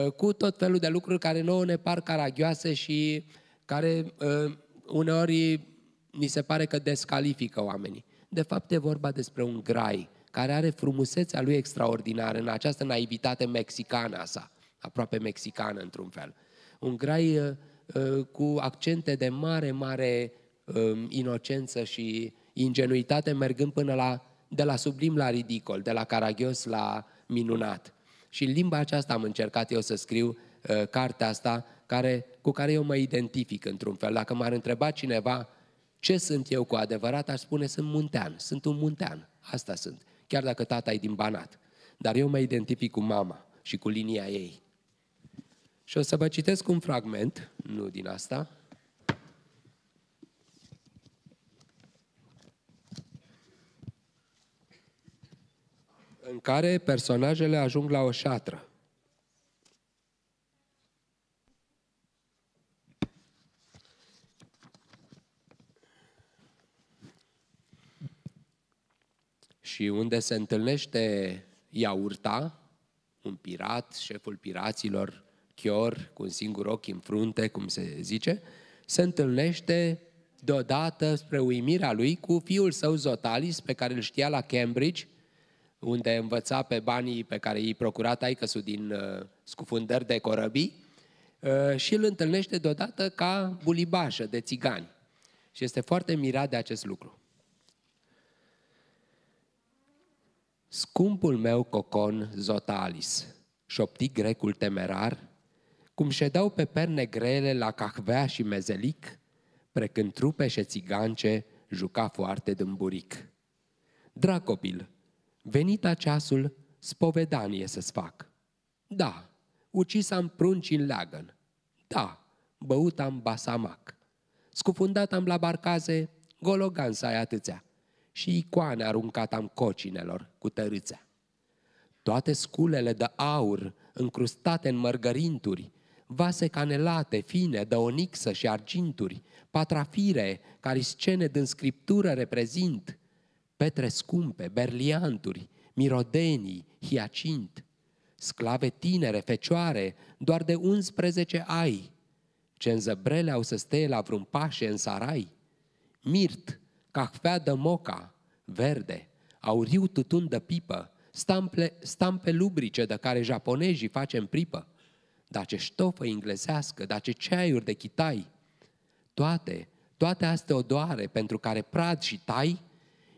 uh, cu tot felul de lucruri care nouă ne par caragioase și care uh, uneori mi se pare că descalifică oamenii. De fapt, e vorba despre un grai care are frumusețea lui extraordinară în această naivitate mexicană a sa, aproape mexicană într-un fel. Un grai uh, uh cu accente de mare, mare uh, inocență și ingenuitate, mergând până la, de la sublim la ridicol, de la caragios la minunat. Și în limba aceasta am încercat eu să scriu uh, cartea asta care, cu care eu mă identific într-un fel. Dacă m-ar întreba cineva ce sunt eu cu adevărat? Aș spune, sunt muntean, sunt un muntean, asta sunt, chiar dacă tata e din Banat. Dar eu mă identific cu mama și cu linia ei. Și o să vă citesc un fragment, nu din asta, în care personajele ajung la o șatră. Și unde se întâlnește iaurta, un pirat, șeful piraților, chior, cu un singur ochi în frunte, cum se zice, se întâlnește deodată, spre uimirea lui, cu fiul său Zotalis, pe care îl știa la Cambridge, unde învăța pe banii pe care i-i procura taicăsul din uh, scufundări de corăbii, uh, și îl întâlnește deodată ca bulibașă de țigani. Și este foarte mirat de acest lucru. Scumpul meu cocon Zotalis, șopti grecul temerar, cum ședeau pe perne grele la cahvea și mezelic, precând trupe și țigance juca foarte dâmburic. Dracopil, venita ceasul, spovedanie să-ți fac. Da, ucis am prunci în leagăn. Da, băut am basamac. Scufundat am la barcaze, gologan să ai atâția și icoane aruncate am cocinelor cu tărâțe. Toate sculele de aur încrustate în mărgărinturi, vase canelate, fine, de onixă și arginturi, patrafire, care scene din scriptură reprezint, petre scumpe, berlianturi, mirodenii, hiacint, sclave tinere, fecioare, doar de 11 ai, ce în zăbrele au să stea la vreun pașe în sarai, mirt, cafea de moca, verde, auriu tutun de pipă, stample, stampe lubrice de care japonezii facem pripă, ce ștofă dar ce ceaiuri de chitai. Toate, toate astea odoare pentru care prad și tai,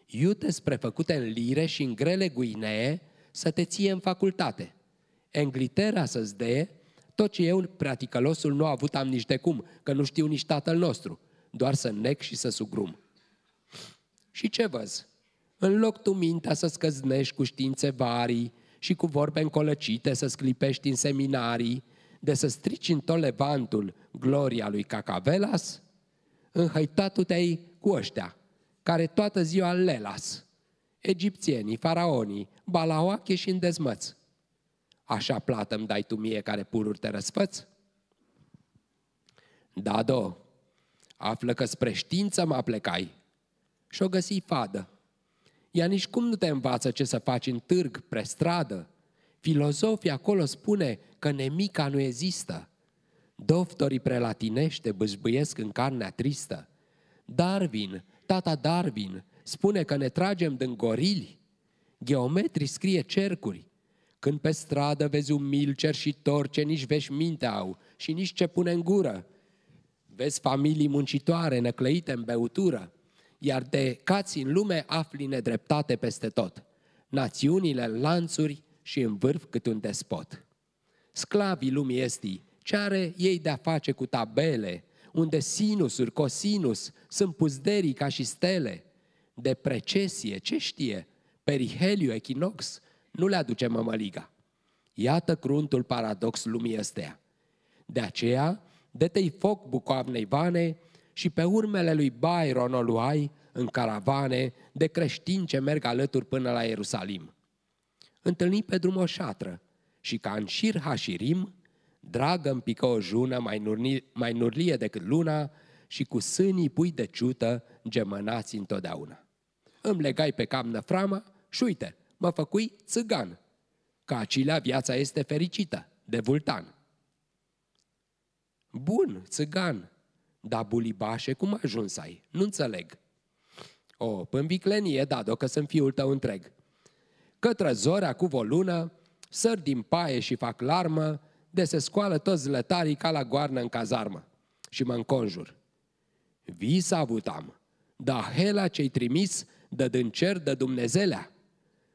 iute spre făcute în lire și în grele guinee, să te ție în facultate. Englitera să-ți dee tot ce eu, praticălosul, nu a avut am nici de cum, că nu știu nici tatăl nostru, doar să nec și să sugrum. Și ce văz? În loc tu mintea să scăznești cu științe varii și cu vorbe încolăcite să sclipești în seminarii, de să strici în levantul gloria lui Cacavelas, înhăitatul te-ai cu ăștia, care toată ziua lelas, egipțienii, faraonii, balaoache și îndezmăți. Așa plată îmi dai tu mie care pururi te răsfăți? Dado, află că spre știință mă plecai, și-o găsi fadă. Ea nici cum nu te învață ce să faci în târg, pre stradă. Filozofia acolo spune că nemica nu există. Doftorii prelatinește bâșbâiesc în carnea tristă. Darwin, tata Darwin, spune că ne tragem din gorili. Geometrii scrie cercuri. Când pe stradă vezi un mil cerșitor ce nici minte au și nici ce pune în gură. Vezi familii muncitoare năclăite în beutură iar de cați în lume afli nedreptate peste tot. Națiunile în lanțuri și în vârf cât un despot. Sclavii lumii estii, ce are ei de-a face cu tabele, unde sinusuri, cosinus sunt puzderii ca și stele? De precesie, ce știe? Periheliu, echinox, nu le aduce mămăliga. Iată cruntul paradox lumii estea. De aceea, de te foc bucoavnei vane, și pe urmele lui Byron o luai în caravane de creștini ce merg alături până la Ierusalim. Întâlni pe drum o șatră și ca în șir hașirim, dragă îmi pică o jună mai, nurni, mai nurlie decât luna și cu sânii pui de ciută gemănați întotdeauna. Îmi legai pe cap năframă și uite, mă făcui țigan. Ca acilea viața este fericită, de vultan. Bun, țigan, da, bulibașe, cum ajuns ai? Nu înțeleg. O, în viclenie, da, că sunt fiul tău întreg. Către zora, cu o lună, săr din paie și fac larmă, de se scoală toți lătarii ca la goarnă în cazarmă. Și mă înconjur. Vis avut am, dar Hela ce-i trimis, dă din cer, dă Dumnezelea.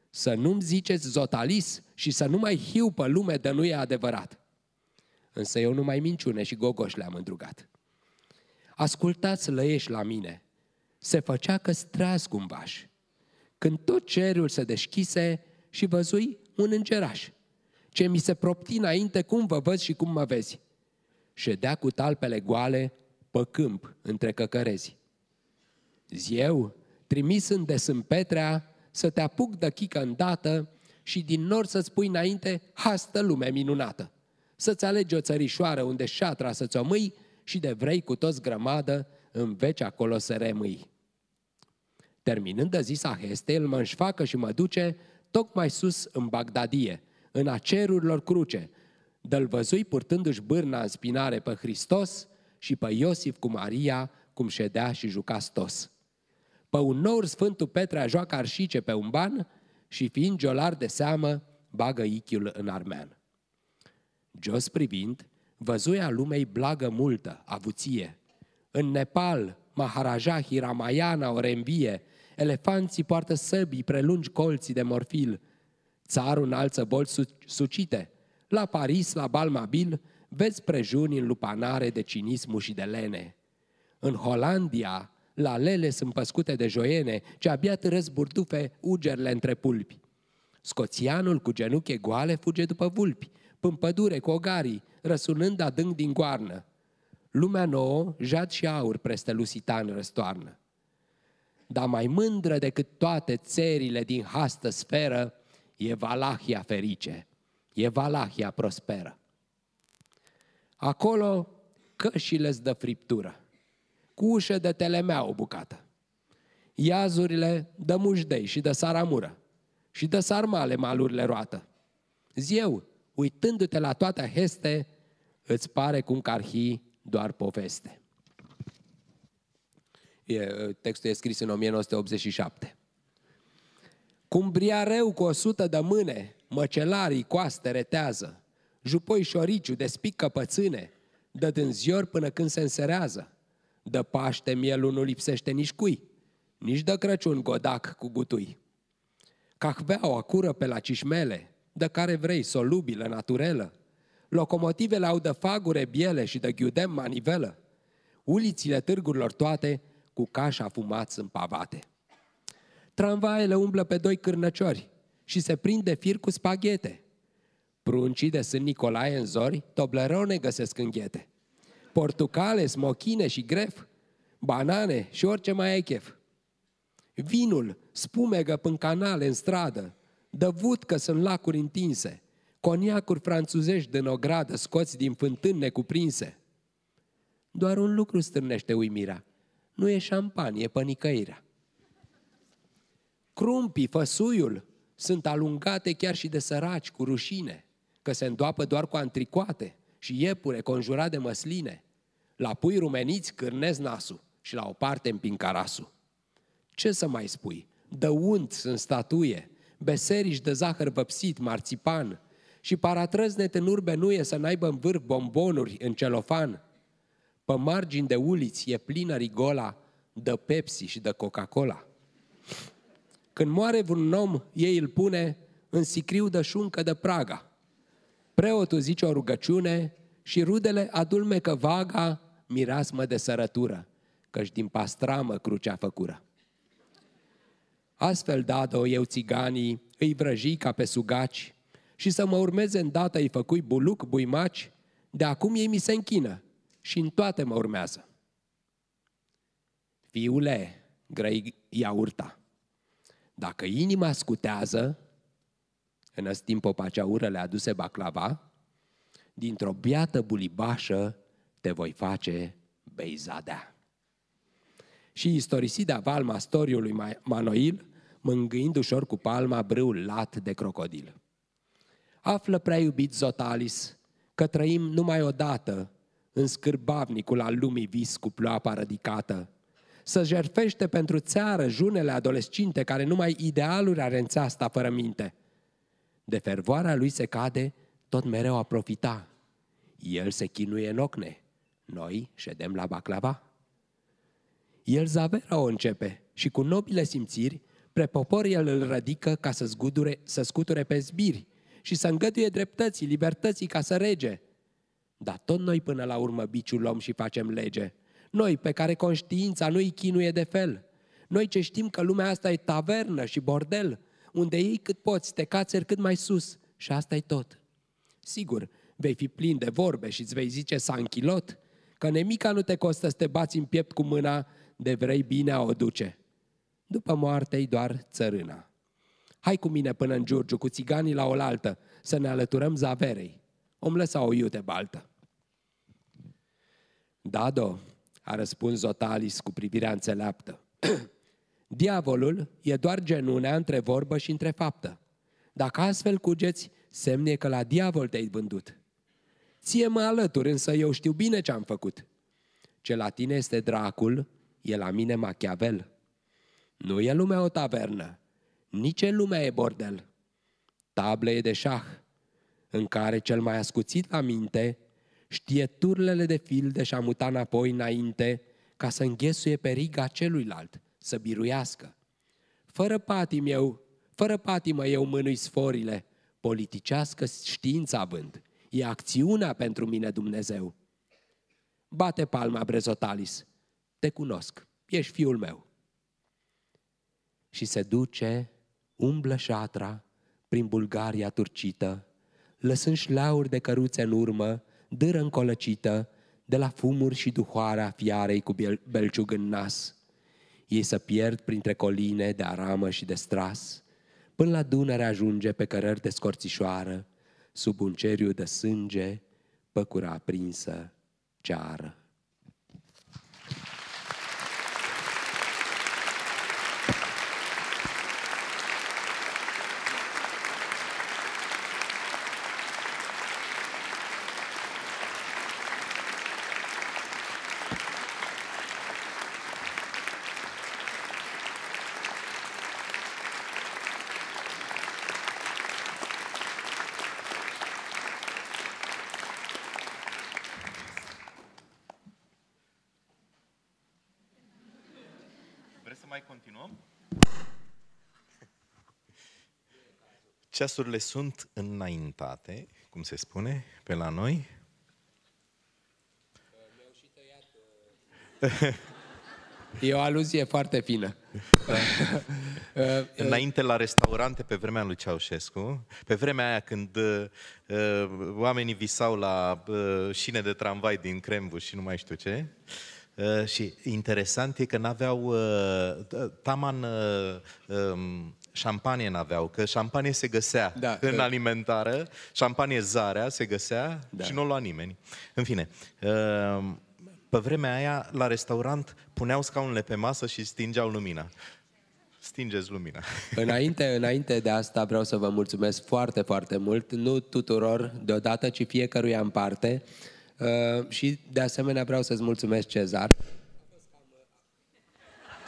Să nu-mi ziceți zotalis și să nu mai hiu pe lume de nu e adevărat. Însă eu numai minciune și gogoș le-am îndrugat ascultați lăiești la mine. Se făcea că străz gumbaș. Când tot cerul se deschise și văzui un îngeraș, ce mi se propti înainte cum vă văd și cum mă vezi. Ședea cu talpele goale pe câmp între căcărezi. Zieu, trimis în desân Petrea, să te apuc de chică îndată și din nor să-ți pui înainte hastă lume minunată. Să-ți alegi o țărișoară unde șatra să-ți o mâi și de vrei cu toți grămadă, în veci acolo să rămâi. Terminând de zis Aheste, el mă înșfacă și mă duce tocmai sus în Bagdadie, în acerurilor cruce, dă-l văzui purtându-și bârna în spinare pe Hristos și pe Iosif cu Maria, cum ședea și juca stos. Pe un nou Sfântul Petre joacă arșice pe un ban și fiind jolar de seamă, bagă ichiul în armean. Jos privind, Văzuia lumei blagă multă, avuție. În Nepal, Maharaja Hiramayana o elefanții poartă săbii, prelungi colții de morfil, țarul înalță su- sucite. La Paris, la Balmabil, vezi prejuni în lupanare de cinism și de lene. În Holandia, la lele sunt păscute de joiene, ce abia târăsc burtufe ugerile între pulpi. Scoțianul cu genunche goale fuge după vulpi, pâmpădure cu ogarii, răsunând adânc din goarnă. Lumea nouă, jad și aur preste Lusitan răstoarnă. Dar mai mândră decât toate țerile din hastă sferă, e Valahia ferice, e Valahia prosperă. Acolo cășile îți dă friptură, cu ușă de telemea o bucată, iazurile de mușdei și de saramură, și de sarmale malurile roată. Zieu, uitându-te la toate heste, îți pare cum că ar fi doar poveste. E, textul e scris în 1987. bria rău cu o sută de mâne, măcelarii coaste retează, jupoi șoriciu despică pățâne, dă din zior până când se înserează. De Paște mielul nu lipsește nici cui, nici de Crăciun godac cu gutui. Cahveaua cură pe la cișmele, de care vrei, solubilă, naturelă. Locomotivele au de fagure biele și de ghiudem manivelă. Ulițile târgurilor toate cu cașa fumat în pavate. Tramvaele umblă pe doi cârnăciori și se prind de fir cu spaghete. Pruncii de Sân Nicolae în zori, toblerone găsesc în ghete. Portucale, smochine și gref, banane și orice mai e chef. Vinul spumegă până canale în stradă, Dăvut că sunt lacuri întinse, coniacuri franțuzești din ogradă scoți din fântâni necuprinse. Doar un lucru stârnește uimirea. Nu e șampanie, pănicăirea. Crumpii, făsuiul, sunt alungate chiar și de săraci, cu rușine, că se îndoapă doar cu antricoate și iepure conjurat de măsline. La pui rumeniți cârnezi nasul și la o parte împin carasul. Ce să mai spui? Dăunt sunt statuie, beserici de zahăr văpsit, marțipan, și paratrăznet în urbe nuie să n-aibă în vârf bombonuri în celofan. Pe margini de uliți e plină rigola de Pepsi și de Coca-Cola. Când moare un om, ei îl pune în sicriu de șuncă de praga. Preotul zice o rugăciune și rudele adulmecă vaga mirasmă de sărătură, căci din pastramă crucea făcură. Astfel dadă eu țiganii, îi vrăjii ca pe sugaci, și să mă urmeze îndată îi făcui buluc buimaci, de acum ei mi se închină și în toate mă urmează. Fiule, grăi iaurta, dacă inima scutează, în timp o ură le aduse baclava, dintr-o biată bulibașă te voi face beizadea. Și istorisida valma storiului Manoil mângâind ușor cu palma brâul lat de crocodil. Află prea iubit Zotalis că trăim numai odată în scârbavnicul al lumii vis cu ploapa rădicată, să jerfește pentru țară junele adolescinte care numai idealuri are în țeasta fără minte. De fervoarea lui se cade tot mereu a profita. El se chinuie în ocne, noi ședem la baclava. El zavera o începe și cu nobile simțiri Pre popor el îl rădică ca să, zgudure, să scuture pe zbiri și să îngăduie dreptății, libertății ca să rege. Dar tot noi până la urmă biciul om și facem lege. Noi, pe care conștiința nu-i chinuie de fel. Noi ce știm că lumea asta e tavernă și bordel, unde ei cât poți, te cațeri cât mai sus și asta e tot. Sigur, vei fi plin de vorbe și îți vei zice închilot, că nemica nu te costă să te bați în piept cu mâna de vrei bine a o duce. După moarte-i doar țărâna. Hai cu mine până în Giurgiu, cu țiganii la oaltă, să ne alăturăm zaverei. Om lăsa o iute baltă. Dado, a răspuns Zotalis cu privirea înțeleaptă. Diavolul e doar genunea între vorbă și între faptă. Dacă astfel cugeți, semne că la diavol te-ai vândut. Ție mă alături, însă eu știu bine ce am făcut. Ce la tine este dracul, e la mine Machiavel. Nu e lumea o tavernă, nici în lumea e bordel. Tablă e de șah, în care cel mai ascuțit la minte știe turlele de de și a mutat înapoi înainte ca să înghesuie riga celuilalt, să biruiască. Fără patim eu, fără patimă eu mânui sforile, politicească știința având. E acțiunea pentru mine Dumnezeu. Bate palma Brezotalis. Te cunosc, ești fiul meu și se duce, umblă șatra prin Bulgaria turcită, lăsând șleauri de căruțe în urmă, dâră încolăcită, de la fumuri și duhoarea fiarei cu belciug în nas. Ei să pierd printre coline de aramă și de stras, până la Dunăre ajunge pe cărări de scorțișoară, sub un ceriu de sânge, păcura aprinsă, ceară. Ceasurile sunt înaintate, cum se spune pe la noi. E o aluzie foarte fină. Uh, uh, Înainte la restaurante pe vremea lui Ceaușescu, pe vremea aia când uh, uh oamenii visau la uh, șine de tramvai din Crembu și nu mai știu ce, uh, și interesant e că n-aveau uh, taman uh, um, șampanie n-aveau, că șampanie se găsea da, în că... Da. alimentară, șampanie zarea se găsea da. și nu o lua nimeni. În fine, ehm, pe vremea aia, la restaurant, puneau scaunele pe masă și stingeau lumina stingeți lumina. Înainte, înainte de asta vreau să vă mulțumesc foarte, foarte mult, nu tuturor deodată, ci fiecăruia în parte. Uh, și de asemenea vreau să-ți mulțumesc, Cezar.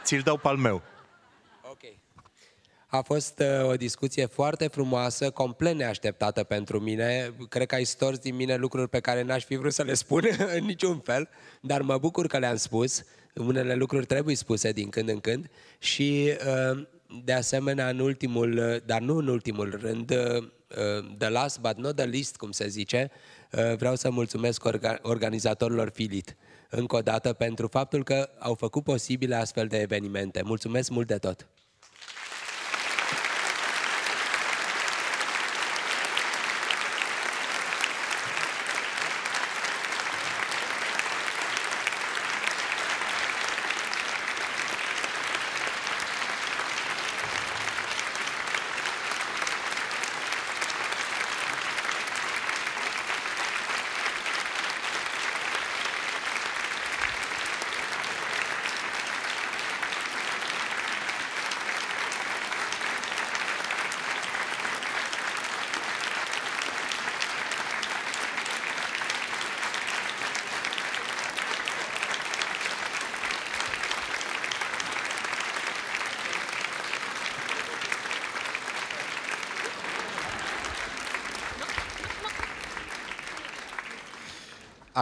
Ți-l dau pal meu. A fost uh, o discuție foarte frumoasă, complet neașteptată pentru mine. Cred că ai stors din mine lucruri pe care n-aș fi vrut să le spun în niciun fel, dar mă bucur că le-am spus. Unele lucruri trebuie spuse din când în când și uh, de asemenea, în ultimul, uh, dar nu în ultimul rând, the last but not the least, cum se zice, vreau să mulțumesc organizatorilor Filit încă o dată pentru faptul că au făcut posibile astfel de evenimente. Mulțumesc mult de tot!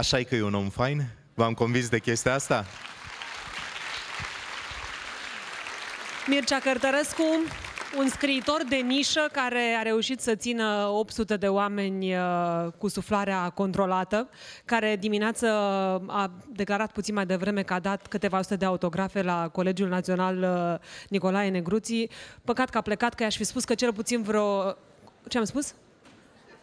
așa e că e un om fain? V-am convins de chestia asta? Mircea Cărtărescu, un scriitor de nișă care a reușit să țină 800 de oameni uh, cu suflarea controlată, care dimineață a declarat puțin mai devreme că a dat câteva sute de autografe la Colegiul Național uh, Nicolae Negruții. Păcat că a plecat, că i-aș fi spus că cel puțin vreo... Ce am spus?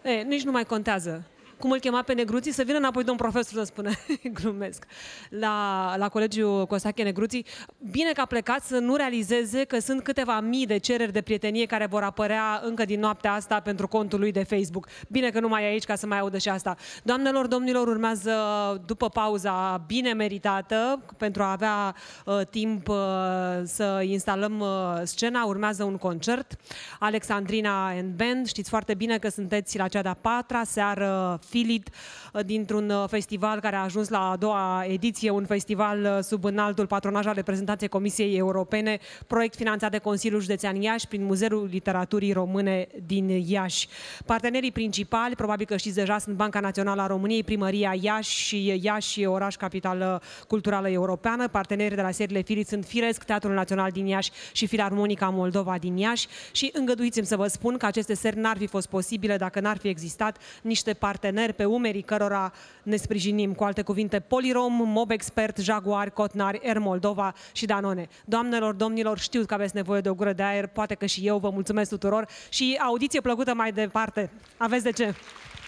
E, nici nu mai contează cum îl chema pe Negruții, să vină înapoi domn profesor să spună, glumesc, la, la colegiul Costache Negruții. Bine că a plecat să nu realizeze că sunt câteva mii de cereri de prietenie care vor apărea încă din noaptea asta pentru contul lui de Facebook. Bine că nu mai e aici ca să mai audă și asta. Doamnelor, domnilor, urmează după pauza bine meritată pentru a avea uh, timp uh, să instalăm uh, scena, urmează un concert. Alexandrina and Band, știți foarte bine că sunteți la cea de-a patra seară Filit uh, dintr-un uh, festival care a ajuns la a doua ediție, un festival uh, sub înaltul patronaj al reprezentației Comisiei Europene, proiect finanțat de Consiliul Județean Iași prin Muzeul Literaturii Române din Iași. Partenerii principali, probabil că știți deja, sunt Banca Națională a României, Primăria Iași și Iași, oraș capitală culturală europeană. Partenerii de la serile Filit sunt Firesc, Teatrul Național din Iași și Filarmonica Moldova din Iași și îngăduiți-mi să vă spun că aceste seri n-ar fi fost posibile dacă n-ar fi existat niște parteneri parteneri pe umerii cărora ne sprijinim, cu alte cuvinte, Polirom, Mob Expert, Jaguar, Cotnar, Air Moldova și Danone. Doamnelor, domnilor, știu că aveți nevoie de o gură de aer, poate că și eu vă mulțumesc tuturor și audiție plăcută mai departe. Aveți de ce!